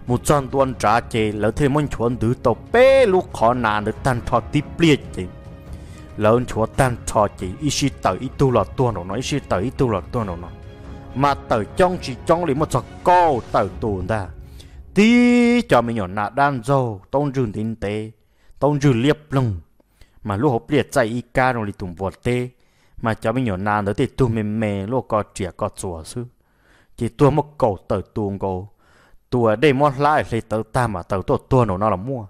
một trận tuần trả chế lỡ thêm mong chuẩn đứa tàu bê lúc khó nạn được tan thọ tiếp liệt chế lỡ chúa tan thọ chế ít xí tàu ít tu là tuần nó ít xí tàu ít tu là tuần nó mà tàu trong chỉ trong lấy một giọt câu tàu tuần ta tí cho mình nhỏ nà đan dâu tông rừng tinh tế tông rừng liệp lưng mà lúc hộp liệt chạy y ca rồi tùng vọt tê mà cho mình nhỏ nà nữa thì tùng mềm mềm lúc có trẻ có chùa sư chỉ tua một cầu tờ tuôn cầu đây lấy lấy tờ tờ tờ tờ ta mà mà nó nó là là mua,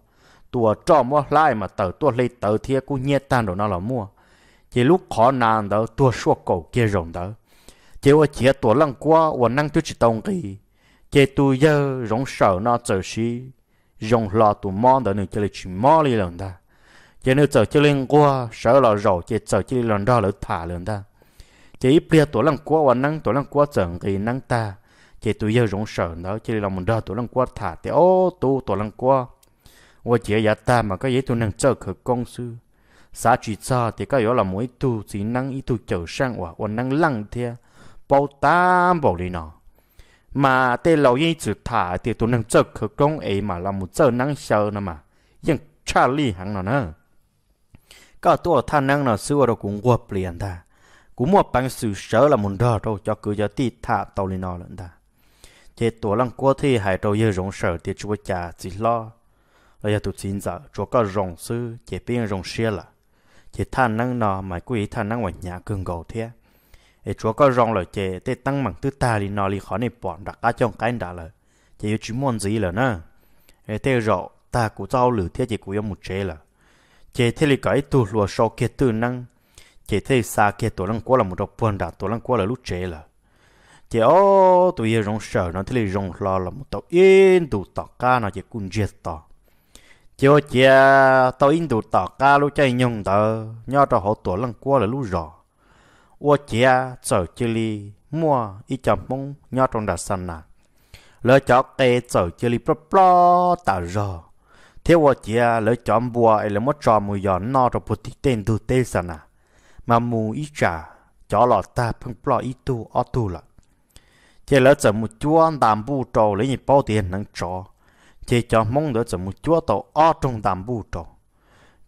mua. cho cũng tan chỉ lúc khó nàn đó tua suốt cổ kia rồng đó chỉ có chỉ tua lăng qua và năng tu chỉ tông kỳ chỉ tu giờ rong sợ nó chờ gì, rong lo tu mò đó nữa chỉ chỉ mò đi lần ta chỉ nữa chờ chỉ lên qua sợ là rồi chỉ chờ chỉ lần đó là thả lần đó, chỉ bây giờ tua lăng qua và năng tua lăng qua chờ kỳ năng ta chỉ tôi giờ rong sợ đó chỉ là mình đỡ tôi lăng qua thả thì ô tôi tôi lăng qua và chỉ là ta mà có gì tôi năng chờ khởi công sư xã chỉ cho thì có yếu là mỗi tu chỉ năng ít tu chờ sang và và năng lăng thế bao tam bảo đi nọ mà tê lâu yên chữ thả thì tôi năng chờ khởi công ấy mà là một chờ năng sợ nữa mà nhưng cha Charlie hẳn nó nữa có tôi than năng là xưa đâu cũng qua liền ta cũng một bằng sự sợ là một đỡ đâu cho cứ giờ tít thả tàu lên nọ lận ta chế tổ lăng qua thì hải trâu như rộng sở thì chúa cha chỉ lo là giờ tụt xin giờ chúa có rồng sư chế biến rồng xia là chế than năng nọ mà quý than năng ngoài nhà cường gầu thế ấy chúa có rồng là chế để tăng mạnh tư ta đi nọ đi khó này bọn đặt cá trong cái đã là chế yêu chú môn gì là nè ấy tê rộ ta cũng giao lử thế chế cũng yêu một chế là chế thế là cái tụ lùa sau kia tư năng chế thế xa kia tổ lăng qua là một độc buồn đã tổ lăng qua là lúc chế là chỉ ô tụi giờ rong sợ nó thì rong lo là một tàu in tụ tọ ca nó chỉ cun chết tọ chỉ ô chỉ tàu in tụ tọ ca lúc chạy nhung tờ nhau cho họ tuổi lần qua là lúc rõ ô chỉ sợ chỉ li mua ít chậm mông nhau trong đặt sân nà lỡ cho kê sợ chỉ li pro pro tạo rõ thế ô chỉ lỡ cho bùa ấy là một trò mùi giòn nó cho bút tên đủ tên sân nà mà mù ít trả cho lọt ta phăng pro ít tu ở tu lại chế là chở một chúa đàm bu trầu lấy nhịp bao tiền năng trò chế cho mong đỡ chở một chúa tàu ở trong đàm bu trầu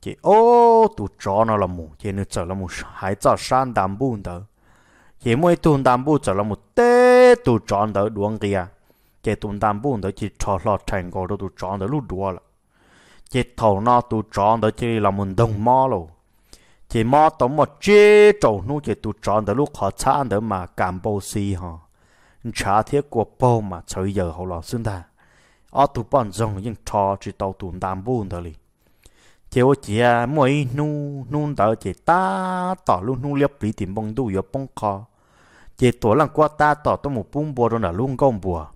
chế ô tụ trò nó là mù chế nó chở là mù hải cho san đàm bu đỡ chế mỗi tuần đàm bu chở là một tê tụ trò đỡ đuông kia chế tuần đàm bu đỡ chỉ cho lo thành cổ đỡ tụ trò đỡ lúc đua là chế thầu nó tụ trò đỡ chỉ là một đồng mò rồi chỉ mò tổng một chế trầu nu chỉ tụ tròn tới lúc khó chăn tới mà cảm bầu si ha trả thiết của bò mà chơi giờ họ lò xuyên ta ở tụ bọn rồng những trò chỉ tàu tụn đam buồn thôi lì chiều chỉ mỗi nu nu tờ chỉ ta tỏ luôn nu liệp lý tìm bông đủ yếu bông cò chỉ tổ lăng qua ta tỏ tôi một bung bùa rồi là luôn gom bùa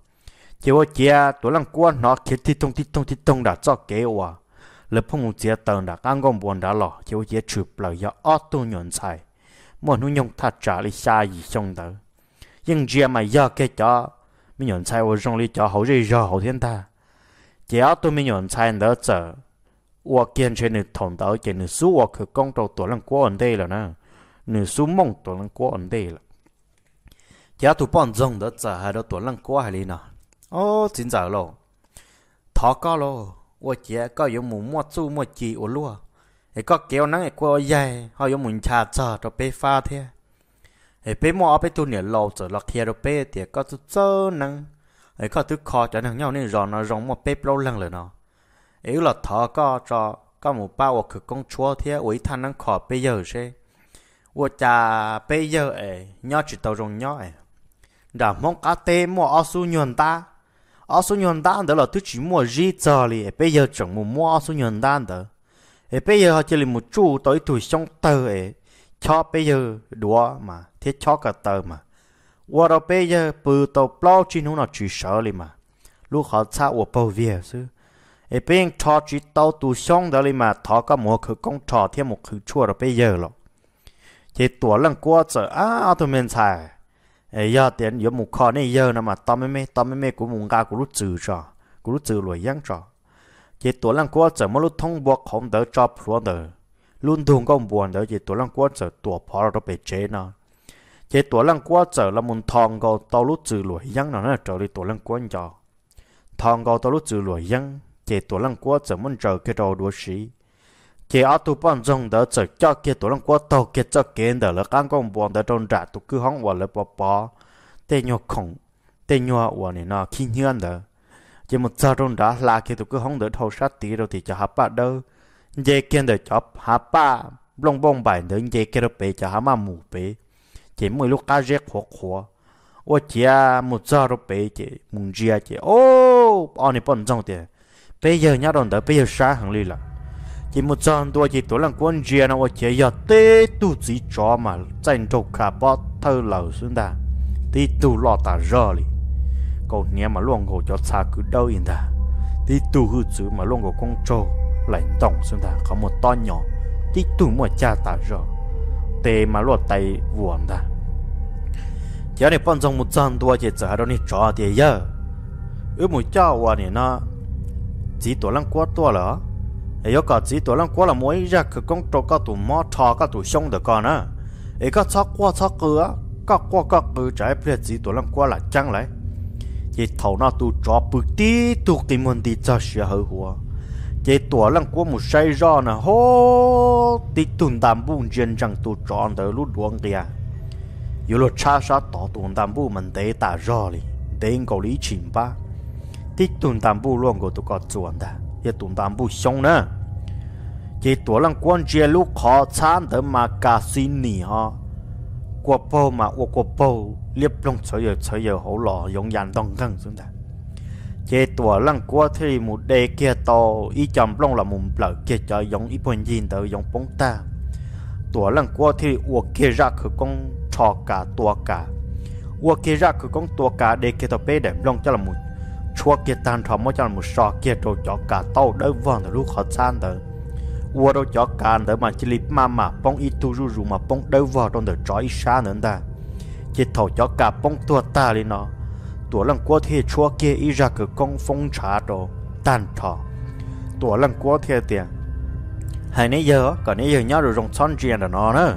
chiều chỉ à, tổ lăng qua nó khiến thi tông thi tông thi tông đã cho kế hòa lập phong một chiếc tờ đã ăn gom bùa đã lò chiều chỉ à, chụp lại do ở tụ nhọn sai, mỗi nu nhung thật trả lý sai gì trong đó nhưng chia mà giờ cái cho mình nhận sai của trong lý cho hậu gì giờ hậu thiên ta chỉ ở tôi mình nhận sai đỡ chờ ô kiên trì nửa thòng tàu chỉ nửa số ô cứ công tàu tuổi lăng qua ổn đây rồi nè nửa số mong tuổi lăng qua ổn đây rồi chỉ ở tôi bọn rồng đỡ chờ hai đỡ tuổi lăng qua hay lý nè ô chính giờ rồi thọ có rồi ô chỉ có dùng mũ mua chu mua chỉ ô luôn thế. ไอ้เป้มอไปตัวเนี่ยเราจะลักเทียร์เป้เตียก็จะเจอนังไอ้ก็ตัวคอจะนังเงาเนี่ยรอนะรองมอเป้เราลังเลยเนาะไอ้หลัดทอก็จะก็หมูป้าว่าคือกงชัวเทียอุ้ยท่านนังขอเป้เยอะใช่ว่าจะเป้เยอะไอ้ยอดจิตตัวรงยอดไอ้ดามองกาเตมออาสุญญ์ตา ở số nhuận đan đó là thứ chỉ mua gì giờ thì bây giờ chẳng mua mua ở số nhuận đan đó bây giờ họ chỉ là một chú tới tuổi sống tờ ấy cho bây giờ đùa mà thế cho cả tờ mà qua đó bây giờ bự tàu bao chỉ nó là chỉ sợ li mà lúc họ xa của bao việc chứ ở bên cho chỉ tàu tu xong đó li mà thọ có một khử công trò thêm một khử chua rồi bây giờ rồi chỉ tuổi lần qua giờ à tôi mình xài ấy giờ tiền giờ một kho này giờ nó mà tao mới mê tao mới mê của mùng ga của lúc trừ cho, của lúc trừ lùi giang trò chỉ tuổi lần qua giờ mà lúc thông buộc không đỡ cho luôn đỡ luôn thùng công buồn đỡ chỉ tuổi lần qua giờ tuổi phò rồi bây chế nó chế tổ lăng quá trở là muốn thằng gò tao lúc trừ lùi dân nó là trở đi tổ lăng quá nhỏ thằng gò tao lúc trừ lùi dân chế tổ lăng quá trở muốn trở cái đầu đua sĩ chế ở tu bọn trong đó trở cho kia tổ lăng quá tao kết cho kia đó là căng công bọn đó trong trả tu cứ hóng và là bỏ bỏ tên nhau khổng tên nhau vào nền nó khi nhiên đó chỉ một giờ trong trả là kia tu cứ hóng đỡ thâu sát tí rồi thì cho hấp bát đâu dễ kia đỡ cho hấp bát long bông bài đến dễ kia đỡ bể cho hấp mà mù bể chỉ mỗi lúc cá rét khó khó ô chia một giờ rồi bé chị muốn chia chị ô anh này bận rộn thế bây giờ nhá đòn tới bây giờ sáng hàng lì là chỉ một giờ tôi chỉ tôi làm quân gì nó ô chia giờ tê tu chỉ cho mà tranh trục cả bó thơ lầu xuống ta tê tu lo ta rơ lì cậu nhà mà luôn hồ cho xa cứ đâu yên ta tê tu hư chữ mà luôn hồ con trâu lạnh tổng xuống ta có một to nhỏ tê tu mà cha ta rơ tê mà lột tay vuông ta giờ này bọn dòng một trăm đua chỉ giờ đó nè cho thì giờ ước một cháu à này nó chỉ tổ lăng quá tổ là ấy có cả chỉ tổ lăng quá là mỗi ra cái công trò các tụ mò trò các tụ xong được con á ấy có sắc qua sắc cửa các qua các cửa trái phía chỉ tổ lăng quá là chăng lại chỉ thầu nó tụ trò bực tí tụ cái môn thì cho sửa hở hùa chế tổ lăng của một say do nè hô tí tùn tam bu dân chẳng tù tròn tới lúc đuông kìa yếu lột cha sa tỏ tùn tam bu mình để ta do lì tế cầu lý chìm ba tí tùn tam bu luôn của tụ có chuẩn đã yếu tùn tam bu xong nè chế tổ lăng quan chế lúc khó chán tới mà cả xin nỉ ho qua bầu mà qua qua bầu liếp lông chơi chơi hổ lò dùng dàn đông căng xuống ta chế tua lăng qua thì một đề kia to y chấm long là một lợ kia cho giống y bồn nhìn tới giống bóng ta tua lăng qua thì uo kia ra khử con trò cả tua cả uo kia ra khử con tua cả đề kia to bé đẹp long cho là một chua kia tan thọ mới cho là một sọ kia đồ cho cả tàu đỡ vòn từ lúc khó san tới uo đồ cho cả tới mà chỉ lip mà mà bóng y tu ru ru mà bóng đỡ vòn trong từ trói xa nữa ta chỉ thầu cho cả bóng tua ta lên nó ตัวลังกัวเทชัวเกอีรักกองฟงชาโตตันทอตัวลังกัวเทเตียหายในเยอะก่อนนี้เยอะเนาะหรือรงซ้อนเจียนเนาะเนอะ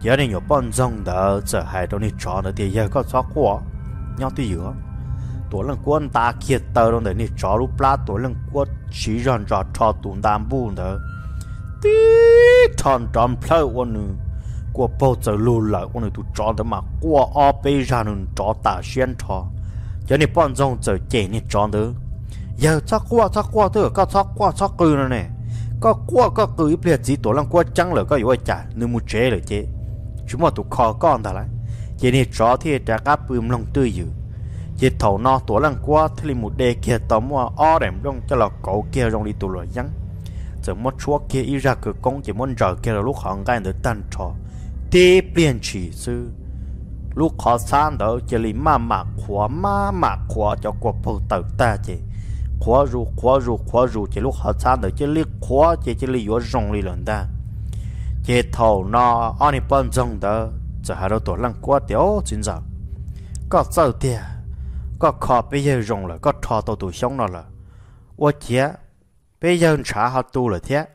เยอะนี่อยู่ป้อนจงเดอจะหายตรงนี้จอเนอะเตียเยอะก็ซอกหัวเนาะที่เยอะตัวลังกัวตาเขียดเตอตรงเดี๋ยวนี้จอรูปลาตัวลังกัวชีรอนจอทอตุนตามบูนเนอะตีทอนจอมเพลวันนึง của bao giờ lùi lại ông này tụi chó đó mà qua ở bây giờ nó chó ta xuyên thọ giờ nên bọn rong trở chế này tròn nữa giờ chắc qua chắc qua thôi có chắc qua chắc cứ nữa nè có qua có cứ ít liệt gì tổ lăng qua trắng rồi có yếu chả nếu muốn chế rồi chế chúng mà tụi khó con ta lại chế này trò thì trả cá bùm lòng tư dữ chế thầu no tổ lăng qua thì một đề kia tóm mà o đẹp rong cho là cậu kia rong đi tù rồi nhắn giờ mất chúa kia ý ra cửa công chỉ muốn rời kia là lúc họ ngay được tan trò tiếp liền chỉ sư lúc khó san đó chỉ lì mà mà khóa mà mà khóa cho cuộc phụ tử ta chỉ khóa ru khóa ru khóa ru chỉ lúc khó san đó chỉ lì khóa chỉ chỉ lì vô rong lì lần ta chỉ thầu nó anh ấy bận rong đó chỉ hai đầu tổ lăng quá tiểu chính giờ có sao tiệt có khó bây giờ rong rồi, có thọ tổ tụ xong rồi. là ô bây giờ trả họ tu là thế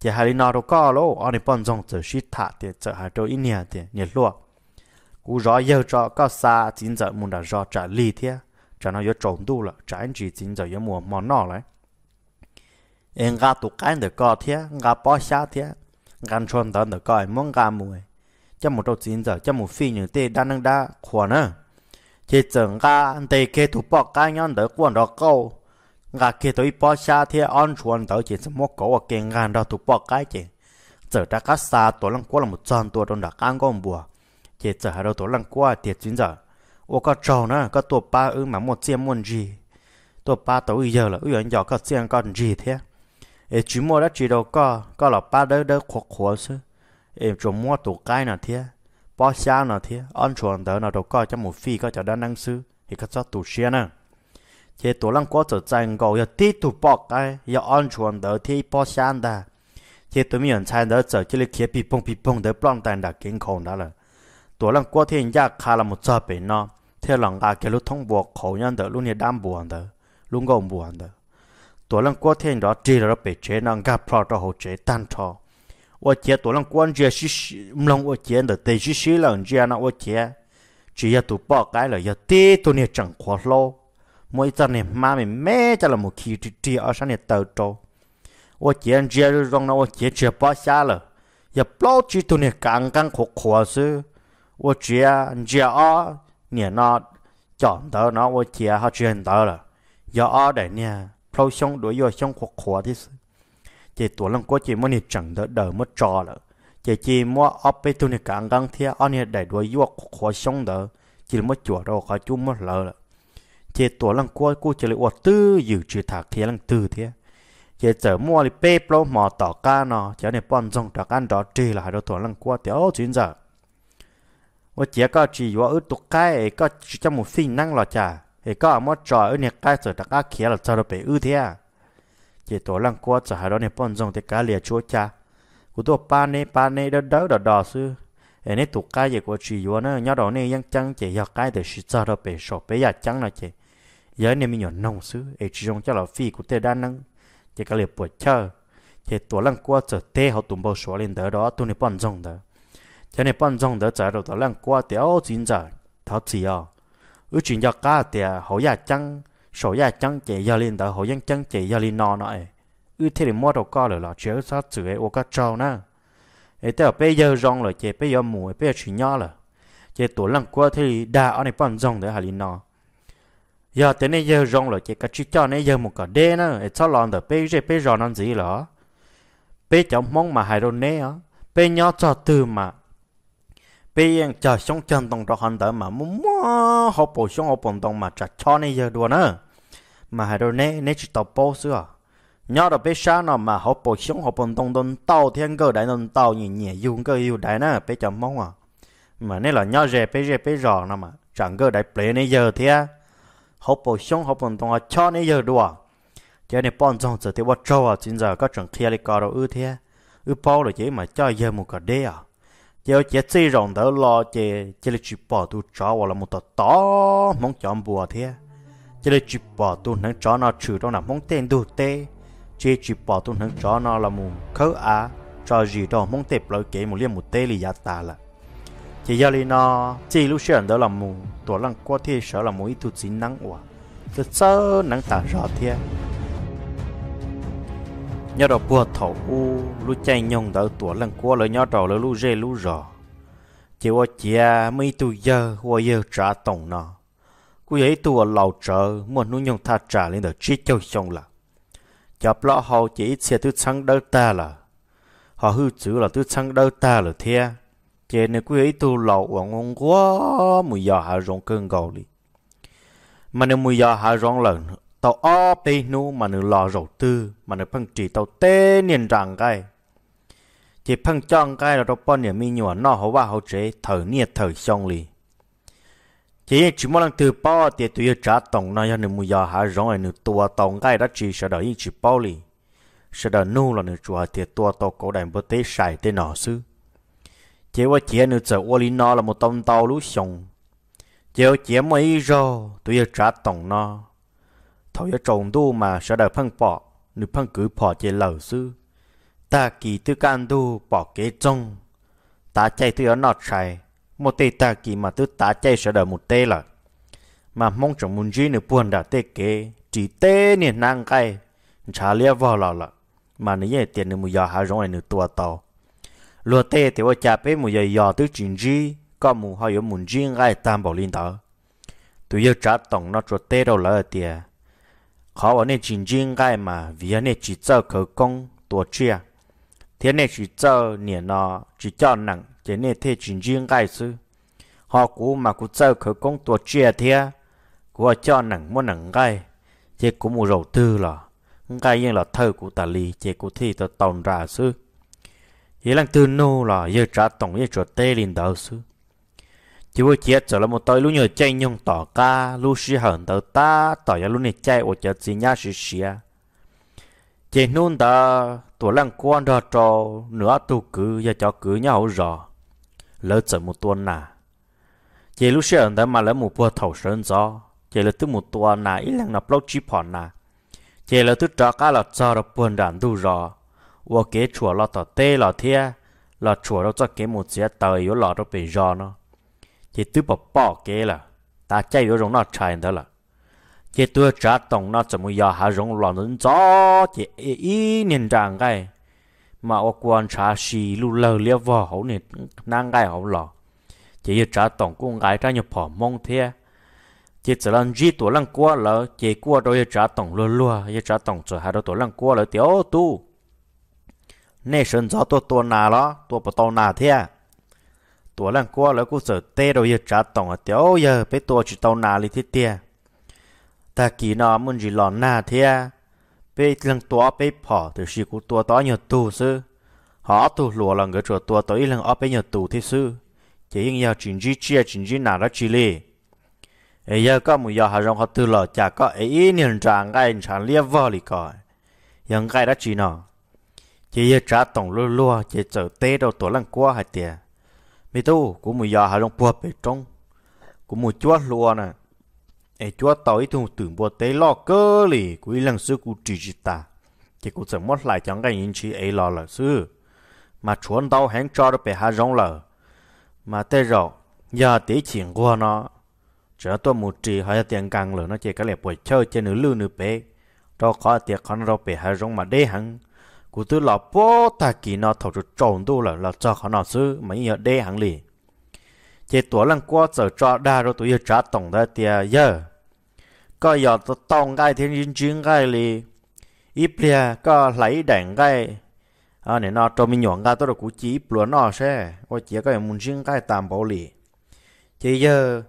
chỉ hai đi nó đâu có lỗ anh bận rong giờ shit thả tiệt giờ hai đầu ít nhà tiệt nhiệt luộc cú rõ yêu cho có xa chính giờ muốn đã rõ trả lì thế cho nó yếu trộn đủ là trả anh chỉ chính giờ yếu mùa mòn nọ lại em gà tụ cái được co thế gà bó xa thế gan chuẩn tao được coi muốn gà mua. cho một đầu chính giờ cho một phi như tê đang đang đa khỏe nữa chỉ chừng gà tê kê tụ bọ cái nhon đỡ quan đó câu gà kê tụi bó xa thế on chuẩn tao chỉ một cổ ở kênh gan đó tụ bọ cái chỉ giờ đã cắt xa tổ lăng quá là một tròn tổ đông đã ăn con bùa chế giờ hà đầu tổ lăng qua tiệt chuyến giờ ô có trâu nữa có tổ ba ư mà một chiêm muôn gì tổ ba tổ bây giờ là ư anh giàu có chiêm con gì thế ê chú mua đã chỉ đâu có có là ba đỡ đỡ khó khó chứ em chỗ mua tổ cái nào thế bao xa nào thế ăn chuẩn đỡ nào đâu có cho một phi có cho đỡ năng sư thì có cho tổ xe nữa chế tổ lăng qua trở thành gầu giờ tí tổ bọ cái giờ ăn chuẩn đỡ thì bao xa đã chế tổ miền chạy đỡ trở chỉ là kia bị bông bị bông đỡ plong tan đã kinh khủng đó là ตัวลังกัวเทียนยากคาละมุจาเป็นเนาะเทียหลังอาเกลุท้องบวกเขายันเดอลุงเนี่ยด้ามบวนเดอลุงก็บวนเดอตัวลังกัวเทียนดอจีเราเป็ดเจนังกับพลอตหัวเจตันทอว่าเจตัวลังกัวเจชิมลงว่าเจเดอเตชิชิหลังเจนะว่าเจ chỉ ya tu bỏ cái là ya tê tu nè chẳng khó lâu mỗi giờ nè mà mình mê cho là một khi chỉ chỉ ở sáng nè tàu trâu ô chị anh chị rong nó ô chị chị bỏ xa là ya bỏ chỉ tu nè càng càng khó khó chứ 我只只啊，你那讲到那我只好见到了，要啊的呢，抛胸 đối với 胸 khó khó thì chỉ tuổi lần có chỉ muốn đi chẳng đỡ đỡ mất trò là chỉ chỉ mua ấp bê tu này càng càng thế anh này đại đối với khó khó sống đỡ chỉ mất chùa đâu khó chú lỡ là chỉ tuổi lần qua cô chỉ là tư dự trừ thạc thế lần tư thế chỉ chờ mua thì bê pro mà tỏ ca nó chỉ này bọn trong trạc ăn đó trì là hai đứa tuổi lần qua tiểu chuyên giờ 我姐个只我 ở tụ cái có chỉ cho một sinh năng là chả thì có một trò ở nhà cái rồi đặt ác kia là cho nó bị thế à tổ lăng qua cho hai đó này bọn rồng thì cá lìa chúa cha của tôi pa nè pa nè đó đó đó đó sư ở nè tụ cái gì của chỉ vua nó nhớ đó nè ยัง chăng chỉ học cái để chỉ cho nó bị sổ bị giờ chăng là giờ nè mình nhỏ nông sư ở chỉ dùng cho là phi của tôi đa năng chỉ cá lìa buổi chơi chỉ tổ lăng qua cho tê họ tụm bao số lên đó đó tụi này bọn đó thế này bọn trong đó trả đầu đó lăng qua tiểu chính giờ thật chỉ à ở chuyện giờ cá thì họ ya chăng sổ ya chăng chạy ya lên đó họ ยัง chăng chỉ ya lên nọ nọ ở thế thì mua đầu cao rồi là chế sát chữ ấy ô cái trâu na ấy tao bây giờ rong rồi chế bây giờ mù bây giờ chuyện nhỏ rồi chế tổ lăng qua thì đa ở này bọn trong đó hà lên nọ giờ thế này giờ rong rồi chế cái chuyện cho này giờ một cái đê nữa ấy sao lon đó bây giờ bây giờ nó gì rồi bây giờ mong mà hai đôi nè bây giờ cho từ mà bên chờ sống chân tông đó hòn đỡ mà muốn mua họ bổ sống họ bổn tông mà trả cho nên giờ đùa nữa mà hai đôi này nè chỉ tàu bố xưa nhớ được biết sao nào mà họ bổ sống họ bổn tông tông tàu thiên cơ đại tông tàu nhìn nhẹ dùng cơ yêu đại nữa bé chậm mong à mà nên là nhớ rẻ bé rẻ bé rõ nào mà chẳng cơ đại ple nè giờ thế họ bổ sống họ bổn tông họ à cho nè giờ đùa cho nên bọn chúng sẽ thấy bắt trâu à chính giờ có chẳng kia đi cò đâu ư thế ư bao rồi chỉ mà cho giờ một cái đế à giờ chế xây rộng đó lo chế chế lịch chụp bỏ tu chó vào là một tờ to mong chọn bùa thế chế lịch chụp bỏ tu nắng chó nó trừ đó là mong tên đủ tê chế chụp bỏ tu nắng chó nó là một khớ á cho gì đó mong tệp lời kể một liên một tê là giá ta là chỉ giờ lì nó chỉ lúc xuyên đó là một tổ lăng qua thế sợ là một ít tu chín nắng quả cái sơ nắng tả rõ thế nhớ đầu bùa thổ u lu chay nhung đỡ tuổi lần qua lời nhớ đồ lời lu rê lu rò chỉ qua chia mấy tu giờ qua giờ trả tổng nó cú ấy tu ở lầu chợ một nu nhung tha trả lên đỡ chi châu xong là chập lọ hậu chỉ xe tu sáng đỡ ta là họ hư chữ là tu sáng đỡ ta là thea chỉ nên cú ấy tu lầu ở ngon quá mùi giờ hạ rong cơn gầu đi mà nếu mùi giờ hạ rong lần tàu o pe nu mà nữ lò rầu tư mà nữ phăng chỉ tàu tê niên rằng cái chỉ phăng chọn cái là đâu bao niệm mi nhua nọ hậu ba hậu chế thở nhiệt thở xong li chỉ chỉ một lần từ bao thì tụi trả tổng nó cho nữ mua giờ há rồi nữ tua tổng cái đó chỉ sợ đợi chỉ bao li sợ đợi nu là nữ chùa thì tua tàu cổ đại bớt tế xài tên nọ sư chỉ qua chỉ nữ chợ ô li nó là một tông tàu lú xong chỉ qua chỉ mấy rồi tụi trả tổng nó thổi ở trồng đu mà sợ đời phăng bỏ nữ phăng cử bỏ chế lầu sư ta kỳ tư can đu bỏ kế trong ta chạy tư ở nọt chạy một tê ta kỳ mà tư ta chạy sợ đời một tê là mà mong chẳng muốn gì nữ buồn đã tê kế chỉ tê nè năng cây chả lia vào lọ lọ mà nữ nhảy tiền nữ mù giò hà rong này nữ tua tàu lúa tê thì vợ cha bé mù giò giò tư chuyện gì có mù hơi ở muốn gì ngay tam bảo linh đó tụi giờ trả tổng nó chuột tê đâu lỡ tiền khó ở nên chính chính cái mà vì ở nên chỉ cho khẩu công tổ chức, thế nên chỉ cho nè nó chỉ cho nặng thế nên thế chính chính cái sự họ cũ mà cũng cho khẩu công tổ chức thế của cho nặng muốn nặng cái thế cũng một đầu tư là cái yên là thơ của ta lì thế cũng thì ta tồn ra sự ý là từ nô là giờ trả tổng giờ cho tê lên đầu sự chỉ vô chết trở là một tôi luôn nhờ chạy nhung tỏ ca lúc sĩ hận tới ta tỏ ra luôn này chạy ở chợ gì nhá sĩ sĩ chạy nôn ta tuổi lăng quan ra trò nửa tu cứ giờ cho cứ nhau rõ lỡ trở một tuần nà chạy lúc sĩ hận tới mà lỡ một bữa thầu sơn gió chạy lỡ thứ một tuần nà ít lần nạp lóc chi phòn nà chạy lỡ thứ trọ ca là cho đó buồn đàn tu rõ và kế chùa là tỏ tê là thia là chùa đâu cho kế một chiếc tờ yếu là đâu bị rõ nó chỉ tôi bỏ bỏ cái là ta chạy rồi rong nó chạy đó là chỉ tôi trả tổng cái mà ở quan trả xì lu lờ lia vò hậu này năng cái hậu lò chỉ trả tổng cũng gái ra nhập phò mong thế chỉ chỉ lần gì tổ lần qua lỡ chỉ qua đôi trả tổng luôn luôn chỉ trả tổng rồi hai đôi tổ lần qua lỡ tiểu tu nên sinh ra tôi tôi nà lo, tôi bắt đầu nà thế à. ตัวลังกัวแล้วกูเสือเตะโดยจ่าตองเตียวเยอะไปตัวจิตเอานาลิทิเตียแต่กี่นอมันจีหลอนหน้าเทียไปลังตัวไปพอถือชีกูตัวต่อหยดตูซื้อหอตูหลัวลังก็จัวตัวต่ออีลังเอาไปหยดตูที่ซื้อจะยิ่งยาวจินจีเชียจินจีหนาละจีเล่เอ้ยก็มึงยาวหารงเขาตือหล่อจากก็เอ้ยเนี่ยจางไอ้ฉันเรียบวอลีก่อนยังไงละจีนอ chỉ giờ trả tổng lúa lúa chỉ chờ tê đầu tổ lăng qua hai tiền mi tu cũng mùi giò hà long bùa bể trong của mùi chúa lùa nè ai chúa tao ít thùng tưởng bùa tế lo cơ lì của lần sư của chỉ chỉ ta chỉ của chẳng mất lại chẳng cái yên chi ấy lo là sư, mà chuẩn tao hẹn cho được bể hà long lờ mà tế rồi giờ tí chuyện của nó trở tôi một trì hỏi tiền càng lửa nó chỉ cái lẽ buổi chơi trên nửa lưu nửa bể đó có tiền con rồi bể hà long mà đế hằng cụ tư là bố ta kỳ nó thầu cho trộn đu là là cho họ nó sư mà như đê hẳn lì chế tuổi lần qua sở cho đa rồi tụi trả tổng ra tiền giờ có giờ tôi tông cái thiên nhiên chuyên cái lì ít bia có lấy đèn cái à ờ, nè nó cho mình nhọn cái tôi là cụ chỉ bữa nó xe, có chỉ có em muốn chuyên cái tạm bảo lì chế giờ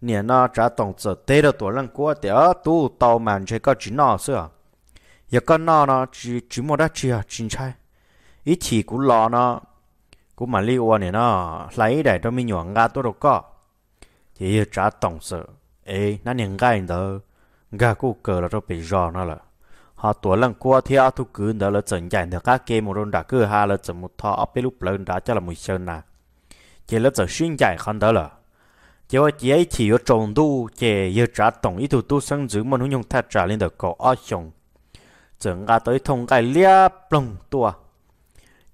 nè nó trả tổng sở tê rồi tuổi lần qua thì ở tu tàu màn chế có chỉ nó xưa giờ con nó nó chỉ chỉ một đắt chia chính trai ít chỉ cũng lo nó cũng mà liu này nó lấy để trong mình nhọn ga tôi đâu có chỉ trả tổng sự ấy nó nhìn cái đó ga cũng cờ là cho bị rò nó là họ tuổi lần qua thì họ thu cứ đó là chỉnh giải được các game một đòn đã cứ ha là chỉnh một thọ ở bên lúc lần đã cho là một sơn nè chỉ là chỉnh xuyên giải không đó là chỉ có chỉ ấy chỉ có trong tu chỉ giờ trả tổng ít thu tu sang dưới mà nó nhung thay trả lên được có ở trong 整个对通个两崩多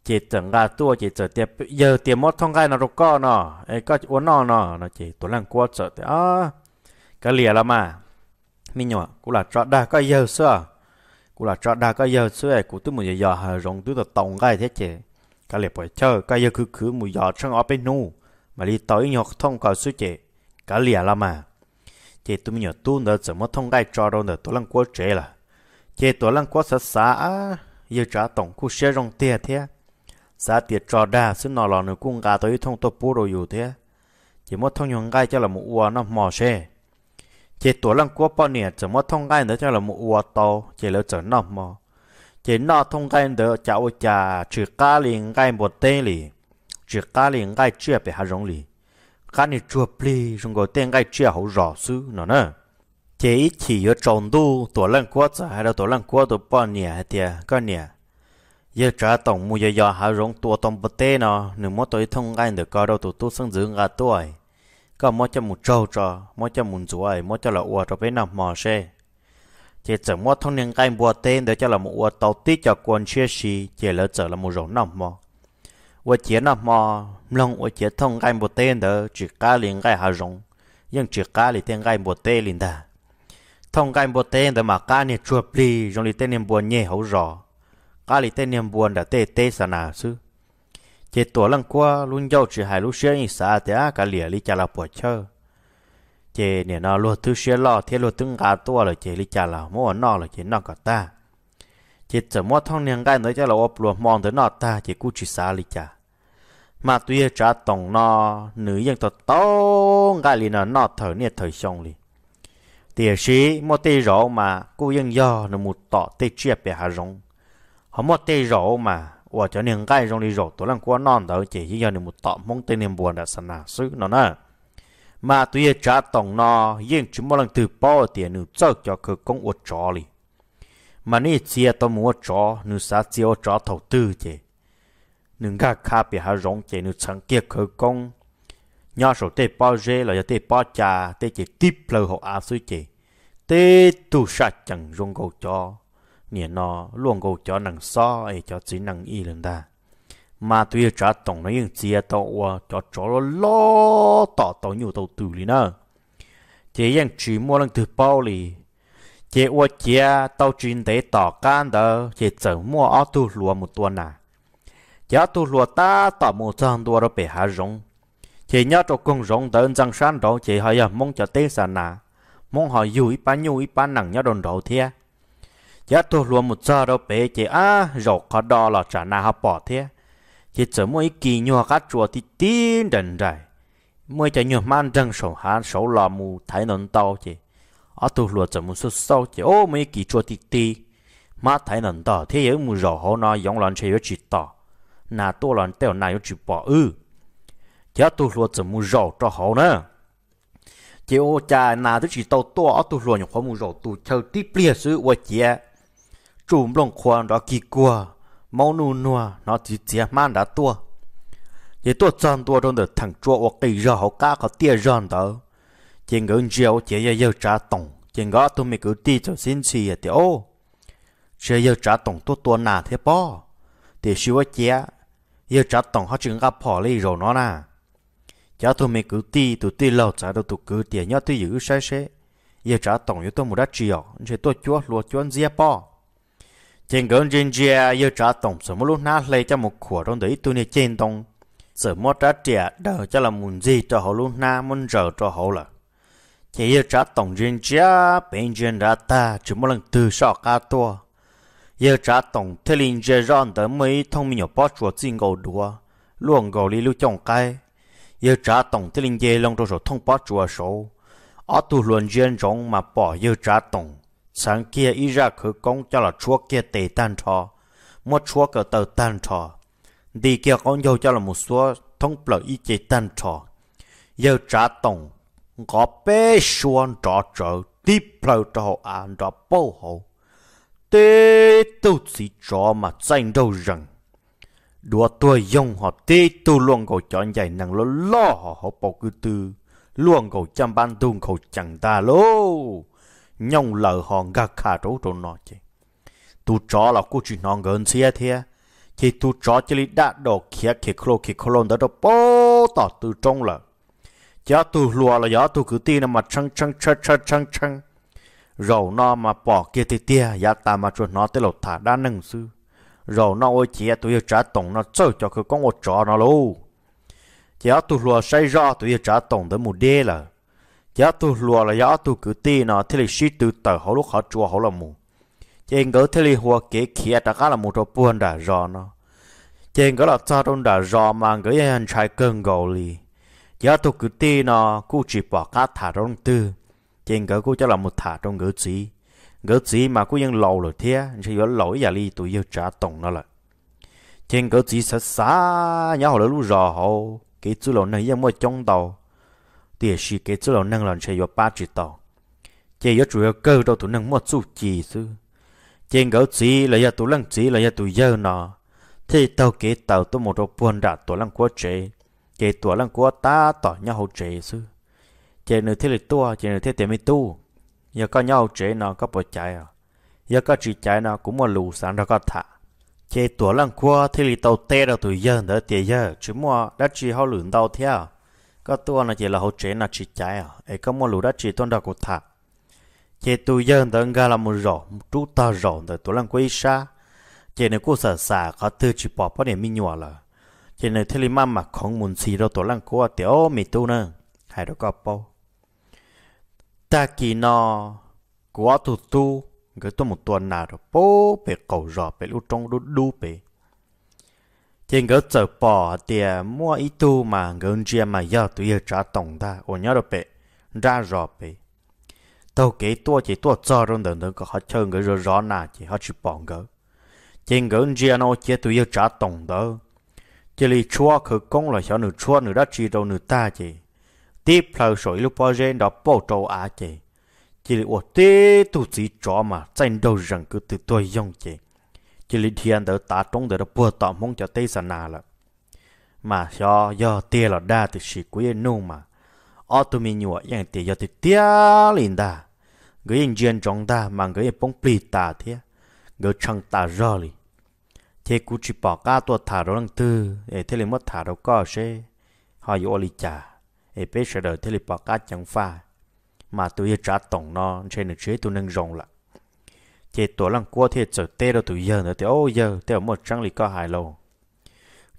，chỉ 整个ตัว chỉ trở tiệp giờ tiệp mót thông cái nó rục co nó, ấy có uốn nó nó nó chỉ tuần lần qua trở cái lìa lắm mà, mình nhỏ cũng là chọn đa cái giờ xưa, cũng là chọn đa cái giờ xưa cũng tôi muốn giờ hà tôi là tổng cái thế chứ, cái lìa phải chơi cái tôi mình nhỏ tu nữa chỉ mót thông cái cho đâu nữa tuần lần qua chế là chế tổ lăng quá xã xa, giờ trả tổng khu xe rong tiền thế xa tiệt trò đà xin nọ lò nửa cung gà tới thông tổ bù đồ dù thế chỉ mất thông nhung gai cho là một ua nó mò xe chế tổ lăng quá bao nhiêu chỉ mất thông gai nữa cho là một ua to chỉ lỡ trở nọ mò chỉ nọ thông gai nữa cháu trà trừ cá liền gai một tên lì, trừ cá liền gai chưa bị hạ rong lì, cá này chua pli rong gọi tên gai chưa hậu rõ sư nó nè chế chỉ yo trồng tu tổ lăng quá giờ hay là tổ lăng quá tổ bao nhiêu thì cái nhiêu giờ trả tổng mua giờ giờ hà rong tổ tổng bát tê nó nếu mà tôi thông ăn được cái đâu tổ tu sang dưỡng gà tuổi có mỗi cho một trâu cho mỗi cho một ruồi mỗi cho là uo cho bé nằm mò xe chỉ chỉ mỗi thông niên cái bùa tên để cho là một uo tàu tít cho quân chia xì chỉ là trở là một rong nằm mò uo chỉ nằm mò lòng uo chỉ thông cái bùa tên đó chỉ cá liền cái hà rong nhưng chỉ cá liền tên cái bùa tên liền ta thông cái bộ tên để mà cá này chuột pli trong lì tên niệm buồn nhẹ hậu rõ cá lì tên niệm buồn đã tê tê sa nà sư chỉ tổ lăng qua luôn giàu chỉ hai lúc xưa như sa thế á cả lìa lì chả là bỏ chơ chỉ nè nó luôn thứ xưa lo thế luôn từng cá tua rồi chỉ lì chả là mua nó rồi chỉ nó cả ta chỉ chỉ mua thông niệm gai nói cho là ốp luôn mong tới nó ta chỉ cú chỉ sa lì chả mà tuy trả tổng nó nữ dân tộc tông gai lì nó nó thở nè thở xong lì thì sĩ một tê rõ mà cô yên do nó một tọ tê chia bè hà rong họ một tê rõ mà và cho nên cái rong đi rõ tôi làm quá non đó chỉ chỉ do nó một tọ mong tê niềm buồn đã sẵn là sứ nó nè mà tôi trả tổng nó yên chúng một lần từ bao tiền nữa cho cơ công uất chó li mà nị chia tôi mua chó nữ sát chia chó thầu tư chứ nương gà khá bè hà rong chứ nữ chẳng kia cơ công nhỏ số tê bao rê là tê bao cha tê chỉ tiếp lơ hộ áo suy chỉ tê tu sa chẳng rong gầu cho nghĩa nó luôn gầu cho nàng so ấy cho chỉ nàng y lần ta mà tuy trả tổng nó những chia tàu cho chó lo lo tỏ tàu nhiều tàu tử lý nữa chỉ yang chỉ mua lần từ bao lì chỉ qua chia tàu chuyên tế tỏ can đó chỉ chở mua ở tu lúa một tuần à chỉ tu lúa ta tỏ một trăm đô rồi bị hà rong chỉ nhớ cho cùng rộng tới răng sáng đó chỉ hỏi giờ mong cho tê sản nà mong hỏi dù ít bao nhiêu ít bao nặng nhớ đồn đầu thế giá tôi luôn một giờ đâu bé chỉ à rồi có đo là trả nà học bỏ thế chỉ chờ mỗi kỳ nhua các chùa thì tin đần rồi mới cho nhiều mang răng sổ hán sổ lò mù thái nón tàu chỉ ở tôi luôn chờ một số sau chỉ ô mấy kỳ chùa thì ti mà thái nón tàu thế yếu mù rổ hồ nó giống lần chơi với chị tỏ nà tôi lần tèo này với chị bỏ ư chớ tôi lùa chỉ mu rầu cho hậu nữa chỉ ô cha nà thứ chỉ tàu to tôi tu những khóa mu rầu tôi chơi tiếp lia sự ô chia chùm lòng khoan đó kỳ qua mau nu nua nó chỉ chia mang đã to, chỉ tôi chọn tua trong đời thằng chúa ô kỳ rau họ cả có tia rau đó chỉ ngưỡng rau chỉ yêu yêu trả tổng chỉ ngõ tôi mới cứ đi cho xin xì à tiểu chỉ yêu trả tổng tôi tua nà thế bao thì siêu chia yêu trả tổng họ chỉ gặp họ lấy rồi nó nà giờ tôi mình cứ ti tôi ti lâu trả đâu tôi cứ tiền nhau tôi giữ sai sai giờ trả tổng yếu tôi một đắt triệu sẽ tôi chúa lúa chúa dìa po trên gần trên dìa giờ trả tổng sớm một lúc nát lấy cho một khổ trong đấy tôi này trên tông sợ một đắt triệu đâu cho là muốn gì cho họ lúc nát muốn rờ cho họ là chỉ giờ trả tổng trên dìa bên trên ra ta chỉ một lần từ sọ ca to. giờ trả tổng thế linh dìa rọn tới mấy thông minh nhỏ bỏ chuột xin gầu đùa luồng gầu đi lưu chồng cái yêu trả tổng thì linh dê long trong số thông báo chùa số ở tu luận duyên rộng mà bỏ yêu trả tổng sáng kia ý ra khử công cho là chúa kia tề tan trò mua chúa cờ tờ tan trò đi kia con dâu cho là một số thông báo ý chế tan trò yêu trả tổng có bé xuân trò trợ tiếp lâu trò an trò bảo hộ tê tu sĩ trò mà danh đâu rằng đùa tôi dùng họ tê tu luôn cầu chọn dạy năng lo lo họ họ bỏ cứ tư luôn cầu chăm ban tung cầu chẳng ta lô nhông lờ họ gạt khả rỗ rỗ nó chứ tu chó là cô chuyện nó gần xe thế thì tu chó chỉ lý đã đổ kia kia khô kia khô lon đó đó bó tỏ từ trong là giá tu lùa là giá tu cứ tin mà chăng chăng chăng chăng chăng chăng rồi nó mà bỏ kia tê tê giá ta mà chuột nó tới lột thả đa năng sư rồi nó ôi chị yêu trả tổng nó chơi cho cái con một trò nó luôn chị ở tụi lùa say ra tôi yêu trả tổng tới một đê là chị ở tụi lùa là giá tôi cứ tì nó thế là xí từ tờ họ lúc họ chùa họ là mù chị anh gỡ thế là hoa kế kia đã cả là một trò buồn đã rõ nó chị anh là cha đông đã rõ mà gỡ anh trai cơn gầu lì chị ở tụi cứ tì nó cũng chỉ bỏ cá thả trong tư chị anh gỡ cũng cho là một thả trong gỡ gì gỡ chỉ mà cũng dân lâu rồi thế chỉ có lỗi giờ đi tụi yêu trả tổng nó lại trên gỡ chỉ sát xa nhá họ lũ rò họ cái chú lầu này dân mua trong tàu tiền sĩ cái chú lầu nâng lần chỉ có ba chỉ tàu chỉ có chủ yếu cơ đâu tụi nâng mua chú chỉ sư trên gỡ chỉ là giờ tụi lăng chỉ là giờ tụi giờ nọ thì tàu kế tàu tôi một đồ buôn ra tụi lăng quá chế kế tụi lăng quá ta tỏ nhau hậu chế sư chế nữa thế là tua chế nữa thế tiền mới tu giờ có nhau chế nó có bộ chạy à giờ có chỉ chạy nó cũng mà lù sáng ra có thả chế tuổi lần qua thì lì tàu tê đâu tuổi dân đỡ tiền giờ chứ mua đã chỉ họ lượn tàu theo à. có tua là chỉ là hỗ chế là chỉ chạy à ấy có mua lù đã chỉ tuân đầu của thả chế tuổi dân đỡ ra là một rổ trú ta rõ đỡ tuổi lần quay xa chế này cũng sợ xả có tư chỉ bỏ bỏ để mi nhỏ là chế này thì lì mà mà không muốn xì đâu tuổi lần qua tiểu mi tu nè hai đứa có bao ta kỳ nó quá tu tu cái tôi một tuần nào rồi bố về cầu rò về lúc trong đu đu về trên cái chợ bò thì mua ít tu mà gần chia mà giờ tôi yêu trả tổng ta ổn nhớ rồi về ra rò về tàu kế tôi chỉ tôi cho rồi đừng đừng có họ chơi cái rồi rõ nà chỉ họ chụp bọn cái trên gần chia nó chỉ tôi yêu trả tổng đó chỉ là chua khử công là cho nửa chua nửa đất chi đâu nửa ta chỉ tí phơi sỏi lúc bao giờ đó bao trâu á chị chỉ là tế tu chỉ cho mà tranh đầu rằng cứ tự tôi dùng chị chỉ là thiên đỡ ta trong đỡ bùa tọ mong cho tây sản là mà cho do tia là đa từ sĩ quý nô mà ở tụi mình nhụa yang tia do từ tia lìn đa người yên chuyên trong ta mà người yên bông pli ta thế người chẳng ta rõ li thế cú chỉ bỏ cả tua thả đó lăng tư để thế là mất thả đâu có sẽ họ yêu li chả ấy bé sẽ đợi thế là bỏ cá chẳng pha mà tôi trả tổng nó trên được chế tôi nâng rộng lại chế tổ lăng qua thì trở tê đâu tôi giờ nữa thì ô giờ theo một trang lý có hài lâu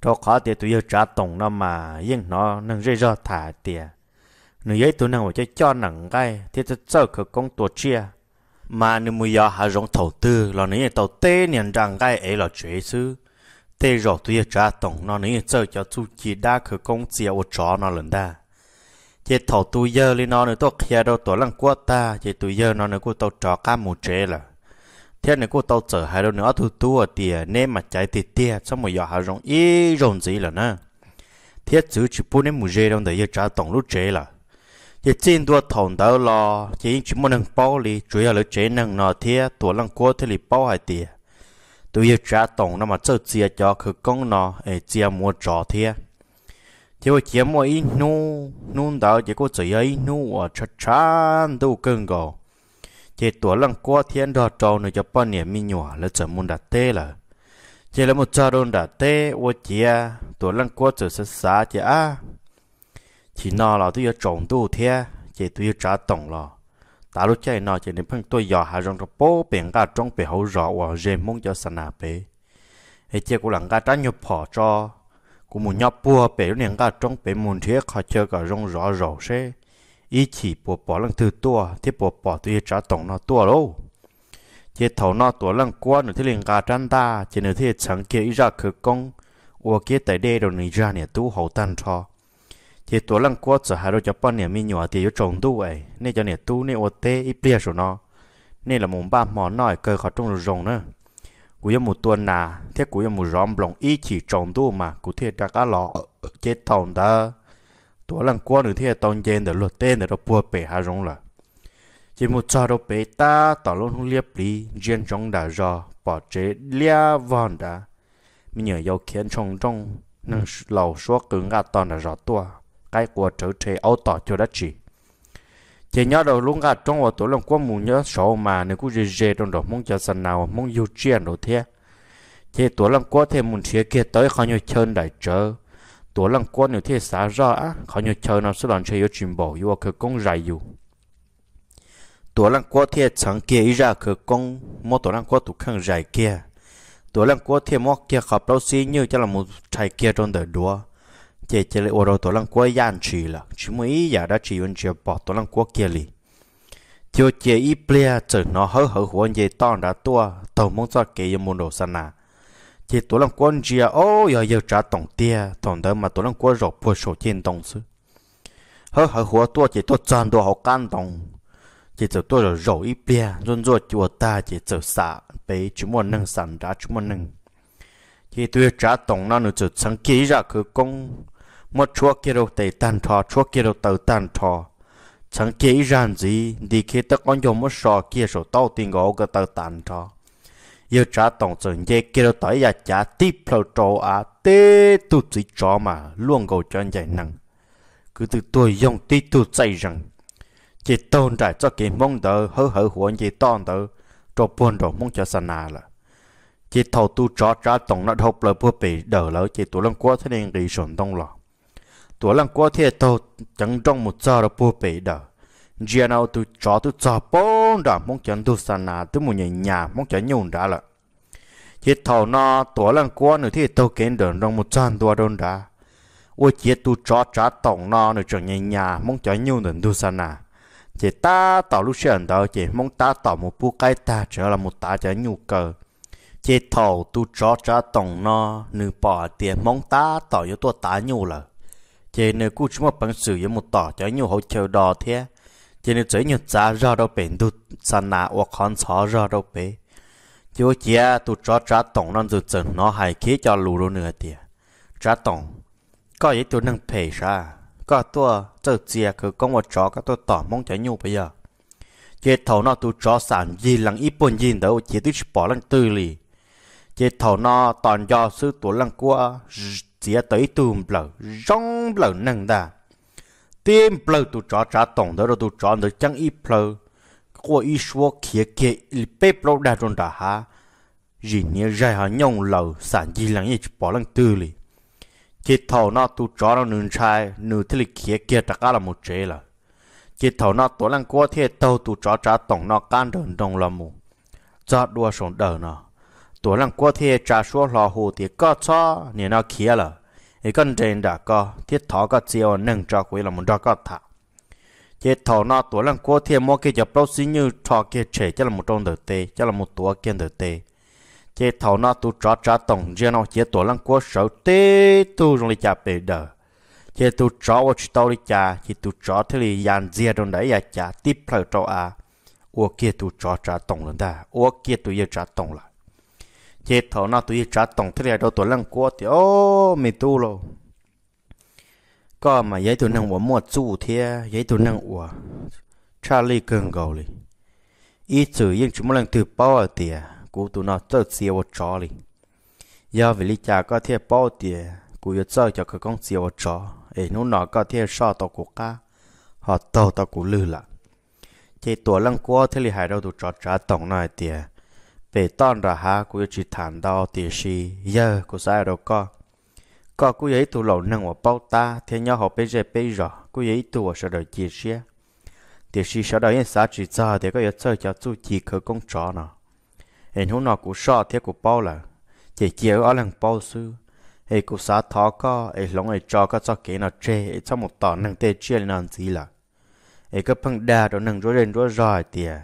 cho khó thì tôi giờ trả tổng nó mà nhưng nó nâng rơi ra thả tiền nếu ấy tôi nâng một cái cho nặng cái thì tôi sợ cái công tổ chia mà nếu mua giờ hà rộng thầu tư là nếu như tàu tê nhận rằng cái ấy là chế sư tê rồi tôi giờ trả tổng nó nếu như sợ cho chu kỳ đa cái công chia ô chó nó lần ta chị thổ tôi giờ lên nó nữa tôi kia đâu tôi lăng quá ta chị tôi giờ nó nữa cô tao trò cá mù chế là thế này cô tao chở hai đâu nữa thu tua tiền nên mà chạy tiền tiền xong mà giờ hà rong ý rong gì là nè thế chữ chỉ bốn nên mù rễ đâu để giờ trả tổng lúc chế là chị trên tua thòng đó lo chị chỉ muốn nâng bao lì chủ yếu là chế nâng nó thế tôi lăng quá thế lì bao hai tiền tôi giờ trả tổng nó mà chơi chia cho cứ công nó ấy chia mua trò thế chỉ có chiếm một ít nu nu đó chỉ có chỉ ấy nu ở chát chán đâu cưng gò chỉ tuổi lăng qua thiên đo trâu nữa cho bao nhiêu mi nhỏ là chấm muốn đặt tê là chỉ là một cha đôn đặt tê ô chia tuổi lăng qua chữ sẽ xá chỉ à chỉ nó là tôi trồng tu thế chỉ tôi trả tổng lo ta lúc chạy nó chỉ nên phăng tôi dò hà rong bố biển cả trong bể hậu rõ và rèm mông cho sanh bể hệ chỉ của lăng cả tránh nhập bỏ cho cũng muốn nhóc bùa bể nên cả trong bể muốn thế khó chơi cả rong rõ rõ xe ý chỉ bùa bỏ lần thứ tua thì bùa bỏ tôi trả tổng nó tua đâu chế thầu nó tua lăng qua nữa thế liền cả trăn ta chỉ nữa thế chẳng kia ý ra khử công ua kia tại đây rồi này ra nè tu hậu tan cho chế tua lăng qua sợ hai đôi cho bọn nè mi nhỏ thì yếu trồng tu ấy nên cho nè tu nên ô tê ít bia số nó nên là một ba món nổi cơ khó trong rồng nữa cú yêu một tuần nà thế cú yêu một rõm lòng ý chỉ trồng tu mà cú thiệt ra cá lọ chết tòng đó tổ lần qua nữa thiệt tòng trên để luật tên để nó bùa bể hà rong là chỉ một trò đồ bể ta tỏ luôn không liếp lý riêng trong đã rò bỏ chế lia vòn đã mình nhớ yêu khiến trong trong nâng lầu số cứng gạt toàn là rõ tua cái của trở thế áo tỏ cho đất chỉ chỉ nhớ đầu luôn gặp trong vào tối lòng qua mù nhớ sổ mà nếu cứ dễ dễ trong đó mong cho sân nào mong yêu chuyện đồ thế chỉ tối lòng qua thêm muốn thiết kế tới khó nhiều chân đại chờ tối lòng qua nếu thiết xa ra á khó nhiều chân nó sẽ làm chơi yêu chuyện bỏ yêu cái công rải yêu tối lòng qua thế chẳng kia ý ra cái công mỗi tối lòng qua tụ khăn rải kia tối lòng qua thế mỗi kia khắp đâu xí như cho là một trái kia trong đời đua chế chế lệ ô tổ lăng quá yan chỉ là chỉ mới giả đã chỉ vẫn chưa bỏ tổ lăng quá kia li cho chế ít bia chở nó hở hở huống chế tòn đã tua tàu mong cho kế môn đồ sanh à chế tổ lăng quan chia ô giờ giờ trả tổng tia tổng đó mà tổ lăng quá rộp bùa sổ trên tổng sư hở hở huống tua chế tua tràn đồ học can tổng chế chở tua rồi rộp ít bia run chú chùa ta chế chở xả bế chú môn nâng sẵn đã chú môn nâng chế tua trả tổng nó nữa chở sáng kỹ ra cứ công một chúa kia đâu tẩy tàn thọ chúa kia đâu tẩu tàn thọ chẳng kỹ rằng gì đi khi tất con dùng một sò kia số tao tiền gỗ cái tàu tàn thọ yêu trả tổng sự nhẹ kia đâu tới giờ trả tiếp lâu chỗ à tê tu chỉ chó mà luôn gầu cho anh dạy năng cứ từ tôi dùng tí tu chạy rằng chỉ tôn trải cho cái mong đợi hớ hở của anh chị tôn đỡ cho buồn rồi mong cho sanh à là chỉ thầu tu chó trả tổng nó hộp lời bữa bị đỡ lỡ chỉ tụ lăng quá thế nên gây sổn tông lọ ตัวลังกัวเทียโตจังจ้องมุดจอระปูเปิดเจียนเอาตัวจอตัวจอป้องดามงจันดูสนาตัวมุญญามงจันยุ่งด่าละเฮ็ดเท่านอตัวลังกัวหนูที่โตเก่งเดินลงมุดจานตัวโดนด่าว่าเจียตัวจอจ้าตองนอหนูจังญญามงจันยุ่งเดินดูสนาเจตาต่อลูกเสียนเดาเจมงตาต่อมุปูไกตาเจอละมุตาจะยูเกอเจเท่าตัวจอจ้าตองนอหนูป่อเตียมงตาต่อยตัวตาอยู่ละ chế nè cú chúng bằng sử với một tỏ cho nhiều hỗ trợ đỏ thế chế nè chế nhiều giá ra đâu bền tu san nà hoặc con xó ra đâu bể chú chia tu cho trả tổng non dự trần nó hài khí cho lù rồi nữa tiệt trả tổng có ý tu năng phê ra có tua giờ chia cứ công một chó các tôi tỏ mong cho nhiều bây giờ chế thầu nó tu cho sản gì lăng ít bốn gì đâu chế tu bỏ lăng tư lì chế thầu nó toàn do sư tu lăng qua chia tới tùm lờ rong lờ nâng đà tìm lờ tụ trọ trả tổng đó rồi tụ trọ nó chẳng ít lờ qua ít số kia kia ít bê lờ đà trong đà ha gì nhớ ra hà nhông lờ sản gì lăng ít bỏ lăng tư li chỉ thầu nó tụ trọ nó nương trai nương thế li kia kia tất cả là một chế là chỉ thầu nó tổ lăng qua thế tàu tụ trọ trả tổng nó can đơn đồng là mù cho đua sống đời nó ตัวลังกัวเทียจ่าชัวหล่อหูเทียก็ช้อเนี่ยน่าเขียละไอ้กันเจนดาก็เทียถอก็เจียวหนึ่งจอกไว้ละมันจอก็ถ่าเทียถอนอตัวลังกัวเทียมอเกี่ยวเปล่าสิญ์ถอเกี่ยเฉยจะละมุดตรงเดือดเตจะละมุดตัวเกี่ยเดือดเตเทียถอนอตัวจ้าจ้าตรงเจียนอเทียตัวลังกัวเสาเตตัวลงเลยจ่าเปิดเด้อเทียตัวจ้าว่าชิโตเลยจ่าเทียตัวจ้าเทียยานเจียตรงไหนอยากจ่าติดเพลิดเพลินอ่ะอ้วกเกี่ยตัวจ้าจ้าตรงเลยได้อ้วกเกี่ยตัวเยอะจ้าตรงละ chế thọ na tôi trả tổng thế này đâu tôi lăng quá thì ô mày tu lo có mà vậy tôi năng của mua chu thế giấy tụi năng của Charlie cường gầu li ý chữ nhưng chúng lần từ bao ở tiề của tụi nó tớ xìa vào chó li giờ về lý cha có thể bao tiề của giờ chơi cho cái con xìa vào chó ấy nó nó có thể so tao của ca họ tao tao của lừa là chế tụi lăng quá thế li hại đâu tụi chó trả tổng này tiề về tòn ra ha cũng chỉ thản đo tiền gì giờ cũng sai rồi co co cũng ấy tụ lẩu nâng vào bao ta thế nhau họ bây giờ bây giờ cũng ấy tụ sợ đời chỉ xe tiền gì sợ đời yên xã chỉ ra để có yếu chơi cho chú chỉ khởi công trò nọ hiện hôm nọ cũng sợ thế cũng bao là chỉ chiều ở lần bao sư ấy cũng xã thọ co ấy lỏng ấy cho có cho kỹ nó chơi, ấy cho một tòn nâng tê chia nâng gì là ấy cứ phăng đà đó nâng rồi lên rồi rỏi tiền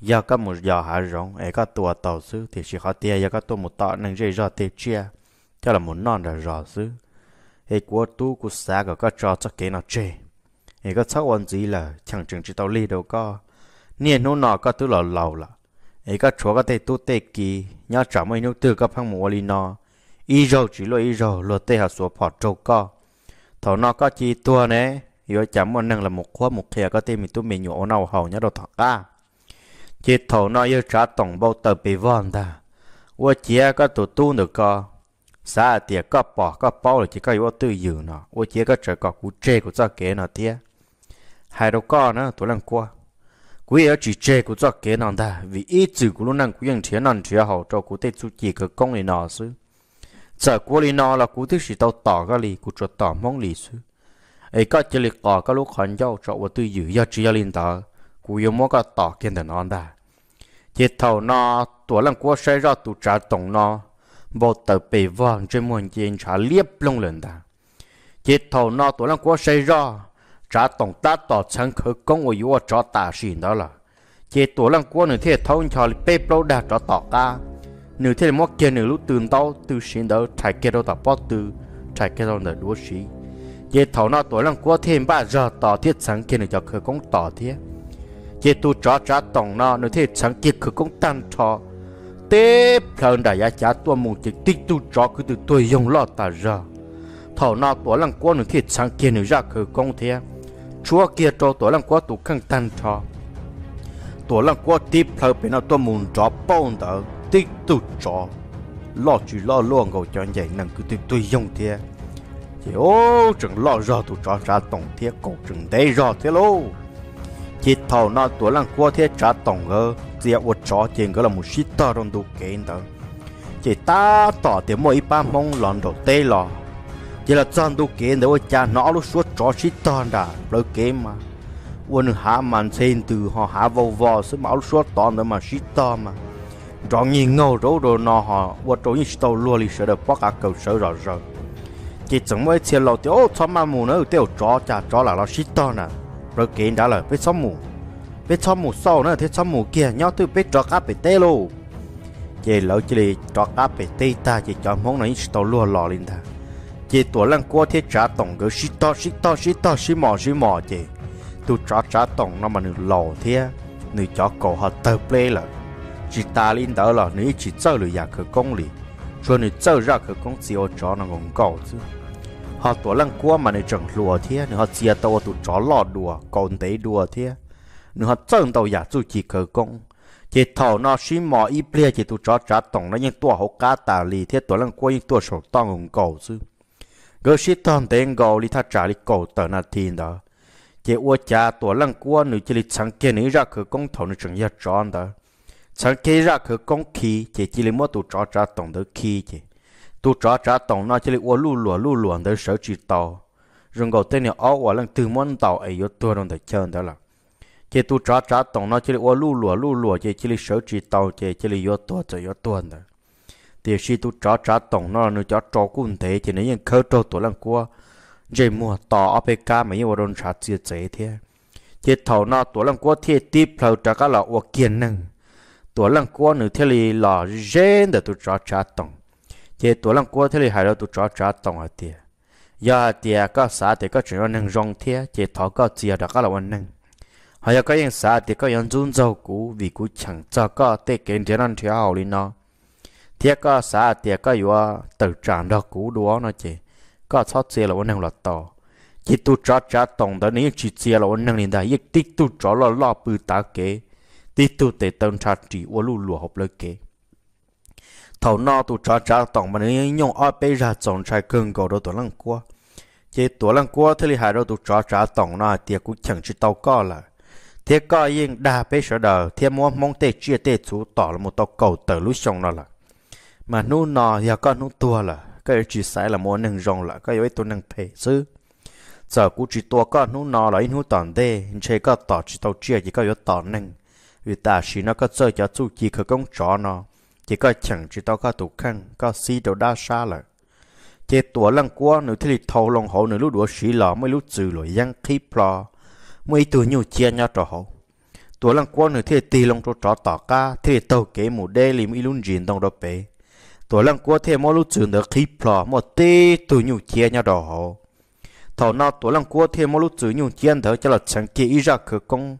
giờ có một giờ hạ rộng ấy có tua tàu xứ thì chỉ khó tia giờ có tua một tọ nên dễ rõ tia chia cho là muốn non là rõ xứ ấy của tu của xa có có cho cho cái nó chê ấy có sáu quan gì là chẳng chừng chỉ tàu ly đâu có niên nô nọ có tu là lâu là ấy có chúa có thể tu tê kỳ nhớ chẳng mấy nô tư có phăng mùa ly nọ y rồi chỉ lo y rồi lo tê hạ số phật châu co thọ nó có chi tua nè yếu chẳng một năng là một khóa một kia có tê mình tu mình nhổ nào hầu nhớ đầu thằng ca chỉ thầu nó yêu trả tổng bao tờ bị vong ta ua chia có tụ tu nữa co xa à tiệt có bỏ có bao là chỉ có yếu tư dự nó ua chia có trở có cụ chê của cho kế nó tia hai đâu co nữa tụi lần qua cú yếu chỉ chê của cho kế nó ta vì ý chữ của lúc năng cú yên chia năng chia hậu cho cụ tê chú chỉ cái công này nó sư sợ cú li nó là cú thích sĩ tao tỏ cái li cú cho tỏ mong li sư ấy có chỉ li có cái lúc khẩn giao cho ua tư dự do chỉ linh tờ cụ yếu mua cái tỏ kiên tờ nó ta chỉ thầu nó tuổi lần qua sẽ ra tụ trả tổng nó bộ tờ bị vòn trên muôn chiến trả liếp lông lên ta chỉ thầu nó tuổi lần qua sẽ ra trả tổng ta tỏ chẳng khởi công ở yếu cho ta xin đó là chỉ tuổi lần qua nửa thế thâu cho bê bô đã cho tỏ ca nửa thế mất kia nửa lúc tường tao từ xin đó trải kia đâu ta bỏ từ trải kia đâu nửa đua xí chỉ thầu nó tuổi lần qua thêm ba giờ tỏ thiết sáng kia nửa cho khởi công tỏ thiết chế tu chó chó tổng nó nó thế sáng kia cứ cũng tăng cho tế phần đại gia chả tua mù chỉ tích tu chó cứ từ tôi dùng lo ta ra thảo nào tổ lăng quá nó thế sáng kia nó ra cứ công thế chúa kia cho tổ lăng quá tu không tan cho tổ lăng quá tiếp theo bên nó tua mù chó bao đỡ tích tu chó lo chỉ lo luôn ngồi cho vậy năng cứ từ tôi dùng thế chỉ ô chừng lo ra tu chó chả tổng thế cổ chừng đấy ra thế luôn chỉ thầu nó tuổi lăng qua thế trả tổng ngơ dĩa ô chó tiền cái là một shit to trong đủ kiện đó chỉ ta tỏ tiếng mỗi ba mong lòn đầu tê lo chỉ là trong đủ kiện để ô cha nó lúc suốt chó shit to đã lối kiện mà quân hạ màn sen từ họ hạ vô vò sẽ máu suốt to nữa mà shit to mà rõ nhìn ngầu rỗ đồ nó họ và trốn như tàu lùa lì sợ được bắt cả cầu sợ rõ rồi chỉ chẳng mấy chia lâu tiêu ô cho mà mù nữa tiêu chó cha chó là nó shit to nè rồi kiện trả là với số mù với số mù sau nữa thì số mù kia nhớ tôi biết trọt áp bị tê lô chị lỡ chỉ lì trọt áp bị tê ta chỉ cho món này tàu lúa lò lên ta chị tuổi lăng qua thế trả tổng cứ xí to xí to xí to xí mò xí mò chị tôi trả trả tổng nó mà nửa lò thế nửa chó cổ họ tờ play là chị ta lên đó là nửa chỉ chơi lừa nhà cửa công lý, rồi nửa chơi ra cửa công chỉ ở chỗ nó còn cầu chứ họ tổ lăng cua mà này chẳng lùa thế nữa họ chia tàu tụ chó lọ đùa còn tế đùa thế nữa họ chân tàu giả dù chỉ khởi công chỉ thầu nó xí mò y plia chỉ tụ chó trả tổng nó những tua hậu cá tà lì thế tổ lăng cua những tua sổ tông hùng cầu chứ gỡ xí tông tế gầu lì tha trả lì cầu tờ nà tiền đó chỉ ô cha tổ lăng cua nữ chỉ lì chẳng kia nữ ra khởi công thầu nữ chẳng giả tròn đó chẳng kia ra khởi công khí chỉ chỉ lì mua tụ chó trả tổng đó khí chỉ tu trả trả tổng nó chỉ là ô lụa lụa lụa lùa tới sở chỉ tàu rừng gầu tên này áo quả lần từ món tàu ấy yếu tua đồng tới chân đó là chỉ tu trả trả tổng nó chỉ là ô lụa lụa lụa lùa chỉ chỉ là sở chỉ tàu chỉ chỉ là yếu tua tới yếu tua đó thì khi tu trả trả tổng nó là nó cho trò cũng thế chỉ nên những khẩu trâu tuổi lần qua chỉ mua tàu apk mà như vào đồng trả chia chế thế chỉ thầu nó tuổi lần qua thì tiếp thầu trả cái là ô kiên năng tuổi lần qua nữa thì là dễ để tu trả trả tổng thì tổ lăng cua thế thì hai đâu tụ cho cho tông hạt tiệt giờ tiệt có xã thì có chuyện nâng rong thế thì thọ có tiệt đã có là vấn nâng họ có những xã thì có những run rau cũ vì cũ chẳng cho có để kiếm tiền ăn thiếu hậu lên nó thiệt có xã tiệt có vừa tự trạng đó cũ đó nó chỉ có cho tiệt là vấn nâng là to chỉ tu cho cho tông đó nếu chỉ tiệt là vấn nâng lên đây ít tí tu chó là lo bự tá kế tí tu để tông chặt chỉ ô lù lù học lợi kế thầu no tụ trả trả tổng mà nếu nhung ở bây giờ tổng trái cưng cầu đó tụ lăng qua chỉ tụ lăng qua thì hai đó tụ trả trả tổng nó tiếc cũng chẳng chỉ tàu co là thế co yên đa bây giờ đời thế mua mong tê chia tê chú tỏ là một tàu cầu tờ lũ sông nó là mà nu nò giờ con nu tua là cái chỉ sai là mua nâng rong là cái ấy tụ nâng phê chứ giờ cũng chỉ tua con nu nò là in hú đê chế có tỏ chỉ tàu chia chỉ có yếu tỏ nâng vì ta chỉ nó có chơi cho chú chỉ có công chó nó chỉ có chẳng chỉ tao có tủ khăn có si đồ đa xa là chế tủa lăng quá nữ thì thâu lòng hộ nữ lúc đùa xí lò mới lúc trừ lỗi giang khí plò mới từ nhiều chia nhau trò hộ tủa lăng quá nữ thì tì lòng trò trò tỏ ca thì tàu kế mù đê liêm y luôn dìn đồng đồ bể tủa lăng quá thì mỗi lúc trừ nửa khí plò mà tê từ nhiều chia nhau đồ hộ thầu nào tủa lăng quá thì mỗi lúc trừ nhiều chia thở cho là chẳng kia ý ra cửa công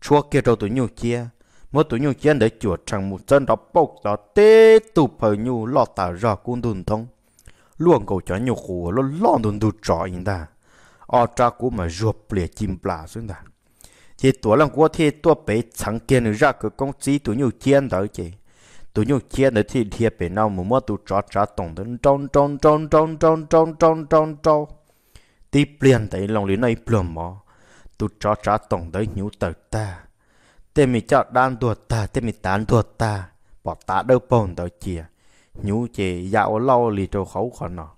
chúa kia trò tụi nhiều chia mua tụi nhu chiến để chùa chẳng một chân đó bốc đó tê tụ phở nhu lọ tả ra cũng đùn thông luôn cầu cho nhu khổ lo lo đùn đùn trọ yên ta ở cha cũ mà ruột lìa chim plà xuống ta chỉ tuổi lần qua thì tuổi bé chẳng kiến ra cái công chí tụi nhu chiến đó chị tụi nhu chiến đó thì thiệt bé nào mà mua tụi trọ trọ tổng đến trong trong trong trong trong trong trong trong trong tí liền tới lòng lý này plum mò tụi trọ trọ tổng tới nhu tờ ta tê mi chọn đan tuột ta tê mi tán tuột ta bỏ ta đâu bồn tao chìa nhú chế dạo lâu lì trâu khấu khó nọ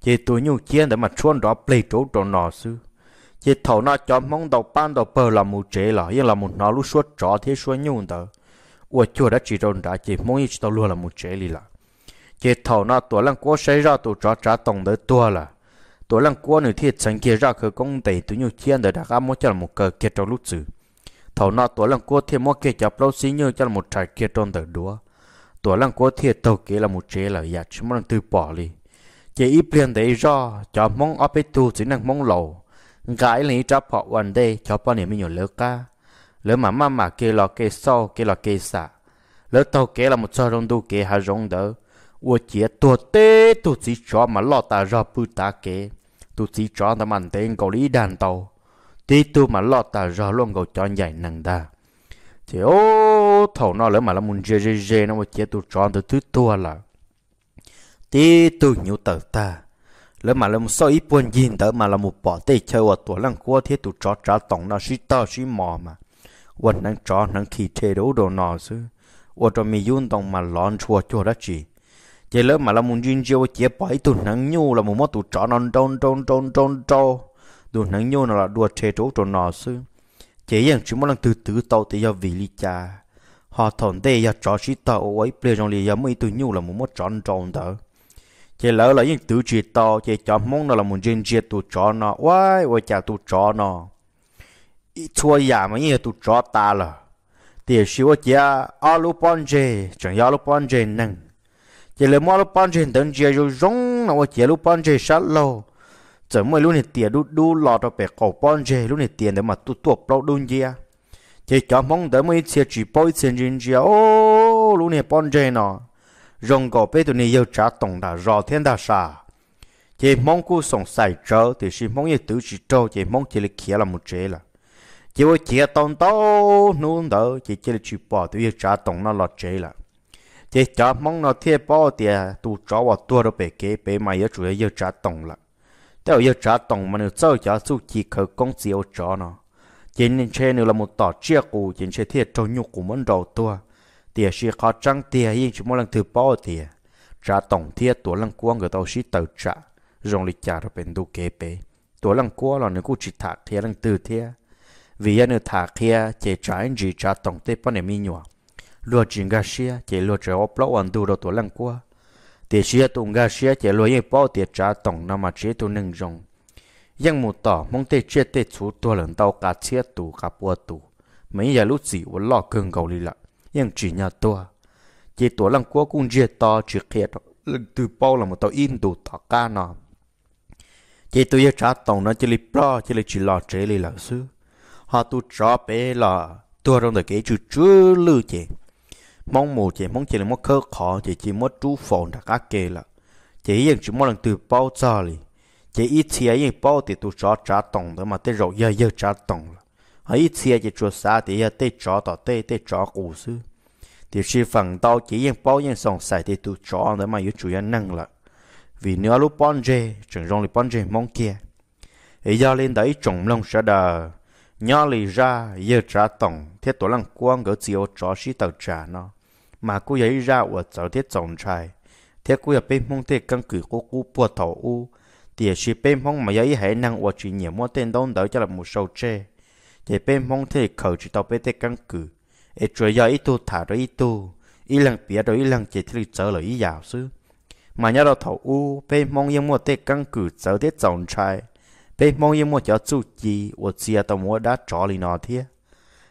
chế tôi nhú chiến để mà chuôn đó plei trâu trâu nọ sư chế thầu nó cho mong đầu ban đầu bờ là một chế là yên là một nó lúc suốt trò thế suốt nhung tờ ủa chùa đã chỉ rồn đã chê mong chỉ tao luôn là một chế lì là chế thầu nó tuổi lăng cố xây ra tụi trò trả tổng tới tua là tuổi lăng cố nữa thiết chẳng kia ra khởi công tẩy tôi nhú chiến để đã gá một cho một cờ kia trâu lúc xử thầu nọ tuổi lăng cua thì mua kia chập lâu xí như cho là một trái kia trôn tờ đúa tuổi lăng cua thì tàu kia là một chế là giặt chúng mình từ bỏ đi chỉ ít liền để do cho mong ấp tu chỉ năng mong lầu gái lý cho họ quần đây cho bao nhiêu nhiều lỡ cả lỡ mà mà mà kia lò kia sau kia lò kia xả lỡ tàu kia là một sao rong đu kia hà rong đỡ ua chia tuổi tê tu chỉ cho mà lo ta ra bự ta kia tu chỉ cho ta mình tên cầu lý đàn tàu tí tu mà lọt ta rõ luôn gầu cho nhảy nàng ta thì ô thầu nó lỡ mà là muốn dê dê dê nó mà chế tu tròn từ thứ tua là tí tu nhiều tờ ta lỡ mà là một số ít buồn gìn tớ mà là một bỏ tê chơi ở tuổi lăng cua thế tu trò trả tổng nó suy to suy mò mà quần năng trò năng khi thế đấu đồ nọ chứ ở trong mi yun tông mà lon chua chua đó chỉ chế lỡ mà là muốn duyên chiêu chế bỏ ít tu năng nhu là một món tu trò non tròn tròn tròn tròn tròn đồ nắng nhô nào là đùa trẻ trố trộn nọ sư chế yên chỉ muốn lần từ từ tàu thì giờ vì lý cha họ thổn tê giờ trò chỉ tàu ấy ple trong lì giờ từ nhu là muốn mất tròn tròn đó chế lỡ là những từ chỉ tàu chế cho mong nó là muốn trên chia tụ trò nọ quái quái chả tụ trò nọ thua giả mà như tụ trò ta là thì xíu chế alu ponje chẳng alu ponje nâng chế lỡ mua alu ponje 等 chế rồi rong nó chế alu ponje sát lâu giờ mới lúc này tiền đu đu lò cho bè cổ bon dê lúc tiền để mà tu tuột bao đun gì thì cho mong tới mới chia chỉ bôi xin riêng gì ô lúc này bon dê nó rong cổ tụi này yêu trả tổng đã rò thiên đã sa thì mong cô sống sai trở thì chỉ mong như tự chỉ trâu thì mong chỉ là kia là một chế là chỉ có chia tổng tao nuông chỉ chỉ là chỉ bỏ tụi yêu trả tổng nó là chế là chỉ mong nó thiệt bỏ tiền tu chó và tua nó bề kế bề mà yêu chủ yếu trả tổng là tao yêu trả tổng mà nếu sau giờ suy chỉ khởi công gì yêu trả nó chính nên chơi nữa là một tổ chia cụ chính chơi thiệt trong nhục của mình đầu tua tiền sĩ khó trăng tiền yên chỉ mỗi lần thứ bao tiền trả tổng thiệt tuổi lần qua người tao sĩ tàu trả rong lịch trả rồi bên đủ kế bế tuổi lần qua là nếu cụ chỉ thả thiệt lần từ thiệt vì anh nếu thả kia, chỉ trả anh chỉ trả tổng thiệt bao nhiêu mi nhọ chính gà xia chỉ lúa trả ốp lỗ ăn đủ đầu tuổi lần qua thì xia tụng ga xia chỉ lo yên bao tiệt trả tổng nằm mà chế tu nâng rong yang mu tỏ mong tê chia tê chú tua lần tàu cả chia tù cả bùa tù mấy giờ lúc gì vẫn lo cơn cầu lì lại yang chỉ nhà tua chỉ tua lăng quốc cũng chia to chỉ lần từ bao là một tàu in tù tỏ ca nọ chỉ tu yêu trả tổng nó chỉ lì pro chỉ lì chỉ lo chế lì lại sư họ tu trả bé là tua trong đời cái chú chú lưu chế mong mù chỉ mong chỉ là một cơ khó chỉ chỉ một chú phòng đặc ác kê là chỉ yên chỉ một lần từ bao giờ li chỉ ít thì yên bao thì tụ chó trả tổng đó mà tới rồi giờ giờ trả tổng là hay ít thì chỉ chúa xa thì giờ tới chó tao tới tới chó cũ xứ thì chỉ phần tao chỉ yên bao yên sòng sài thì tụ chó đó mà yếu chủ yên năng là vì nữa lúc bọn dê chẳng rong lúc bọn dê mong kia ấy giờ lên đấy trồng lông sẽ đời nhỏ lì ra giờ trả tổng thế tổ lăng quan gỡ chiều chó xí tàu trả nó mà cô ấy ra ở cháu thế chồng trai thế cô ấy bên mong thế căn cứ cô cô bùa thầu u thì chỉ bên mong mà ấy hãy năng ở chỉ nhiều mua tên đông đỡ cho là một sầu chê thì bên mong thế khẩu chỉ tàu bên thế căn cứ ấy chơi giờ ít tu thả rồi ít tu ít lần bia rồi ít lần chỉ thì trở lại ít giàu xứ mà nhớ đầu thầu u bên mong yên mua thế căn cứ cháu thế chồng trai bây mong yên mua cho chú chi và chia tao mua đã trò lì nọ thế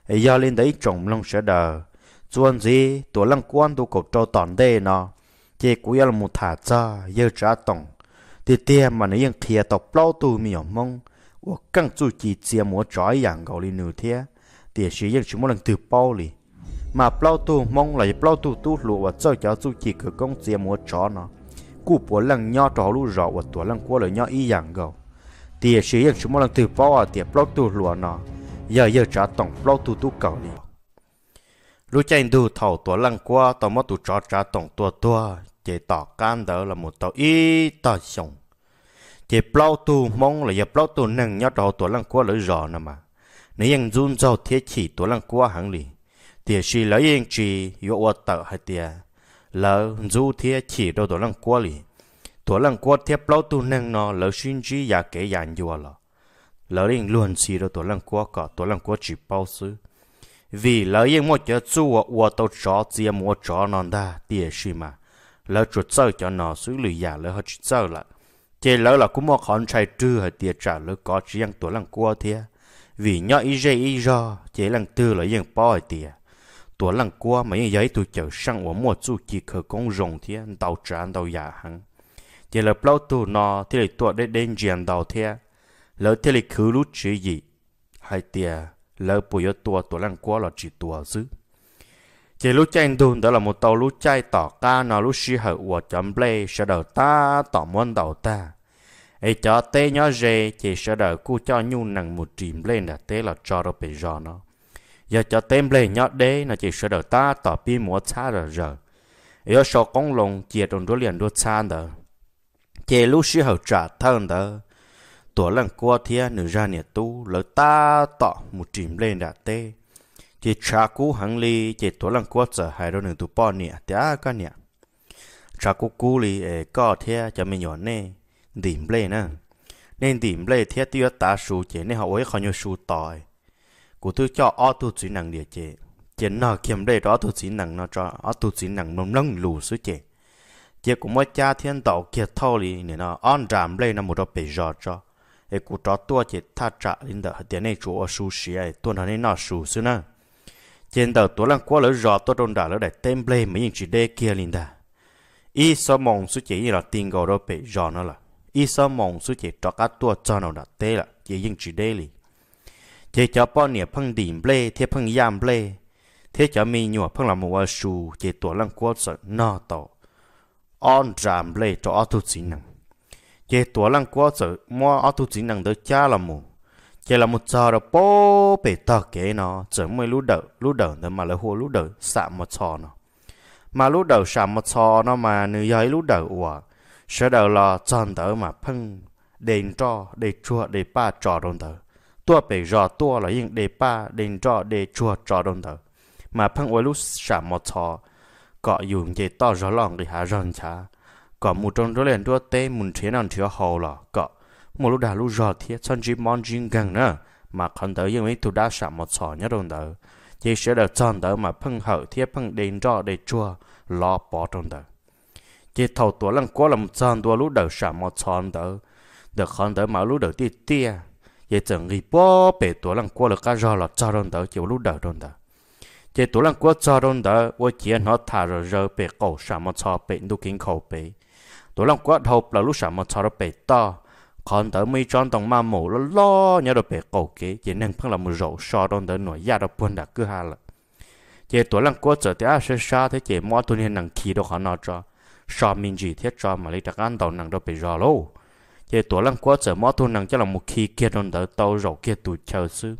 ấy giờ linh đấy trồng lông sẽ đờ chuan gì tổ lăng quan tổ cột trâu tòn đê nọ chỉ cú yên một thả ra giờ trả tổng thì tia mà nó yên kia tộc bao tu mi ở mông và căng chú chi chia mua trò dạng gạo lì nửa thế thì sử yên chúng mua lần từ bao lì mà bao tu mong là bao tu tu lụa và cho cháu chú chi cửa công chia mua trò nọ cú bố lăng nho trò lũ rõ và tổ lăng qua lời nho y dạng gạo thì sử dụng chúng mình từ bao à thì block tu lúa nó giờ giờ trả tổng block tu tu cầu đi lúc chạy đủ thầu tua lăng qua tao mất tu trả trả tổng tua tua chỉ tỏ can đó là một tàu ít tỏ sống chỉ block tu mong là giờ block tu nâng nhớ đầu tua lăng qua lưỡi rõ nè mà nếu nếu ยัง run rau thế chỉ tua lăng qua hàng lì thì chỉ lấy yên chỉ yếu tờ hay tiền lỡ du thế chỉ đầu tua lăng qua lì lâu chi rồi, luôn chỉ ตัวหลังกวดเทียบเล่าตัวนึงเนาะแล้วชินจีอยากเกยานยัวละแล้วเรื่องล้วนสีตัวหลังกวดก็ตัวหลังกวดจีเป้าซื้อ vì lỡ yên mua chú chua ua tàu chó chia mua chó non da tia xì mà lỡ chuột sơ cho nó xử lý giả lỡ hết chuột sơ là thế lỡ là cũng mua con trai tư hết tia trả lỡ có chỉ ăn tuổi lăng cua thế vì nhỏ ý dây ý do chế lăng tư là yên po hết tia tuổi lăng cua mấy giấy tụi chợ sang ua mua chu chỉ khờ con rồng thế đào trả đào giả hằng giờ là bao tù nọ thì là tuột để đến chuyện đầu thế lỡ thì là cứ lúc chữ gì hay tia lỡ bùi ở tuột tuột lăng qua là chỉ tuột chứ, chỉ lúc chạy đun đó là một tàu lúc chạy tỏ ca nó lúc xí hở của chấm lê sẽ đầu ta tỏ muốn đầu ta ấy cho tê nhỏ dê chỉ sẽ đầu cu cho nhu nặng một chìm lên là tê là cho đâu bị giò nó giờ cho tên lê nhó đê nó chỉ sẽ đầu ta tỏ pi múa xa rồi giờ ấy ở sau con lồng chỉ đồng đôi liền đôi xa nữa thì lúc sư hậu trả thân đó tổ lần qua thì nữ ra nhà tu lỡ ta tọ một chìm lên đã tê thì trả cú hắn li thì tổ lần qua giờ hai đôi nữ tu bỏ nè tía cái nè trả cú cú li ê có thế cho mình nhỏ nè điểm lên nè nên điểm lên thế tiêu ta su chế nên họ ấy không nhiều su tỏi cụ tôi cho ở tu chỉ năng địa chế chế nó kiếm đây đó tu chỉ năng nó cho ở tu chỉ năng mầm lăng lù sứ chế 结果么家天到结套里呢呢，安站嘞那么着被热着，哎，古着多些他扎领的点内做熟食哎，多那里那熟食呢，见到多人过了热多中打了来点嘞没人去来结领的，一说梦苏姐了听过了被热那了，一说梦苏姐着个多做那了对了，也应去来哩，这叫包年碰顶嘞，贴碰样嘞，贴叫美女碰了么熟，这多人过着那到。on jam le cho auto chính năng chế tua lăng quá sợ mua auto chính năng tới cha là mù chế là một trò đó bố bể tờ kế nó chớ mới lú đầu, lú đầu, nữa mà lại hùa lú đầu sạm một trò nó mà lú đầu sạm một trò nó mà nữ giấy lú đầu ủa sẽ đỡ là chọn tớ mà phân đền cho để chùa để ba trò đồn tớ tua bể rò tua là yên để ba đền trò để chùa trò đồn tớ mà phân ủa lú sạm một trò có dùng chế to rõ lòng để hạ rần chả có một trong đó lên đua tê muốn thế nào chứa hồ lọ có một lúc đã lúc rõ thiết chân chỉ mong riêng gần nữa mà không tới những mấy tụ đã sạm một sọ nhất đồng đó chỉ sẽ được chọn đó mà phân hở thiết phân đến rõ để chua lo bỏ trong đó chỉ thầu tuổi lần qua là một chọn đua lúc đầu sạm một chọn đó được không tới mà lúc đầu tiết tia vậy chẳng nghĩ bó bể tuổi lần qua là cả rõ là cho trong đó chịu lúc đầu trong đó chế tủ lăng quốc cho đông đó vô chế nó thả rồi rơ bể cổ sả mò cho bể đu kinh khẩu bể tủ lăng quốc hộp là lúc sả mò cho nó bể to còn tớ mi chọn tòng mà mổ nó lo nhớ được bể cổ kế chế nâng phăng là một rổ so đông đó nổi da đó buôn đã cứ hà lợ chế tủ lăng quốc trở tới sẽ xa thế chế mò tu nên nằng khí đó khó nó cho so mình gì thiết cho mà lấy đặc ăn tàu nằng đó bể rò lâu chế tủ lăng quốc trở mò tu nằng cho là một khí kia đông đó tàu rổ kia tụ chờ xứ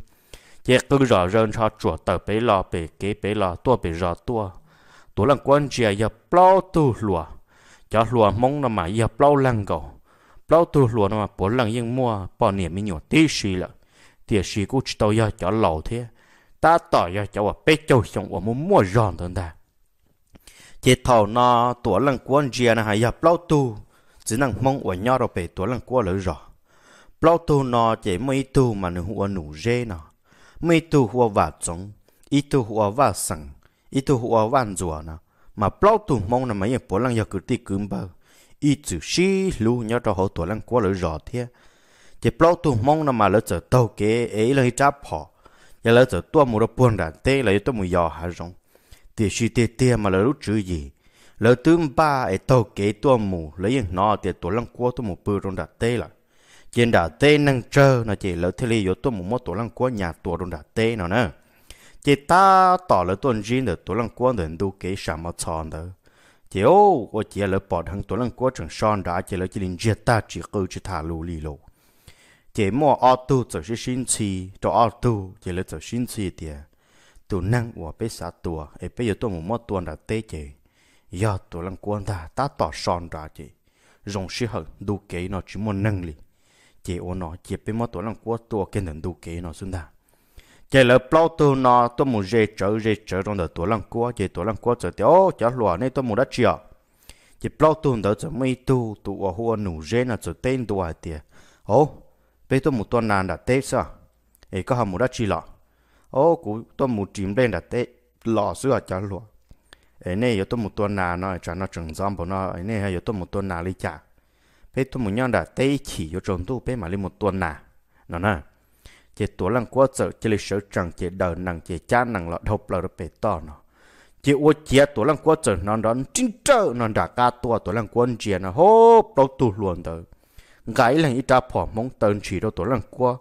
chế cứ rõ rơn cho chuột tờ bế lò bể kế bế lò tua bể rõ tua tua lần quan chia giờ plau tu lùa cho lùa mong là mà giờ plau lăng cầu plau tu lùa nó mà bốn lần yên mua bỏ niệm mình nhổ tí xì lợ tiề xì cũng chỉ tao giờ cho lầu thế ta tỏ giờ cho ở bế châu xong ở muốn mua giòn tận ta chế thầu nó tua lần quan chia là giờ plau tu chỉ năng mong ở nhà rồi bể tua lần quan lỡ rõ plau tu nó chế mấy tu mà nó hùa nụ dê nào mê tu hua và chống ý tu hua và sẵn ý tu hua và rùa nè mà plau tu mong na mày bố lăng giờ cứ ti cứng bờ ý chữ xí lu nhớ cho họ to lăng quá lỡ rõ thế chỉ plau tu mong na mà lỡ chờ tàu kế ấy lỡ chắp họ giờ lỡ chờ tua mù đó buồn ra tê lỡ tua mù giò hà rong thì suy tê tê mà lỡ lúc chữ gì lỡ tướng ba ấy tàu kế tua mù lỡ yên nó thì tuổi lăng quá tua mù bự rong đàn tê lại trên đã tê năng trơ nó chỉ lỡ thế li yếu tôi một mốt tổ lăng quá nhà tổ đồn đã tê nó nè, chỉ ta tỏ lỡ tuần riêng được tổ lăng quá đến đủ kế sản mà chọn đó chỉ ô ô chỉ lỡ bỏ thằng tổ lăng quá trường son đã chỉ lỡ chỉ linh giết ta chỉ câu chỉ thả lù lì lù chỉ mua ô tu chỉ sẽ xin chi cho ô tu chỉ lỡ chỉ xin chi tiền tổ năng của bé xã tổ ấy bây giờ tôi một mốt tuần đã tê chỉ do tổ lăng quá ta ta tỏ son đã chỉ dùng sĩ hận đủ kế nó chỉ muốn năng lực chỉ ô nó chỉ bên mà tôi làm quá tôi cái nền đủ kế nó xuống ta chỉ là bao tôi nó tôi muốn dễ trở dễ trở trong đó tôi làm quá chỉ tôi làm quá trở thì ô chả lúa này tôi muốn đã chia chỉ bao tôi đó chỉ mấy tu tu ở hồ nụ dễ là chỉ tên tu à tiệt ô bây tôi muốn tôi nàn đã tết sao ấy có hàm muốn đã chia lọ ô cũng tôi muốn chìm lên đã tết lọ sữa chả lúa ấy này tôi muốn tôi nàn nó cho nó trừng giam bọn nó ấy này hay tôi muốn tôi nàn lấy chả bé tôi muốn nhau đã tây chỉ cho trộn tu bé mà lên một tuần nà nó nè chỉ tuổi lăng qua sợ chỉ lịch sử chẳng chỉ đời nặng chỉ cha nặng lọ độc lọ bé to nó chỉ ô chia tuổi lăng qua sợ nó đón chính trợ nó đã ca tua tuổi lăng quân chia nó hô đâu tu luôn tới gái là ít ra phỏ mong tên chỉ đâu tuổi lăng qua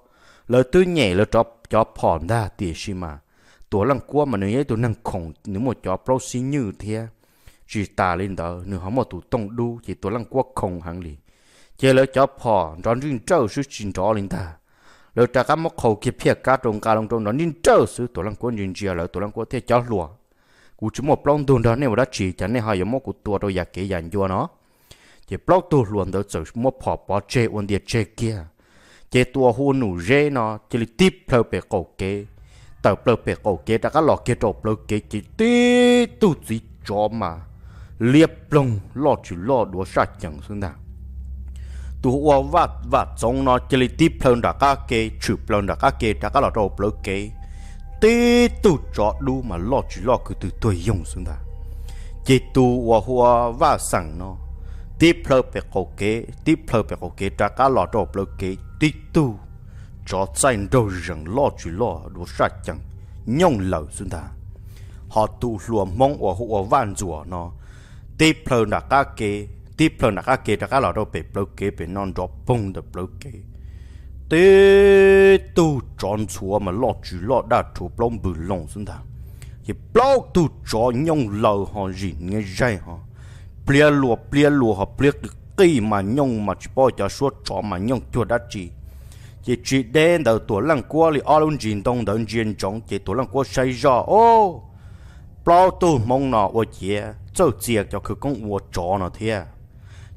lời tư nhẹ lời cho cho phỏ đa tiền xí mà tuổi lăng qua mà ấy tôi năng khổng nếu một cho pro xin như thế chỉ ta lên đó nếu họ một tụ tông đu chỉ tuổi lăng qua không hàng liền chế lỡ cho phò rón rin trâu sư chín trò linh ta lỡ trả cá một khẩu kia phía cá trồng cá lông trồng rón rin trâu sư tổ lăng quân rin chia lỡ tổ lăng quân thế cho lùa cú chỉ một plong đồn đó nên đã chỉ chẳng nên hai giống một cú tua đôi giặc kế dàn vua nó chế plong tu luôn đó chở một phò bỏ chế uốn địa chế kia chế tua hôn nụ rê nó chỉ li tiếp theo bề cầu kế tờ bờ bề cầu kế đã cá lọ kia trộn bờ kế chỉ tiếp tu chỉ cho mà liệp plong lọ chỉ lọ đùa sát chẳng xứng đáng tu wa wa wa zong nó chỉ ti plon da cả kê chụp plon da cả kê đã cả là đồ plon kê ti tu cho đu mà lo chỉ lo cứ từ tuổi dùng xuống ta chỉ tu wa wa wa sẵn no ti plon bị cổ kê ti plon bị cổ kê đã cả là đồ plon kê ti tu cho sein đồ rằng lo chỉ lo đồ sạch chẳng nhông lầu xuống ta họ tu lùa mong wa wa van rùa no ti plon da cả kê tiếp lên là cái kia là cái lọ đâu bị bự kia bị non drop bung được bự kia tế tu chọn chúa mà lọ chú lọ đã chụp lông bự lông xuống thằng thì bao tu chọn nhông lờ họ gì nghe dây họ bia lùa bia lùa họ bia được cây mà nhông mà chỉ bao giờ suốt chọn mà nhông chưa đã chỉ chỉ chỉ đến đầu tuổi lăng qua thì ở luôn chiến đông đầu chiến chống chỉ tuổi lăng qua say ra ô bao tu mong nọ ô chia cho chia cho cứ công ô chọn nó thiệt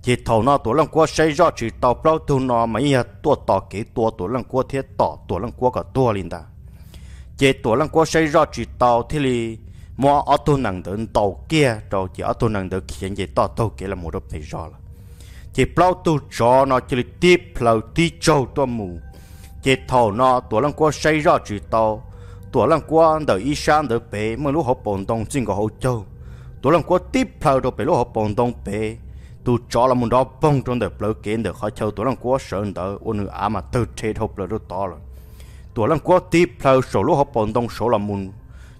chỉ thầu nó tổ lăng qua xây ra chỉ tàu bao tu nó mà nhà tua tỏ kỹ tua tổ lăng qua thiết tỏ tổ lăng qua cả tua liền ta chỉ tổ lăng qua xây ra chỉ tàu thì li mua ở tu nặng đến tàu kia rồi chỉ ở tu nặng đến khiến chỉ tỏ tàu kia là một đợt này rõ là chỉ bao tu rõ nó chỉ tiếp lầu tí châu tua mù chỉ thầu nó tổ lăng qua xây ra chỉ tàu tổ lăng qua đời y sang đời bể mà lúc họ bồn đông xin có hậu châu tổ lăng qua tiếp lầu rồi bể lúc họ bồn đông bể tu cho là muốn đó bông vâng, trong đời bờ kiến được khó châu tổ lăng quá sợ đời ôn nữ á mà từ chế hộp lời đó to rồi tổ lăng quá tiếp bờ số lúc họ bọn đông số là muốn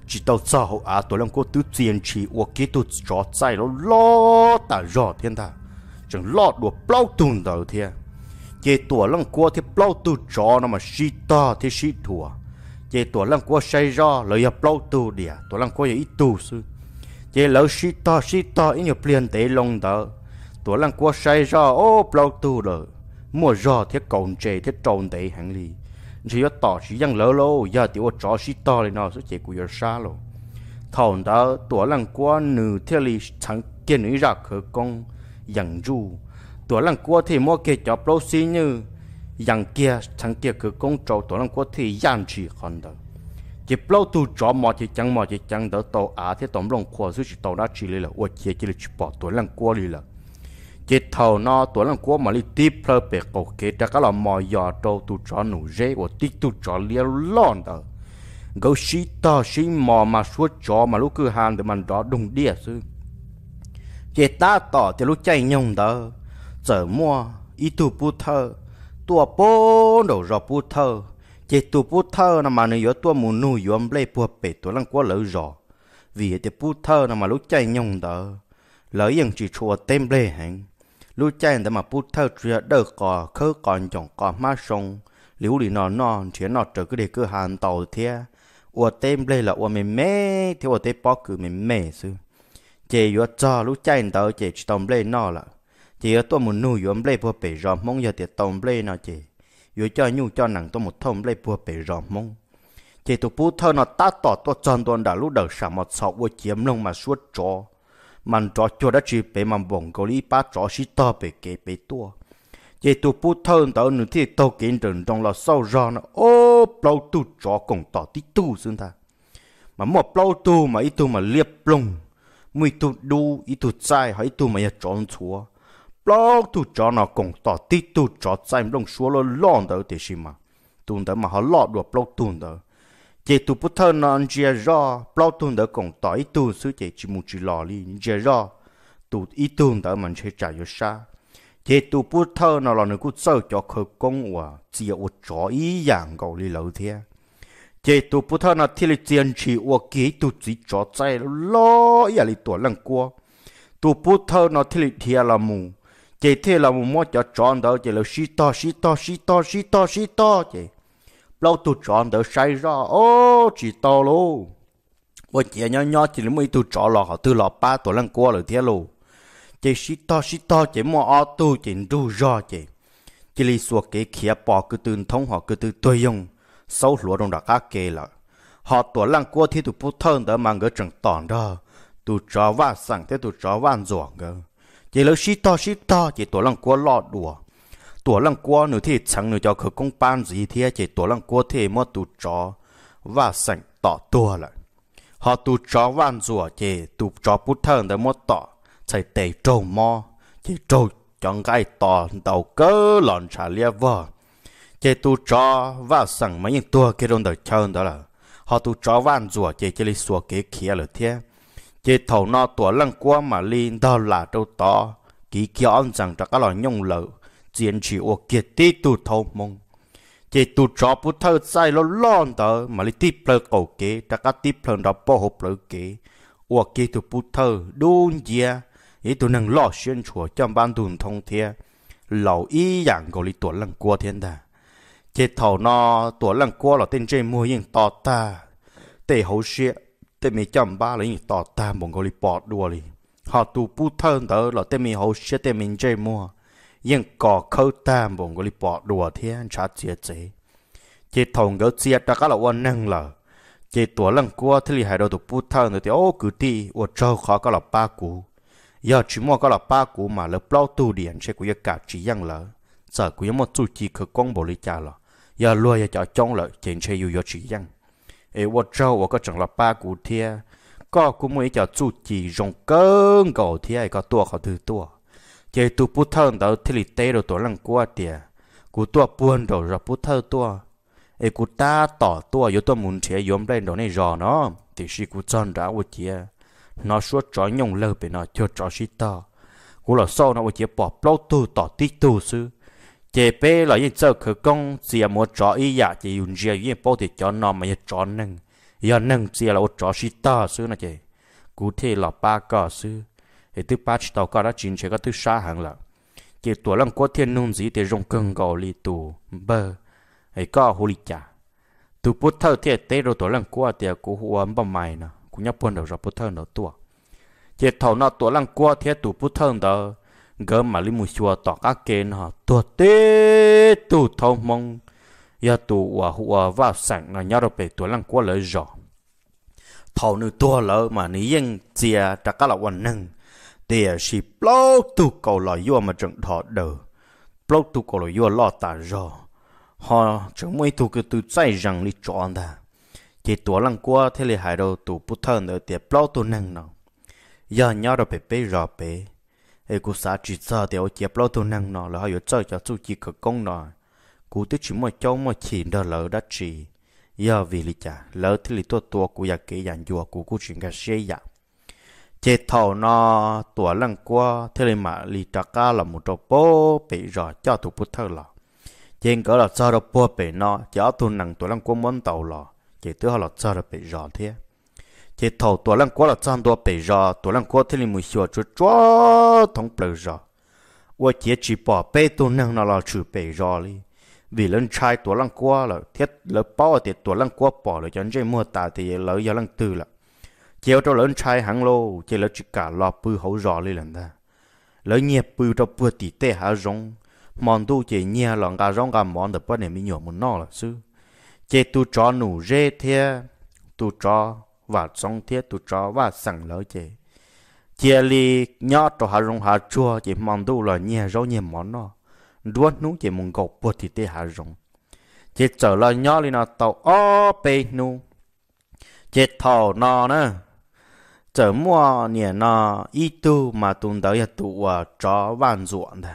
chỉ đâu xa hậu á tổ lăng quá tu tiền chỉ uo kí tu cho sai nó lo ta rõ thiên ta chẳng lo đùa bao tùn đời thiên chế tổ lăng quá thì bao tu cho nó mà xí to thì xí thua chế tổ lăng quá say ra lời ya bao tu địa tổ lăng quá ya ít tu sư chế lỡ xí ta xí ta ít nhiều tiền tế long đỡ lăng say rồi, ô còn trộn hàng li, ตัวลังกัวใช้จอโอ้เปล่าตูเลยมัวจอเทียกงเจเทียจงเตหังลี chỉ có tỏ chỉ dân lỡ lô giờ tiểu chó chỉ to lên nó sẽ chế của giờ xa lô Thằng đó tuổi lăng qua nữ theo lý chẳng kiến nữ ra khởi công dân du tuổi lăng qua thì mua kia cho lâu xí như dân kia chẳng kia khởi công trâu tuổi lăng qua thì dân chỉ còn đó chỉ lâu tu chó mọi chỉ chẳng mọi chỉ chẳng đỡ tàu á thì tổng lòng qua suy chỉ tàu đã chỉ lấy là ô chỉ chỉ là chỉ bỏ tuổi lăng qua đi là chế thầu nó tuổi lần của mà li tiếp phơ bể cổ kế ta các lò mò giò trâu tu chó nụ rễ của tí tu chó liêu lon đó gấu xí to xí mò mà suốt chó mà lúc cứ hàng thì mình đó đùng đĩa sư chế ta tỏ thì lúc chạy nhung đó giờ mua ít tu bu thơ tua bố đồ rò bu thơ chế tu bu thơ là mà nếu tua mù nụ yếm lấy bùa bể tuổi lần của lỡ rò vì thế bu thơ là mà lúc chạy nhung đó lỡ yên chỉ chùa tem lê hành lúc chạy để mà bút thâu chia đỡ cò khớ còn chọn cò má sông liu lì nó nó chia nó trở cái đề cơ hàng tàu thế ủa tên lê là ủa mình mê thì ủa tên bó cử mình mê sư chị yếu cho lúc chạy tàu chị chỉ tông lê nó là chị yếu tôi muốn nuôi yếu lê bùa bể rò mong giờ thì tông lê nó chị yếu cho nhu cho nàng tôi muốn thông lê bùa bể rò mong chị tụ bút thơ nó tát tỏ tôi tròn tuần đã lúc đầu sả một sọ ủa chiếm lông mà suốt trò มันจอจัวได้จีไปมันบ่งกลีป้าจอชิตอไปเกไปตัวเจตัวผู้เท่าตัวหนึ่งที่ตัวเก่งเดินตรงเราเศร้ารอนโอ้เปล่าตู้จอกงต่อที่ตู้ซึ่งท่ามันหมดเปล่าตู้มาอีตัวมาเรียบลงมือตัวดูอีตัวใจหอยตัวมาอย่าจอนชัวเปล่าตู้จอหนอกงต่อที่ตู้จอใจมันลงชัวแล้วล่อนเดินเตชิมาตุนเดินมาเขาลอดดัวเปล่าตุนเดิน chị tu bút thơ nó chia rõ bao tuần đỡ còn tỏ ít tuần xứ chị chỉ một chỉ lò li chia rõ tu ít tuần đỡ mình sẽ trả cho sa chị tu bút thơ nó là người cũng sợ cho khờ công và chỉ ở chỗ ý dạng cầu li lâu thế chị tu bút thơ nó thì là tiền chỉ ở kỹ tu chỉ cho chạy lo ý là tuổi lần qua tu bút thơ nó thì là thiệt là mù chị thì là mù mà cho chọn đỡ chị là sĩ to sĩ to sĩ to sĩ to sĩ to chị lâu tụ chọn đỡ say ra ô chỉ to lô ôi chị nhỏ nhỏ chỉ mấy tụ chọn lò họ tư lò ba tổ lăng qua rồi thế lô chị xí to xí to chị mua ô tu chị đu ra chị Chị lấy số kế kia bỏ cứ từ thông họ cứ từ tôi dùng sau lúa đông đã cá kê là họ tổ lăng qua thì tụ bút thân đỡ mà ngỡ chẳng tòn đó tụ chó vã sẵn thế tụ chó vã ruộng ngỡ chỉ lỡ xí to xí to chị tổ lăng qua lọ đùa lăng lăng công ban chỉ mất tu cho van rùa chè tu cho bút thân để mất tỏ chạy tè trâu mò chỉ trâu chọn cái tỏ đầu cơ lòn trả lia vợ chỉ tu cho và sẵn mấy những tua kia đông đời chơi đó là họ tu cho van rùa chỉ chỉ li xua kế kia là thế chỉ thầu no tua lăng qua mà li đó là đâu tỏ kỳ kia ông rằng cho các loại nhung lợi 坚持我给的都偷梦。chỉ tụt cho bút thơ sai lo lon tờ mà lấy tiếp lơ cầu kế đã có tiếp lơ đó bỏ hộp lơ kế ủa kế tụt đôn dìa ý tụt nâng lo xuyên chùa trong ban thùn thông thia lão y dạng gọi lý tụt lăng cua thiên đà chỉ thầu nó tụt lăng cua là tên trên mua yên tọt ta tệ hậu xịa tệ mì chăm ba lấy yên tọt ta bọn gọi lý bọt họ tụt bút thơ là tệ mì hậu xịa tệ mì trên mua ยังก่อเข้าตามบ่งก็เลยปอดัวเทียนชาเจียเจเจทงก็เจียตะก็ละวันนั่งละเจตัวลังกัวที่ลีหายเราถูกพูดเท่าเนี่ยโอ้กูตีอวดเจ้าขอก็ละป้ากูยอดชิมอก็ละป้ากูมาแล้วเปล่าตู้เดียนใช่กูยากาจียังละจากกูยังมาจู่จีคือกองบริจาละอย่ารวยอย่าจะจ้องละเจนเชยอยู่ยอดจียังเอวเจ้าว่าก็จังละป้ากูเทียก็กูไม่จะจู่จีจงเกิงก่อเทียก็ตัวเขาถือตัว chế tu bút thơ đó thì lì tê đồ tổ lăng qua tiề cú tua buồn đồ rồi bút thơ tua ấy cú ta tỏ tua yếu tua muốn chế yếm lên đó này rõ nó thì si cú chọn ra u chia nó suốt chó nhung lơ bên nó chưa chó si to cú là sau nó u chia bỏ lâu tu tỏ tí tu sư chế bé là yên sơ khởi công chỉ muốn chó ý dạ chỉ dùng dìa yên bao thì chó nó mà những chó nâng giờ nâng chỉ là u chó si to sư nó chế cú thế là ba cỏ sư thì thứ ba chỉ tàu có đã chín chế có thứ xa hàng là chỉ tuổi lăng có thiên nung gì để rong cưng gò li tù bơ ấy có hồ li chả tù bút thơ thì tế rồi tuổi lăng có thì cũng hồ ấm bằng mày nè cũng nhấp quân đầu ra bút thơ nó tua chỉ thầu nó tuổi lăng có thì tù bút thơ đó gỡ mà li mùi chùa tỏ các kênh họ tua tê tù thâu mong giờ tù hòa hòa vào sáng là nhau được về tuổi lăng có lời rõ thầu nữ tua lỡ mà nữ yên chia trả các là quan năng để chỉ bao tu cầu lo yêu mà chẳng thọ đời bao tu cầu lo yêu lo ta rồi họ chẳng mấy tu cái tu chạy rằng đi chọn ta chỉ tuổi lăng qua thế là hai đầu tu bút thân ở tiệp bao tu năng nào giờ nhớ rồi bé bé rồi bé ấy cô xã chỉ sợ thì ở tiệp bao tu năng nào là họ chơi cho chú chỉ cực công nào cô tức chỉ mà cháu mà chỉ đó lỡ đã chỉ giờ vì lý cha lỡ thì lý tua tu của nhà kế nhà chùa của cô chuyện cái xe dạng chế thầu nó tủa lần qua thế là mà lì trà ca là một trò bố bị rõ cho thủ bút thơ lọ trên cỡ là cho đồ bố bị nó cho thủ năng tủa lần qua món tàu là chế tứ họ là cho đồ bị rõ thế chế thầu tủa lần qua là cho đồ bị rõ tủa lần qua thế là mùi xua chúa chúa thông bờ rõ ua chế chỉ bỏ bê tụ nâng nó là chữ bê rõ li vì lần trai tủa lần qua là thiết lỡ bao thì tủa lần qua bỏ là cho nên mua tà thì lỡ giờ lần tư là chiều cho lớn trai hàng lô chỉ lớn chỉ cả lọ bự hậu rõ lên lần ta lớn nhẹ bự cho bự tỷ tê hà rong món tu chỉ nhẹ lòng gà rong gà món được bao nên mi nhỏ muốn nó là sư chỉ tu cho nụ rễ thế tu cho và song thế tu cho và sẵn lỡ chỉ chia li nhỏ cho hà rong hà chua chỉ món tu là nhẹ rau nhẹ món nó đuôi nú chỉ muốn gọc bự tỷ tê hà rong chỉ trở lại nhỏ lên là tàu ó bê nú chết thò nó nữa 怎么年呢？一度嘛，都都要读啊，找万做的，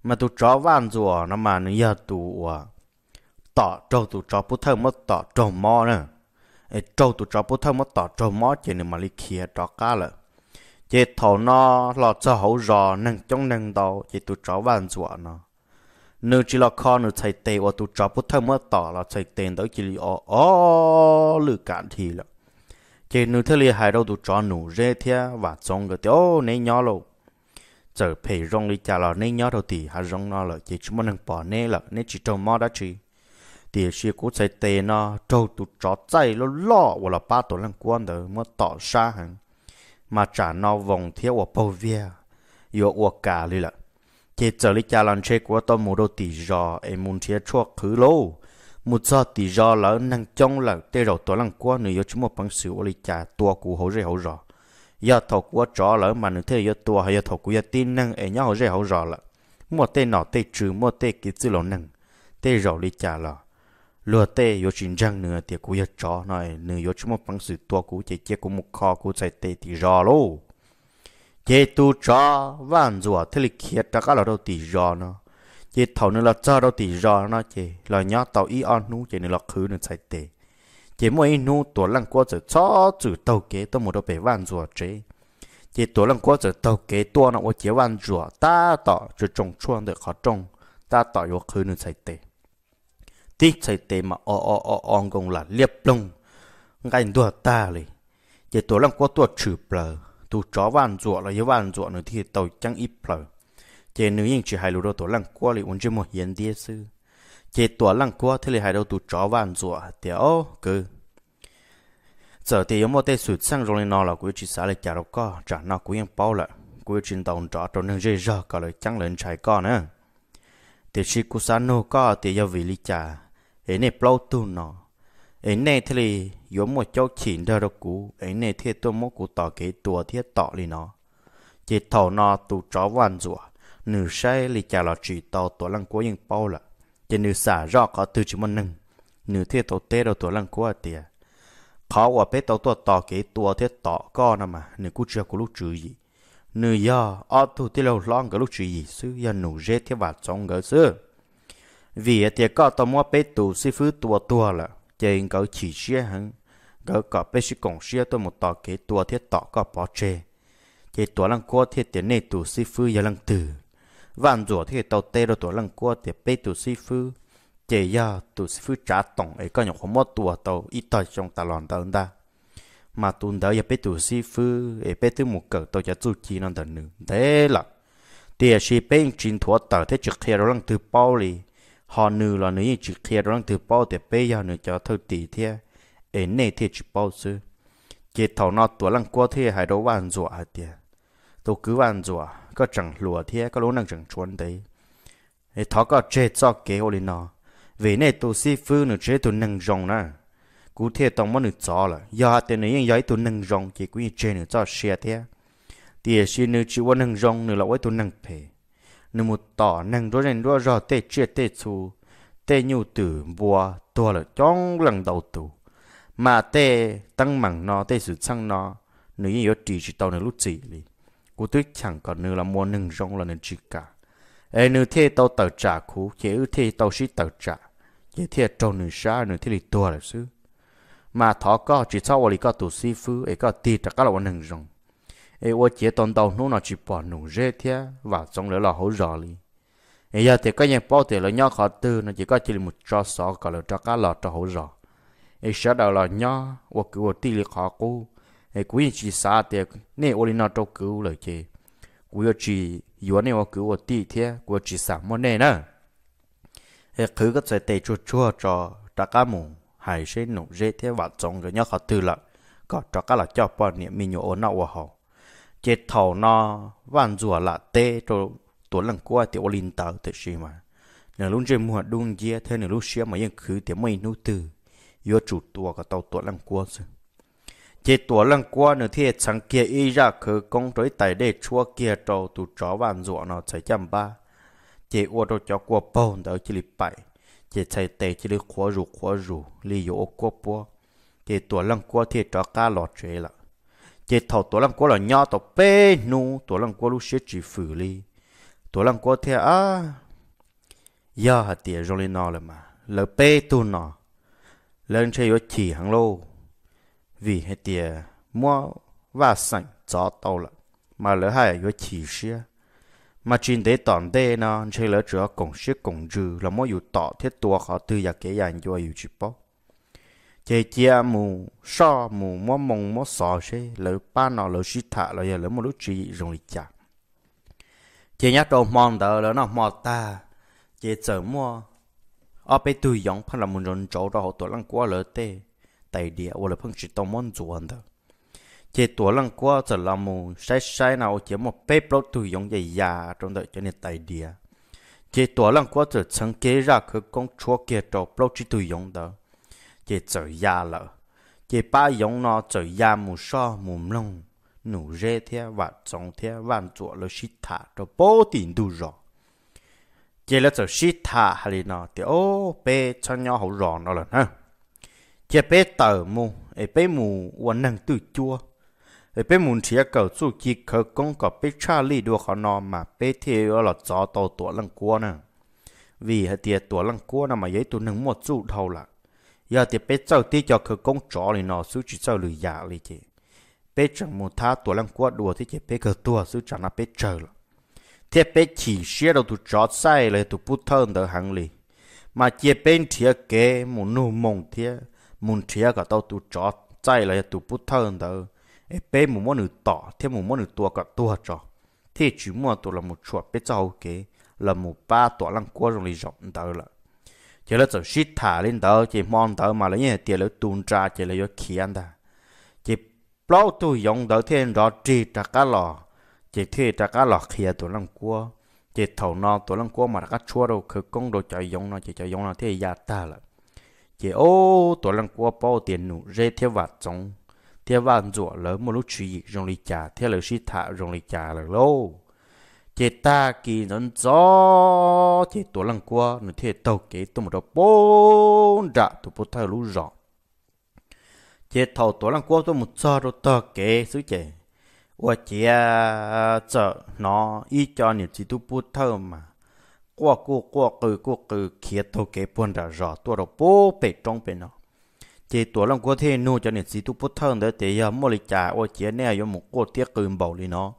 嘛都找万做，那嘛你要读啊，打找都找不透，么打找么呢？哎，找都找不透，么打找么？这你嘛你去找干了，这头呢，老早好热，能中能到，这都找万做呢。nếu chỉ là con nữa chạy tê và tụ trả bút thơm mất tỏ là chạy tê đó chỉ là ó ó lừa cản thì là chỉ nụ thế li hai đầu tụ cho nụ rê thia và trông cái tiêu nấy nhỏ lâu giờ phải rong đi chả lò nấy nhỏ đầu thì hà rong nó là chỉ chúng mình bỏ nấy là nấy chỉ trông mò đã chỉ thì chỉ cố chạy tê nó trâu tụ chó chạy lo lo hoặc là ba tổ lăng quan đó mà tỏ xa hẳn mà trả nó vòng theo ở bầu vía yo ở cả li là chỉ giờ đi chả làm chơi của tôi mua đồ tỷ giò em muốn thiệt chuộc khứ lâu một giờ thì do là năng trong là tê rồi tổ lăng qua nữa chúng một bằng sự oli trả tua cụ hậu rễ hậu rõ giờ thầu qua rõ là mà nữa thế giờ tua hay giờ thầu cụ giờ tin năng ở nhau hậu rễ hậu rõ là một tê nọ tê trừ một tê cái dữ lỗ năng tê rồi li trả là lừa tê yo chính răng nữa thì của giờ rõ này nữa yo chúng một bằng sự tua cụ chỉ chỉ của một kho cụ chạy tê thì rõ lô chế tu rõ vạn rùa thế lịch khiết ta cả là đâu thì rõ nó chị thầu nữa là cho đâu thì rò nó chị là nhớ tàu ý on nu chị nữa là khứ nữa sai tệ chỉ mỗi ý nu tổ lăng qua chữ cho chữ tàu kế tôi một đôi bể vạn rùa chế chị tổ lăng qua chữ tàu kế tua nó qua chế vạn rùa ta tỏ chữ trồng chuông được khó trồng ta tỏ vô khứ nữa sai tệ tí sai tệ mà o o o o công là liệp lông ngay đùa ta lì chị tổ lăng qua tua chữ bờ tu chó vạn rùa là yếu van rùa nữa thì tàu chẳng ít bờ chế nữ yên chỉ hai lúa tổ lăng qua li uống chế một hiền địa sư chế tổ lăng qua thế li hai đầu tụ chó vàng rùa thì ô cứ giờ thì có một tay sụt sang rồi nó là quý chỉ xả lại chả đâu có chả nó quý yên bao lại quý chỉ đồng chó trong nương dây giờ cả lời chẳng lên trái con nữa thì chỉ cú sa nô có thì giờ vì li chả ấy này bao tu nó ấy này thế li yếm một cháu chỉnh ra đâu cú ấy này thế tôi muốn cú tỏ cái tua thiết tỏ li nó chế thầu nó tụ chó vàng rùa nữ sai lì chả lọ chỉ tàu tổ lăng cố yên bao là chỉ nữ xả rõ có từ chỉ một nâng nữ thiết tàu tê đầu tổ lăng cố à tiệt khó quả bé tàu tổ tỏ kế tua thiết tỏ co nè mà nữ cú chưa có lúc chữ gì nữ do ở thủ tiêu lâu long cái lúc chữ gì sư do nữ dễ thiết vào trong gỡ sư vì tiệt có tàu mua bé tù sư phứ tua tua là chỉ có chỉ xe hằng gỡ có bé sư cổng xe tôi một tỏ kế tua thiết tỏ có bỏ chê chỉ tua lăng cố thiết tiền này tù sư phứ giờ lăng từ vạn rủa thì tàu tê rồi tuổi lần qua thì bê tu sĩ phu chế giờ tu sĩ phu trả tổng ấy có nhiều không mất tuổi tàu ít tỏi trong ta lòn tàu ta mà tụ đó giờ bê tu sĩ phu ấy bê tụ một cỡ tàu cho chủ chi nó tận nữa thế là tiền sĩ bê chín thua tàu thế trực kia rồi lần thứ bao lì họ nữ là nữ trực kia rồi lần thứ bao thì bê giờ nữ cho thâu tỷ thế ấy này thì trực bao sư chế tàu nó tuổi lần qua thì hai đâu vạn rủa tiền tôi cứ vạn rủa ก็จังหลัวเทียก็รู้นังจังชวนตีไอ้ทอก็เจ๊จอกเกอลินอ vì này tôi si phu nữa chế tôi nâng rong nè cụ thể tông món nữa cho là giờ thì này những giấy tôi nâng rong chỉ quý chế nữa cho xe thế thì xe nữa chỉ qua nâng rong nữa là quay tôi nâng phê nữa một tỏ nâng rồi nên rồi rồi tê chia tê chu tê nhu tử bùa tôi là trong đầu tù mà tê tăng mảng nó tê sự sang nó nữa như chỉ chỉ tàu nữa lúc chỉ cú tuyết chẳng còn nữa là mua nâng rong là nâng chỉ cả ê nửa thế tao tờ trả cú chế ư thế tao xí tờ trả chế thế trâu nửa xa nửa thế lì tua là sư mà thọ có chỉ sau vào lì có tụ si phứ ấy có tì trả cả là nâng rong ê ô chế tòn tàu nô nó chỉ bỏ nụ rê thế và trong lửa là hổ rõ lì ê giờ thì có những bao tiền là nhau khó tư nó chỉ có chỉ một trò sọ còn là trò cá lọt trò hổ rõ ê sợ đào là nhau ô cứu ô tì lì khó cú ai cúi chỉ xa thế? nè ô linh nó trâu cứu lời chê cúi chỉ yếu nè ô cứu ô tì thế cúi chỉ xa mà nè nè ai cứ cái sợi tê chua chua cho ta cá mù hải sẽ nụ dê thế và trồng cái nhớ khó từ lại có cho cá là cho bọn niệm mình nhổ ôn nó họ chế thầu nó vạn rửa là tê cho tuấn lần qua thì ô linh tờ thế gì mà nếu lúc chơi mua đun dê thế nếu lúc xia mà yên cứ thì mày nô từ yếu chủ tua cái tàu tuấn lần qua rồi chỉ tuổi lần qua nữa thì chẳng kia y ra cứ công đối tại đây chua kia trâu tụ chó vàng ruộng nó chạy chăm ba chỉ ô đồ cho qua bông đỡ chỉ lì bảy chỉ chạy tệ chỉ lì khóa rù khóa rù lì yếu qua bua chỉ tuổi lần qua thì chó cá lọt chế lạ chỉ thầu tuổi lần qua là nho tộc bê nu tuổi lần qua lúc xếp chỉ phử lì tuổi lần qua thì à giờ hạt tiền rồi nó là mà lỡ bê tu nó lên chơi ở chỉ hàng lâu vì hệ tiề mua và sẵn gió tàu lận mà lỡ hai yếu chỉ xia mà trên đấy toàn đê nó chỉ lỡ chữa cổng xia cổng dư là mỗi yếu tỏ thiết tua khó tư và kế dàn cho yếu chỉ bó chế chia mù so mù mua mông mua sò xe lỡ ba nó lỡ xí thả lỡ giờ lỡ một lúc chỉ rồi chả chế nhát đầu mong đợi lỡ nó mò ta chế chờ mua ở bên tôi giống phải là một rộn chỗ đó họ tuổi lăng quá lỡ thế tay địa ô là phong chỉ tông môn ruộng đó chỉ tổ lăng qua giờ làm mù sai sai nào chỉ một bếp lót tùy dùng dày già trong đợi cho nên tay địa chỉ tổ lăng qua giờ chẳng kế ra cứ con chúa kia trò lót chỉ tùy dùng đó chỉ giờ già lợ chỉ ba giống nó giờ già mù so mù lông nụ rê theo và trồng theo vạn chỗ là xịt thả cho bố tiền đủ rồi chỉ là giờ xịt thả hay là nó thì ô bê cho nhau hậu rõ nó là ha chế bé tờ mù ấy bé mù vẫn năng tự chua ấy bé mu chỉ có chú chỉ khờ công có bé li đua khó nó mà bé theo là gió tàu tuổi lăng cua nè vì hệ tiệt tuổi lăng cua nè mà giấy tụi nâng một chút thôi là giờ thì bé cháu tí cho khờ công chó li nó xú chỉ cháu lười giả lì chị bé chẳng muốn tha tuổi lăng cua đùa thì chỉ bé khờ tua xú chẳng là bé chờ là thế bé chỉ xe đầu tụi chó sai là tụi bút thân đỡ hàng li, mà chị bên thiệt kế một nụ mông thiệt mun chia cả tao tụ chó chạy lại tụ bút thơ đó ế bé mù mò nữ tỏ thêm mù mò nữ tua cả tua cho thế chú mò tụ là một chuột bé cháu kế là một ba tọa lăng qua rồi rộng đó là chỉ là chỗ shit thả lên đó chỉ mong đó mà lấy tiền lấy tuôn ra chỉ là do khiến đó chỉ bao tu dùng đó thêm đó chỉ trả cá lò chỉ thế trả cá lò kia tụ lăng qua chỉ thầu nó tụ lăng qua mà các chua đâu cứ công đồ chạy dùng nó chỉ chạy dùng nó thế giả ta là chỉ ô tổ lăng qua bao tiền nụ rê theo vạt trong theo vạt rủa lỡ một lúc truy rong lì trà theo lỡ xí thả rong lì trà lỡ lâu chỉ ta kỳ nhân gió chỉ tổ lăng qua nụ thế tàu kế tổ một đầu bốn đã tổ bút thay lũ rõ chỉ thầu tổ lăng qua tổ một giờ rồi tàu kế xứ chỉ và chỉ chờ nó y cho nhiều chỉ tu bút thơ mà qua cu qua cừ cu cừ kia thô kế buồn ra rõ tua đồ bố bể trong bên nó chỉ tua lòng có thể nuôi cho nên sĩ tu bút thân để để giờ mua lịch trả ô chế nè yo một cô tiếc cừ bảo lý nó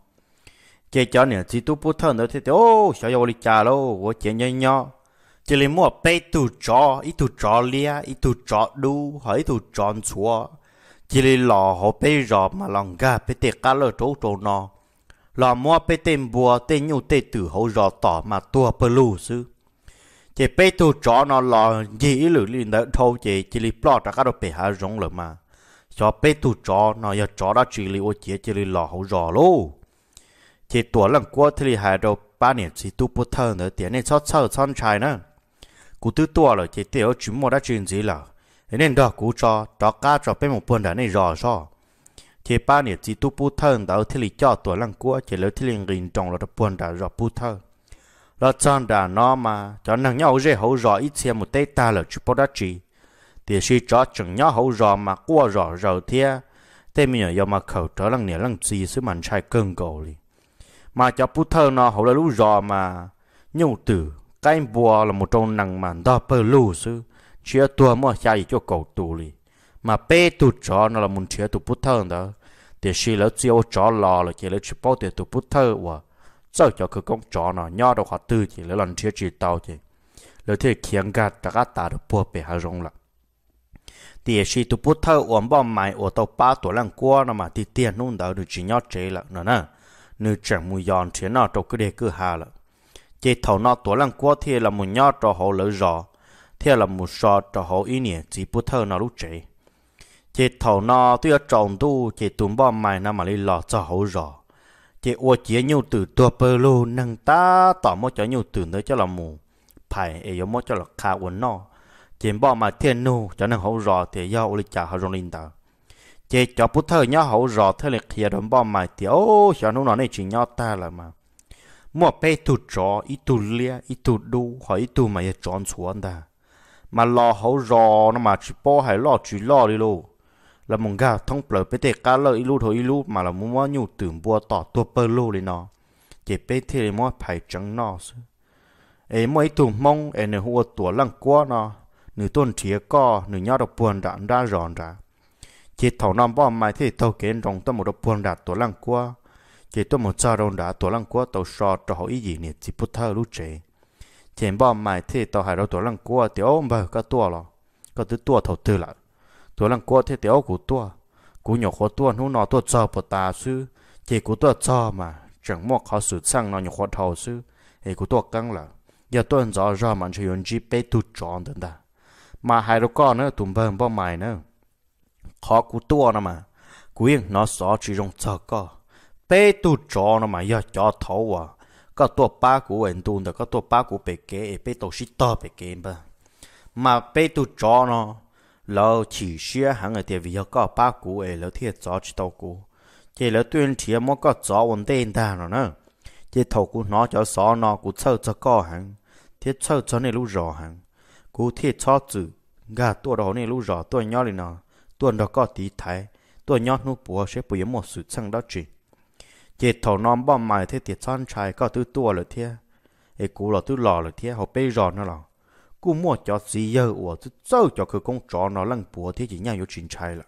chỉ cho nên sĩ tu bút thân để thế ô sao yo lịch trả lô ô chế nhảy nhọ chỉ lấy mua bể tu trò ít tu trò lia ít tu trò đu hỏi tu tròn xua chỉ lấy lò họ bể rõ mà lòng gà bể tiệc cá lơ trâu trâu nó lò mua bê tên bùa tê nhu tê tử hậu rò tỏ mà tua bơ lù sư chỉ bê tu chó nó lò dĩ lử lì nợ thâu chỉ chỉ lì plọ ra các đồ bê hà rong lợ mà cho bê tu chó nó giờ chó đó chỉ lì ô chỉ chỉ lì lò hậu rò lô chỉ tuổi lần qua thì lì hà đồ ba niệm chỉ tu bút thơ nữa tiền này cho sơ son trai nữa cú tư tua rồi chỉ tiểu chúng mua đã chuyện gì là nên đó cú cho đó cá cho bên một buồn đã này rò sao chế ba nè chỉ tu bu thân đó thì lì cho tuổi lăng cua chỉ lấy thì liền rình trồng là buồn đã rõ bu thân là chân đã nó mà cho nàng nhau dễ hậu rõ ít xem một tay ta là chụp bao đắt chỉ thì suy cho chừng nhau hậu rõ mà cua rõ rõ thia thế mình nhớ mà khẩu trở lăng nè lăng gì sứ mạnh trai cơn cầu đi mà cho bu thân nó hậu là lũ rõ mà nhung tử cái bùa là một trong nàng mà đo bơ lù sứ chia tua mua chai cho cầu tù đi mà bé tu cho nó là muốn chơi tụ bút thân đó thì xí lỡ chiêu cho lò là chỉ lỡ chỉ bao tiền tụ bút thơ và sau cho cứ công cho nó nhỏ đâu họ tư chỉ lỡ lần chơi chỉ tàu chỉ lỡ thì khiến cả tất cả ta được bùa bể hà rong là thì xí tụ bút thơ uống bao mày uống tàu ba tuổi lần qua nó mà thì tiền nung đó được chỉ nhỏ chế là nó nè nếu chẳng mùi yon thế nào trong cái đề cứ hà là chỉ thầu nó tuổi lần qua thì là một nhỏ cho họ lỡ rõ thế là một sọ cho họ ý niệm chỉ bút thân nó lúc chế chị thầu nó tuy trồng tu chị tụm bom mày nó mà đi lọ cho hậu rõ chị ô chị nhau từ tua bơ lô nâng ta tỏ mô cho nhau từ nữa cho là mù phải ấy mô cho là khá uốn nó chị bom mà thiên nu cho nên hậu rõ thì do ô lịch trả hậu rong linh ta chị cho bút thơ nhá hậu rõ thế lịch hiền đồn bom mày thì ô cho nó nói này chỉ nhau ta là mà mua bê tu trọ ít tu lia ít tu đu hỏi ít tu mà tròn xuống ta mà lò hậu rõ nó mà chỉ bỏ hay lò chỉ lò đi luôn là mong gà thông bờ bê tê cá lơ ilu thôi ilu mà là muốn mua nhu tưởng bùa tỏ tua bơ lô lên nó chỉ bê tê là mua phải trắng nó ấy mỗi tù mong ấy nửa hùa tua lăng qua nó nửa tuần thía co nửa nhau đập buồn đã ra ròn ra chỉ thầu năm bom mai thì thầu kiến rồng tôi một đọc buồn đã tua lăng qua chỉ tôi một giờ rồng đã tua lăng qua tàu sọ cho họ ý gì nè chỉ bút thơ lú trẻ chỉ bò mai thì tàu hải đâu tua lăng qua thì ôm bờ có tua lo có thứ tua thầu tư lại ตัวลังกัวเทเตียวกูตัวกูหยกหัวตัวหูนอตัวจอปตาซื้อเจกูตัวจอมา จังมวกเขาสุดสั่งนอนหยกหัวเท่าซื้อเอกูตัวกังละอย่าตัวจอรอมันชยนจีเปตุจอนเดินดามาหายรก้อนเนอะตุ่มเบิ่มบ่ใหม่เนอะขอกูตัวนะมากูยังนอสอจีรงจอก็เปตุจอนนะมาอย่าจอเท่าว่ะก็ตัวป้ากูเอ็นตูนแต่ก็ตัวป้ากูไปเก๋ไปตัวชิตต่อไปเก๋บ้ามาเปตุจอนเนาะ lo chỉ xia hàng ở tiền vì có ba cú ấy lo thiệt gió chỉ tàu cú chỉ lo tuyên chỉ mà có gió ổn định đàn rồi nè, chỉ tàu cú nó cho gió nó cú sâu cho có hàng thiết sâu cho nên lú rõ hàng cú thiết cho chữ gà tua đó nên lú rõ tua nhỏ lên nè, tua đó có tí thái tua nhỏ nó bùa sẽ bùa một sự sang đó chỉ chỉ tàu non bom mày thế thiệt son trai có tư tua rồi thiệt ấy cú là tư lò rồi thiệt họ bây giờ nữa rồi cú mua cho xí giờ ủa chứ sâu cho cứ công trò nó lăng bùa thế chỉ nhau yếu chuyện chạy là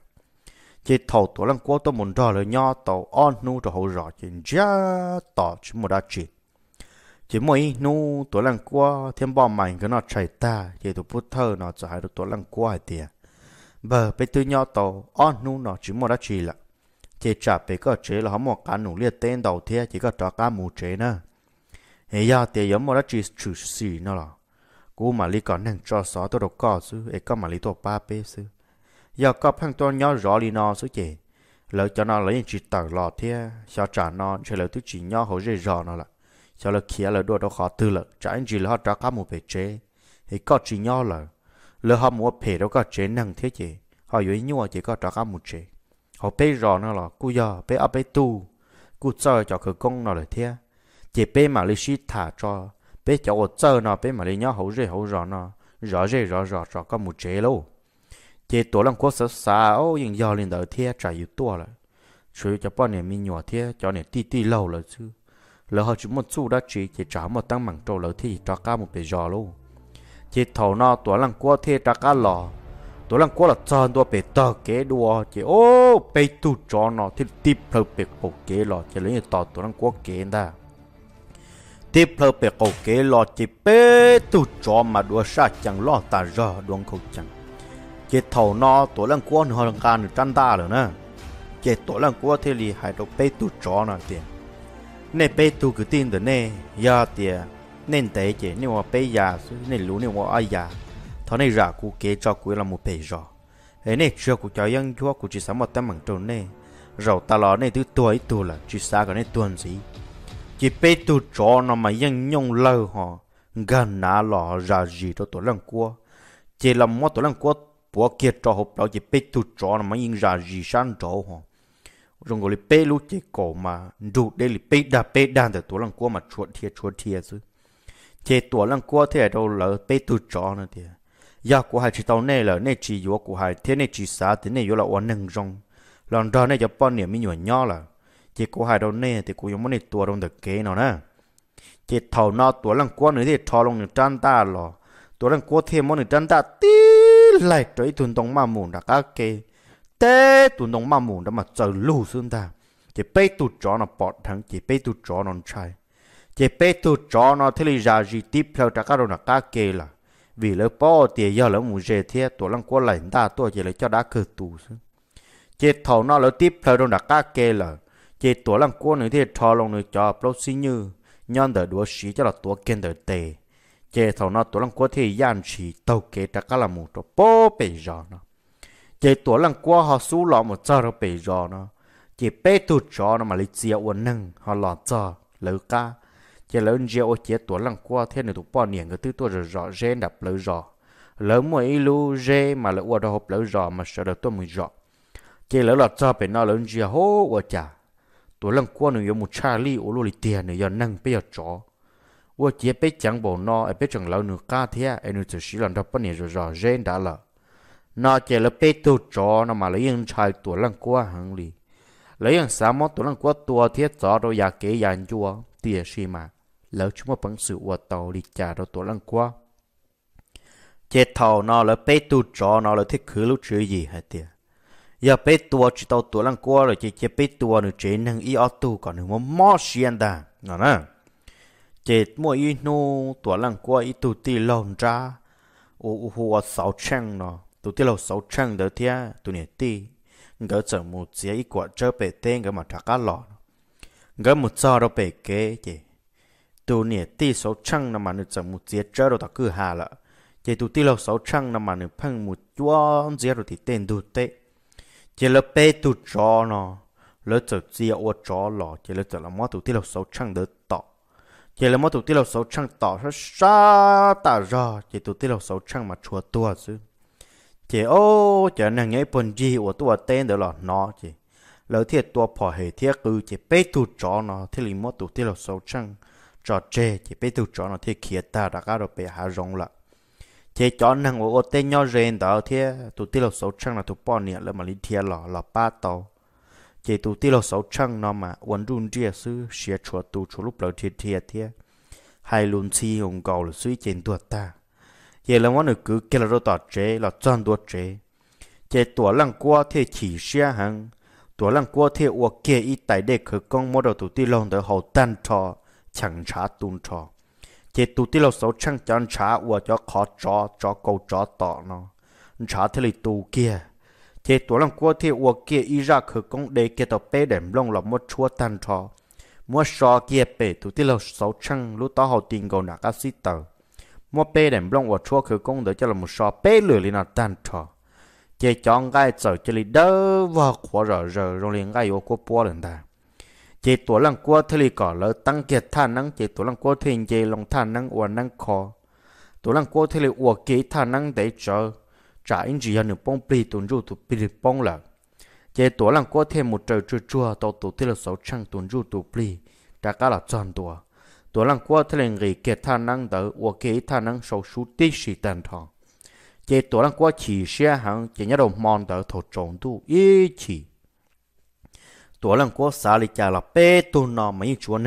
chỉ thầu tổ lăng quá tôi muốn đòi lời nho tàu on nu cho hậu rõ chuyện giá tỏ chứ một đã chuyện chỉ mỗi nu tổ lăng quá thêm bom mảnh cái nó chạy ta chỉ tụ bút thơ nó cho hai tổ lăng quá tiền bờ bây tư nho tàu on nu nó chỉ một đã chuyện là chỉ trả bây có chế là họ một cá nụ liệt tên đầu thế chỉ có trả cá mù chế nữa hiện giờ thì giống đã chuyện chủ sĩ nó là cú mà li còn nàng cho xó tôi đọc cỏ sư ấy có mà li tôi ba bê sư giờ có phăng tôi nhớ rõ li nó sư chị lỡ cho nó lấy chuyện tờ lò thế cho trả nó chơi lỡ tôi chỉ nhớ hồ dễ rõ nó là cho lỡ kia lỡ đồ đó khó tư lỡ trả anh chỉ lỡ trả cá một bể chế ấy có chỉ nhớ lỡ lỡ họ mua bể đâu có chế năng thế chị họ yếu nhau chỉ có trả cá một chế họ bê rõ nó là cú giờ bê ở bê tu cú chơi cho khởi công nó là thế chỉ bê mà lý sĩ thả cho bé cháu ở chợ nó mà lấy nhau hậu rễ hậu rõ nó rõ rễ rõ rõ rõ có một chế lâu chế tổ làm quốc sở xa ô nhưng giờ lên đầu thiê trả rồi chứ cho bọn này mình nhỏ thiê cho này ti ti lâu rồi chứ lỡ họ một chú đã chỉ chế một tăng mảng trâu lỡ thì trả cả một bề giò luôn chế thầu nó tổ làm quốc thiê trả cả lò tổ làm quốc là tròn tua bề tờ kế đua chế ô bề tụt cho nó thì tiếp theo bề cổ kế lò chế lấy tỏ tổ lăng quốc kế ta thì lơ bề cầu kế lo chỉ bê tu cho mà đua sa chẳng lo ta giờ đuông khẩu chẳng chỉ thầu nó tổ lăng quan hoàn cả nửa trăm ta rồi nè chỉ tổ lăng quan thế li hai đầu bê tu cho nè tiền nè bê tu cứ tin được nè giờ tiền nên tế chỉ nếu hoa bê già nên lũ nếu hoa ai già thọ này ra cụ kế cho cụ là một bê rồi ấy nè chưa cụ cho dân chúa cụ chỉ sắm một tấm bằng trồn nè rồi ta lo nè thứ tuổi tu là chỉ xa cái nè tuần gì chỉ bé tu cho nó mà yên nhung lâu họ gần nã lọ ra gì đó tổ lăng cua chỉ là mua tổ lăng cua bỏ kia cho hộp đó chỉ bé tu cho nó mà yên ra gì sẵn chỗ họ rồi người bé lúc chỉ cổ mà đủ để bé đa bé đa để tổ lăng cua mà chuột thiệt chuột thiệt chứ chỉ tổ lăng cua thế đâu là bé tu cho nó thì ya của hai chỉ tàu này là này chỉ yếu của hai thế này chỉ xa thế này yếu là ổn nâng rong lần đó này cho bọn niệm mình nhỏ là chỉ có hai đầu nè thì cũng muốn tua đông được kế nó nè chỉ thầu nó tua lăng quá nữa thì thò lông được trăn ta lò tua lăng quá thêm món được trăn ta tí lại trời tuần tông mà mù đã cá kê té tuần tông mà mù đã mà chờ lù xuống ta chỉ bê tu chó nó bọt thằng chỉ bê tu chó nó trai chỉ bê tu chó nó thế là ra gì tiếp theo trả cá đâu là cá kê là vì lỡ bỏ tiền giờ lỡ muốn dê thế tua lăng quá lại ta tua chỉ lấy cho đã cờ tù chứ chỉ thầu nó lỡ tiếp theo đâu là cá kê là chế tuổi lăng cua nữa thì thò lòng nữa cho bốc xin như nhon đỡ đua xí cho là tuổi kiên đỡ tề chế thầu nó tuổi lăng cua thì gian chỉ tàu kế ta cả là một chỗ bố bể giò nó chế tuổi lăng cua họ xú lọ một giờ rồi bể giò nó chế bê tu chó nó mà lấy chia uốn nâng họ lọ giờ lỡ ca chế lỡ chia ô chế tuổi lăng cua thế này tụ bỏ niệm cái thứ tuổi rồi rõ rẽ đập lỡ rõ lỡ mua ilu rê mà lỡ uốn đó hộp lỡ rõ mà sợ được tôi mười rõ chế lỡ lọt giờ bể nó lỡ chia hô uốn chả ตัวลังกัวหนึ่งยมุชาลีโอโลลิเตียหนึ่งยนั่งไปยจอว่าเจี๊ยไปจังบอกนอไอไปจังเราหนึ่งก้าเทียไอหนึ่งจะสิหลังดับปนี่จะรอเจนด่าละนอเจลไปตัวจอนมาเลยยังชายตัวลังกัวหังลีเลยยังสามตัวลังกัวตัวเทียจอเราอยากเกยยันจัวเตียชีมาแล้วชุมาปังสือว่าเตาลิจ่าเราตัวลังกัวเจตเท่านอเลยไปตัวจอนอเลยที่คือลูกเชื่อยี่ฮะเตีย giờ bé tua chỉ tàu tua lăng qua rồi chỉ chỉ bé tua nữa chế năng y ở tu còn nữa mỏ xiên đà nó nè chế mua y nô tua lăng qua y tu ti lon ra ô hùa sáu chăng nó tu ti lâu sáu chăng đó thia tu nè ti ngỡ chờ một chế y quả chơi bé tên ngỡ mà thắc lọ ngỡ một giờ đó bé kế chế tu nè ti sáu chăng nó mà nữa chờ một chế chơi đó ta cứ hà lợ chỉ tu ti lâu sáu chăng nó mà nữa phăng một chuông chế rồi thì tên đủ tệ chỉ là bé tu cho nó lỡ tự chia ô cho nó, chỉ là tự là mót tụt tiết lộ sâu chăng được tọ chỉ là mót tụt tiết lộ sâu chăng tọ nó xa tả ra chỉ tụt tiết lộ sâu chăng mà chùa tua chứ chỉ ô chỉ nàng nhảy bồn gì ô tua tên đó là nó chỉ lỡ thiệt tua phò hệ thiết cứ chỉ bé tu cho nó thì lì mót tụt tiết lộ sâu chăng cho chê chỉ bé tu cho nó thì kia ta đã cả rồi bé hạ rộng lại chế chó năng ô tê nhỏ rèn đó thế tụi tê lộc sáu chăng là tụi bỏ nè là mà lý thiệt lọ lọ ba tàu chế tụi tê lộc sáu chăng nó mà uốn run chia sư xia chùa tụi chùa lúc lọ thiệt thiệt thế hai luôn chi hùng cầu là suy chèn tuột ta chế là món được cứ kia là rồi tỏ chế là chọn tuột chế chế tụi lăng qua thế chỉ xia hằng, tụi lăng qua thế ô kia ít tại đây khử con mô đầu tụi tê lông tới hậu tan trò chẳng trả tuôn trò chỉ tu tí lâu xấu chăng cho anh trả ua cho khó cho cho câu cho tỏ nó anh trả thế lì tu kia chỉ tu lòng cua thì ua kia y ra khử công đề kia tàu bê đệm lông lọc mua chua tan trò mua sò kia bê tụt tí lâu xấu chăng lúc tao hậu tiền gầu nạc xí tờ mua bê đệm lông ua chua khử công để cho là một sò bê lửa lì nào tan trò chỉ chọn cái sợ cho lì đỡ vào khóa rờ rờ rồi liền cái yêu của bố lên ta chế tổ lăng qua thì lì cỏ lỡ tăng kiệt thà năng chế tổ lăng qua thì chế lòng thà năng ua năng khó tổ lăng qua thì lì ua kế thà năng để chờ trả in chỉ hiện bông bì tuần ru tu bì bông là chế tổ lăng qua thêm một trời chua chua tổ tổ thì là sầu chăng tuần ru tu bì đã cả là tròn tổ tổ lăng qua thì lì người kiệt thà năng đỡ ua kế thà năng sầu số tí sĩ tàn thọ chế tổ lăng qua chỉ xe hàng chế nhà đầu mòn đỡ thổ trộn tu ý chỉ tuổi là là bê mấy chúa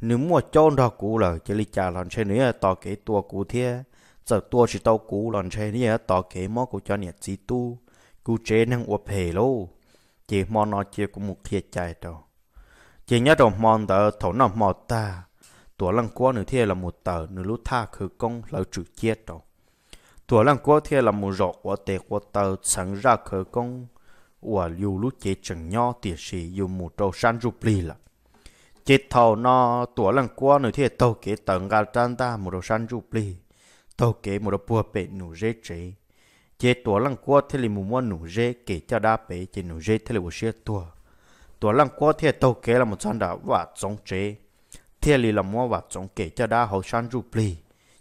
nếu mua cho nó cũ là chỉ lý trả lần trên nữa tỏ cái tua cũ thế giờ tua chỉ tàu cũ lần trên nữa tỏ cái mó của cho nhẹ chỉ tu cũ chế năng uất phê lô chỉ mò nó chỉ cũng một kia chạy đâu chỉ nhớ đồng mòn tờ thổ nó mò ta tuổi lăng quá nữa thế là một tờ nửa lúc tha khử công là trừ chết đâu tuổi lăng quá thế là một rộ của tệ của tờ sẵn ra khử công và dù lúc chế chẳng nho tiệt sĩ dù một trâu san rụp lì là chế thầu nó tuổi lần qua nữa thì tàu kế tận gà tan ta một trâu san rụp lì tàu kế một trâu bùa bể nụ dễ chế chế tuổi lần qua thì lì mù mua nụ dễ kế cho đá bể chế nụ dễ thì lì bộ xe tua tuổi lần qua thì tàu kế là một trang đá và chống chế thì lì là mua và chống kế cho đá hậu san rụp lì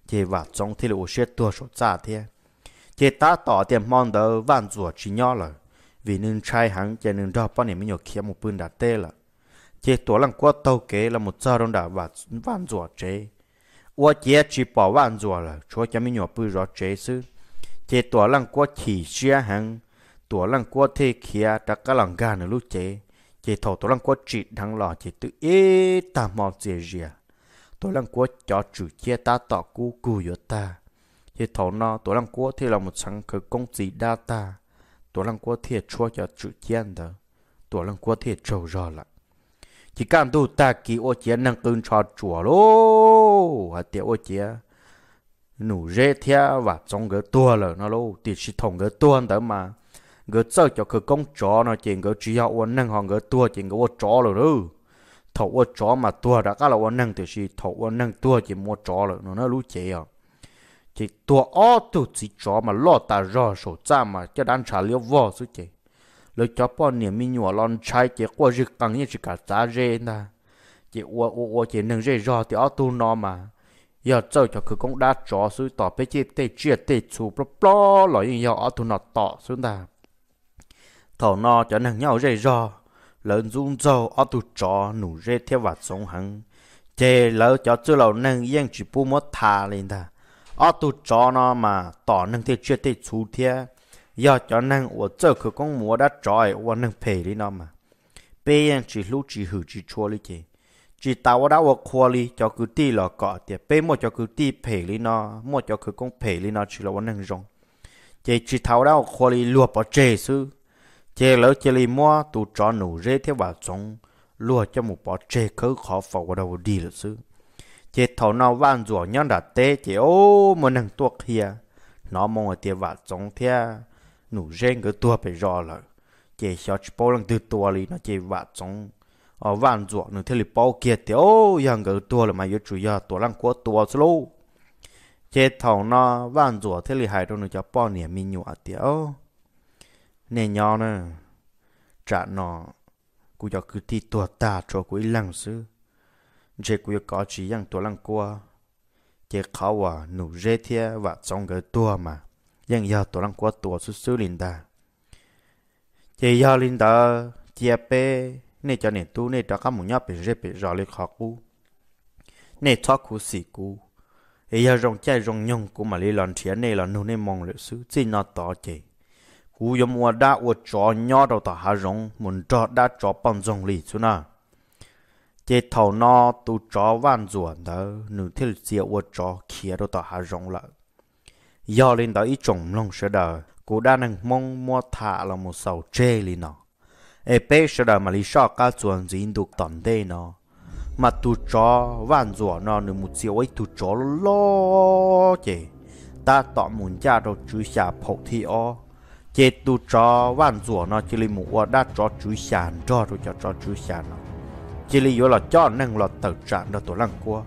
chế và chống thì lì bộ xe tua số xa thế chế ta tỏ tiền mong đỡ vạn rùa chỉ nhỏ lời vì nên trai hắn cho nên đó bọn em mới nhỏ kia một bươn đã tê là chế tổ lăng qua tàu kế là một giờ đông đã và vạn rùa chế ua chế chỉ bỏ vạn rùa là cho cho mới nhỏ bươn rõ chế sư chế tổ lăng qua chỉ xia hắn tổ lăng qua thế kia đã cả lòng gà nữa lúc chế chế thổ tổ lăng qua chỉ thằng lò chế tự ê ta mò dễ dìa tổ lăng qua cho chủ chia ta tỏ cú cù yo ta chế thổ nó tổ lăng qua thì là một sáng khởi công gì đa ta tổ lăng quá thiệt chua cho chữ chiến đó tổ chỉ cảm tu ta kỳ ô chế năng cưng cho chùa lô à tiệt ô chế nụ rễ thia và trong cái tua là nó lô thì chỉ thòng cái tua đó mà cái sợ cho cái công chó nó chỉ cái chỉ học ôn năng hàng cái tua chỉ cái ô chó rồi đó thầu ô chó mà tua đã cái là ôn năng thì chỉ thầu ôn năng tua chỉ mua chó rồi nó nó lú chế à chỉ tua ô tu chỉ chó mà lo ta rò sổ cha mà cho đàn trả liêu vò xuống chị lời cho bọn niệm mi nhua lon chai chỉ qua rực căng như chỉ cả giá rê na chỉ ua ua ua chỉ nâng rê rò thì ô tu nó mà giờ cho cho cứ cũng đã chó xuống tỏ bê chê tê chia tê chú bó bó lo như giờ ô tu nó tỏ xuống ta thầu nó cho nâng nhau rê rò lớn rung dâu ô tu chó nụ rê theo vạt sống hằng chê lỡ cho chưa lâu nâng yên chỉ bu mất thà lên ta ở tụ cho nó mà tỏ nâng thế chuyện thế chú thế giờ cho năng ở chỗ cứ con múa đã trời ở nâng phê đi nó mà bây giờ chỉ lúc chỉ hử chỉ chua đi chứ chỉ tao đã ở khoa đi cho cứ ti là cọ thì bây mua cho cứ ti phê đi nó mua cho cứ con phê đi nó chỉ là ở nâng rong chỉ chỉ tao đã ở khoa đi lùa bỏ chê sư chê lỡ chê đi mua tụ cho nụ rê thế vào trong lùa cho một bỏ chê khứ khó phò vào đầu đi là sư chế thầu nó van rủa nhân đã tê chế ô mà nâng tuộc hìa nó mong ở tiền vạt giống thế nụ rên cứ tua phải rõ là chế xóa chế bao lăng từ tua lì nó chế vạt giống ở van rủa nụ thế lì bao kia thế ô yang cái tua là mà yếu chủ ya tua lăng của tua slo chế thầu nó van rủa thế lì hại đâu nụ cho bao nè mi nhụa thế ô nè nhau nè trả nó cú cho cứ thi tua ta cho cú lăng xứ chế cũng có chỉ yang tua lăng qua chế khảo à nụ rê thia và trong cái tua mà yang giờ tua lăng qua tua su su linh ta chế giờ linh ta chế pe nè cho nè tu nè cho các mũ nhóc bị rê bị rõ lên khó cú nè thoát cú xì cú ấy giờ rong chạy rong nhung cú mà lấy lon thiệt nè là nụ nè mong lịch sư chỉ nó tỏ chế cú yếm mua đã uo chó nhỏ đầu ta hà rong muốn chó đã chó bằng rong lì chú nào chế thầu nó tu chó van ruộng đó nụ thiết diệu của chó kia đó tao hạ rộng lại do lên đó ít trồng lông sợ đời cụ đa năng mong mua thả là một sầu chê li nó ê bê sợ đời mà lý sợ cả ruộng gì được tận đây nó mà tu chó van ruộng nó nụ một diệu ấy tu chó lo chê ta tỏ muốn cha đâu chú xả phổ thi o chế tu chó van ruộng nó chỉ li một đã cho chú xả cho rồi cho chú xả nó chỉ lý do là cho năng là tự trạng đó tổ lăng cua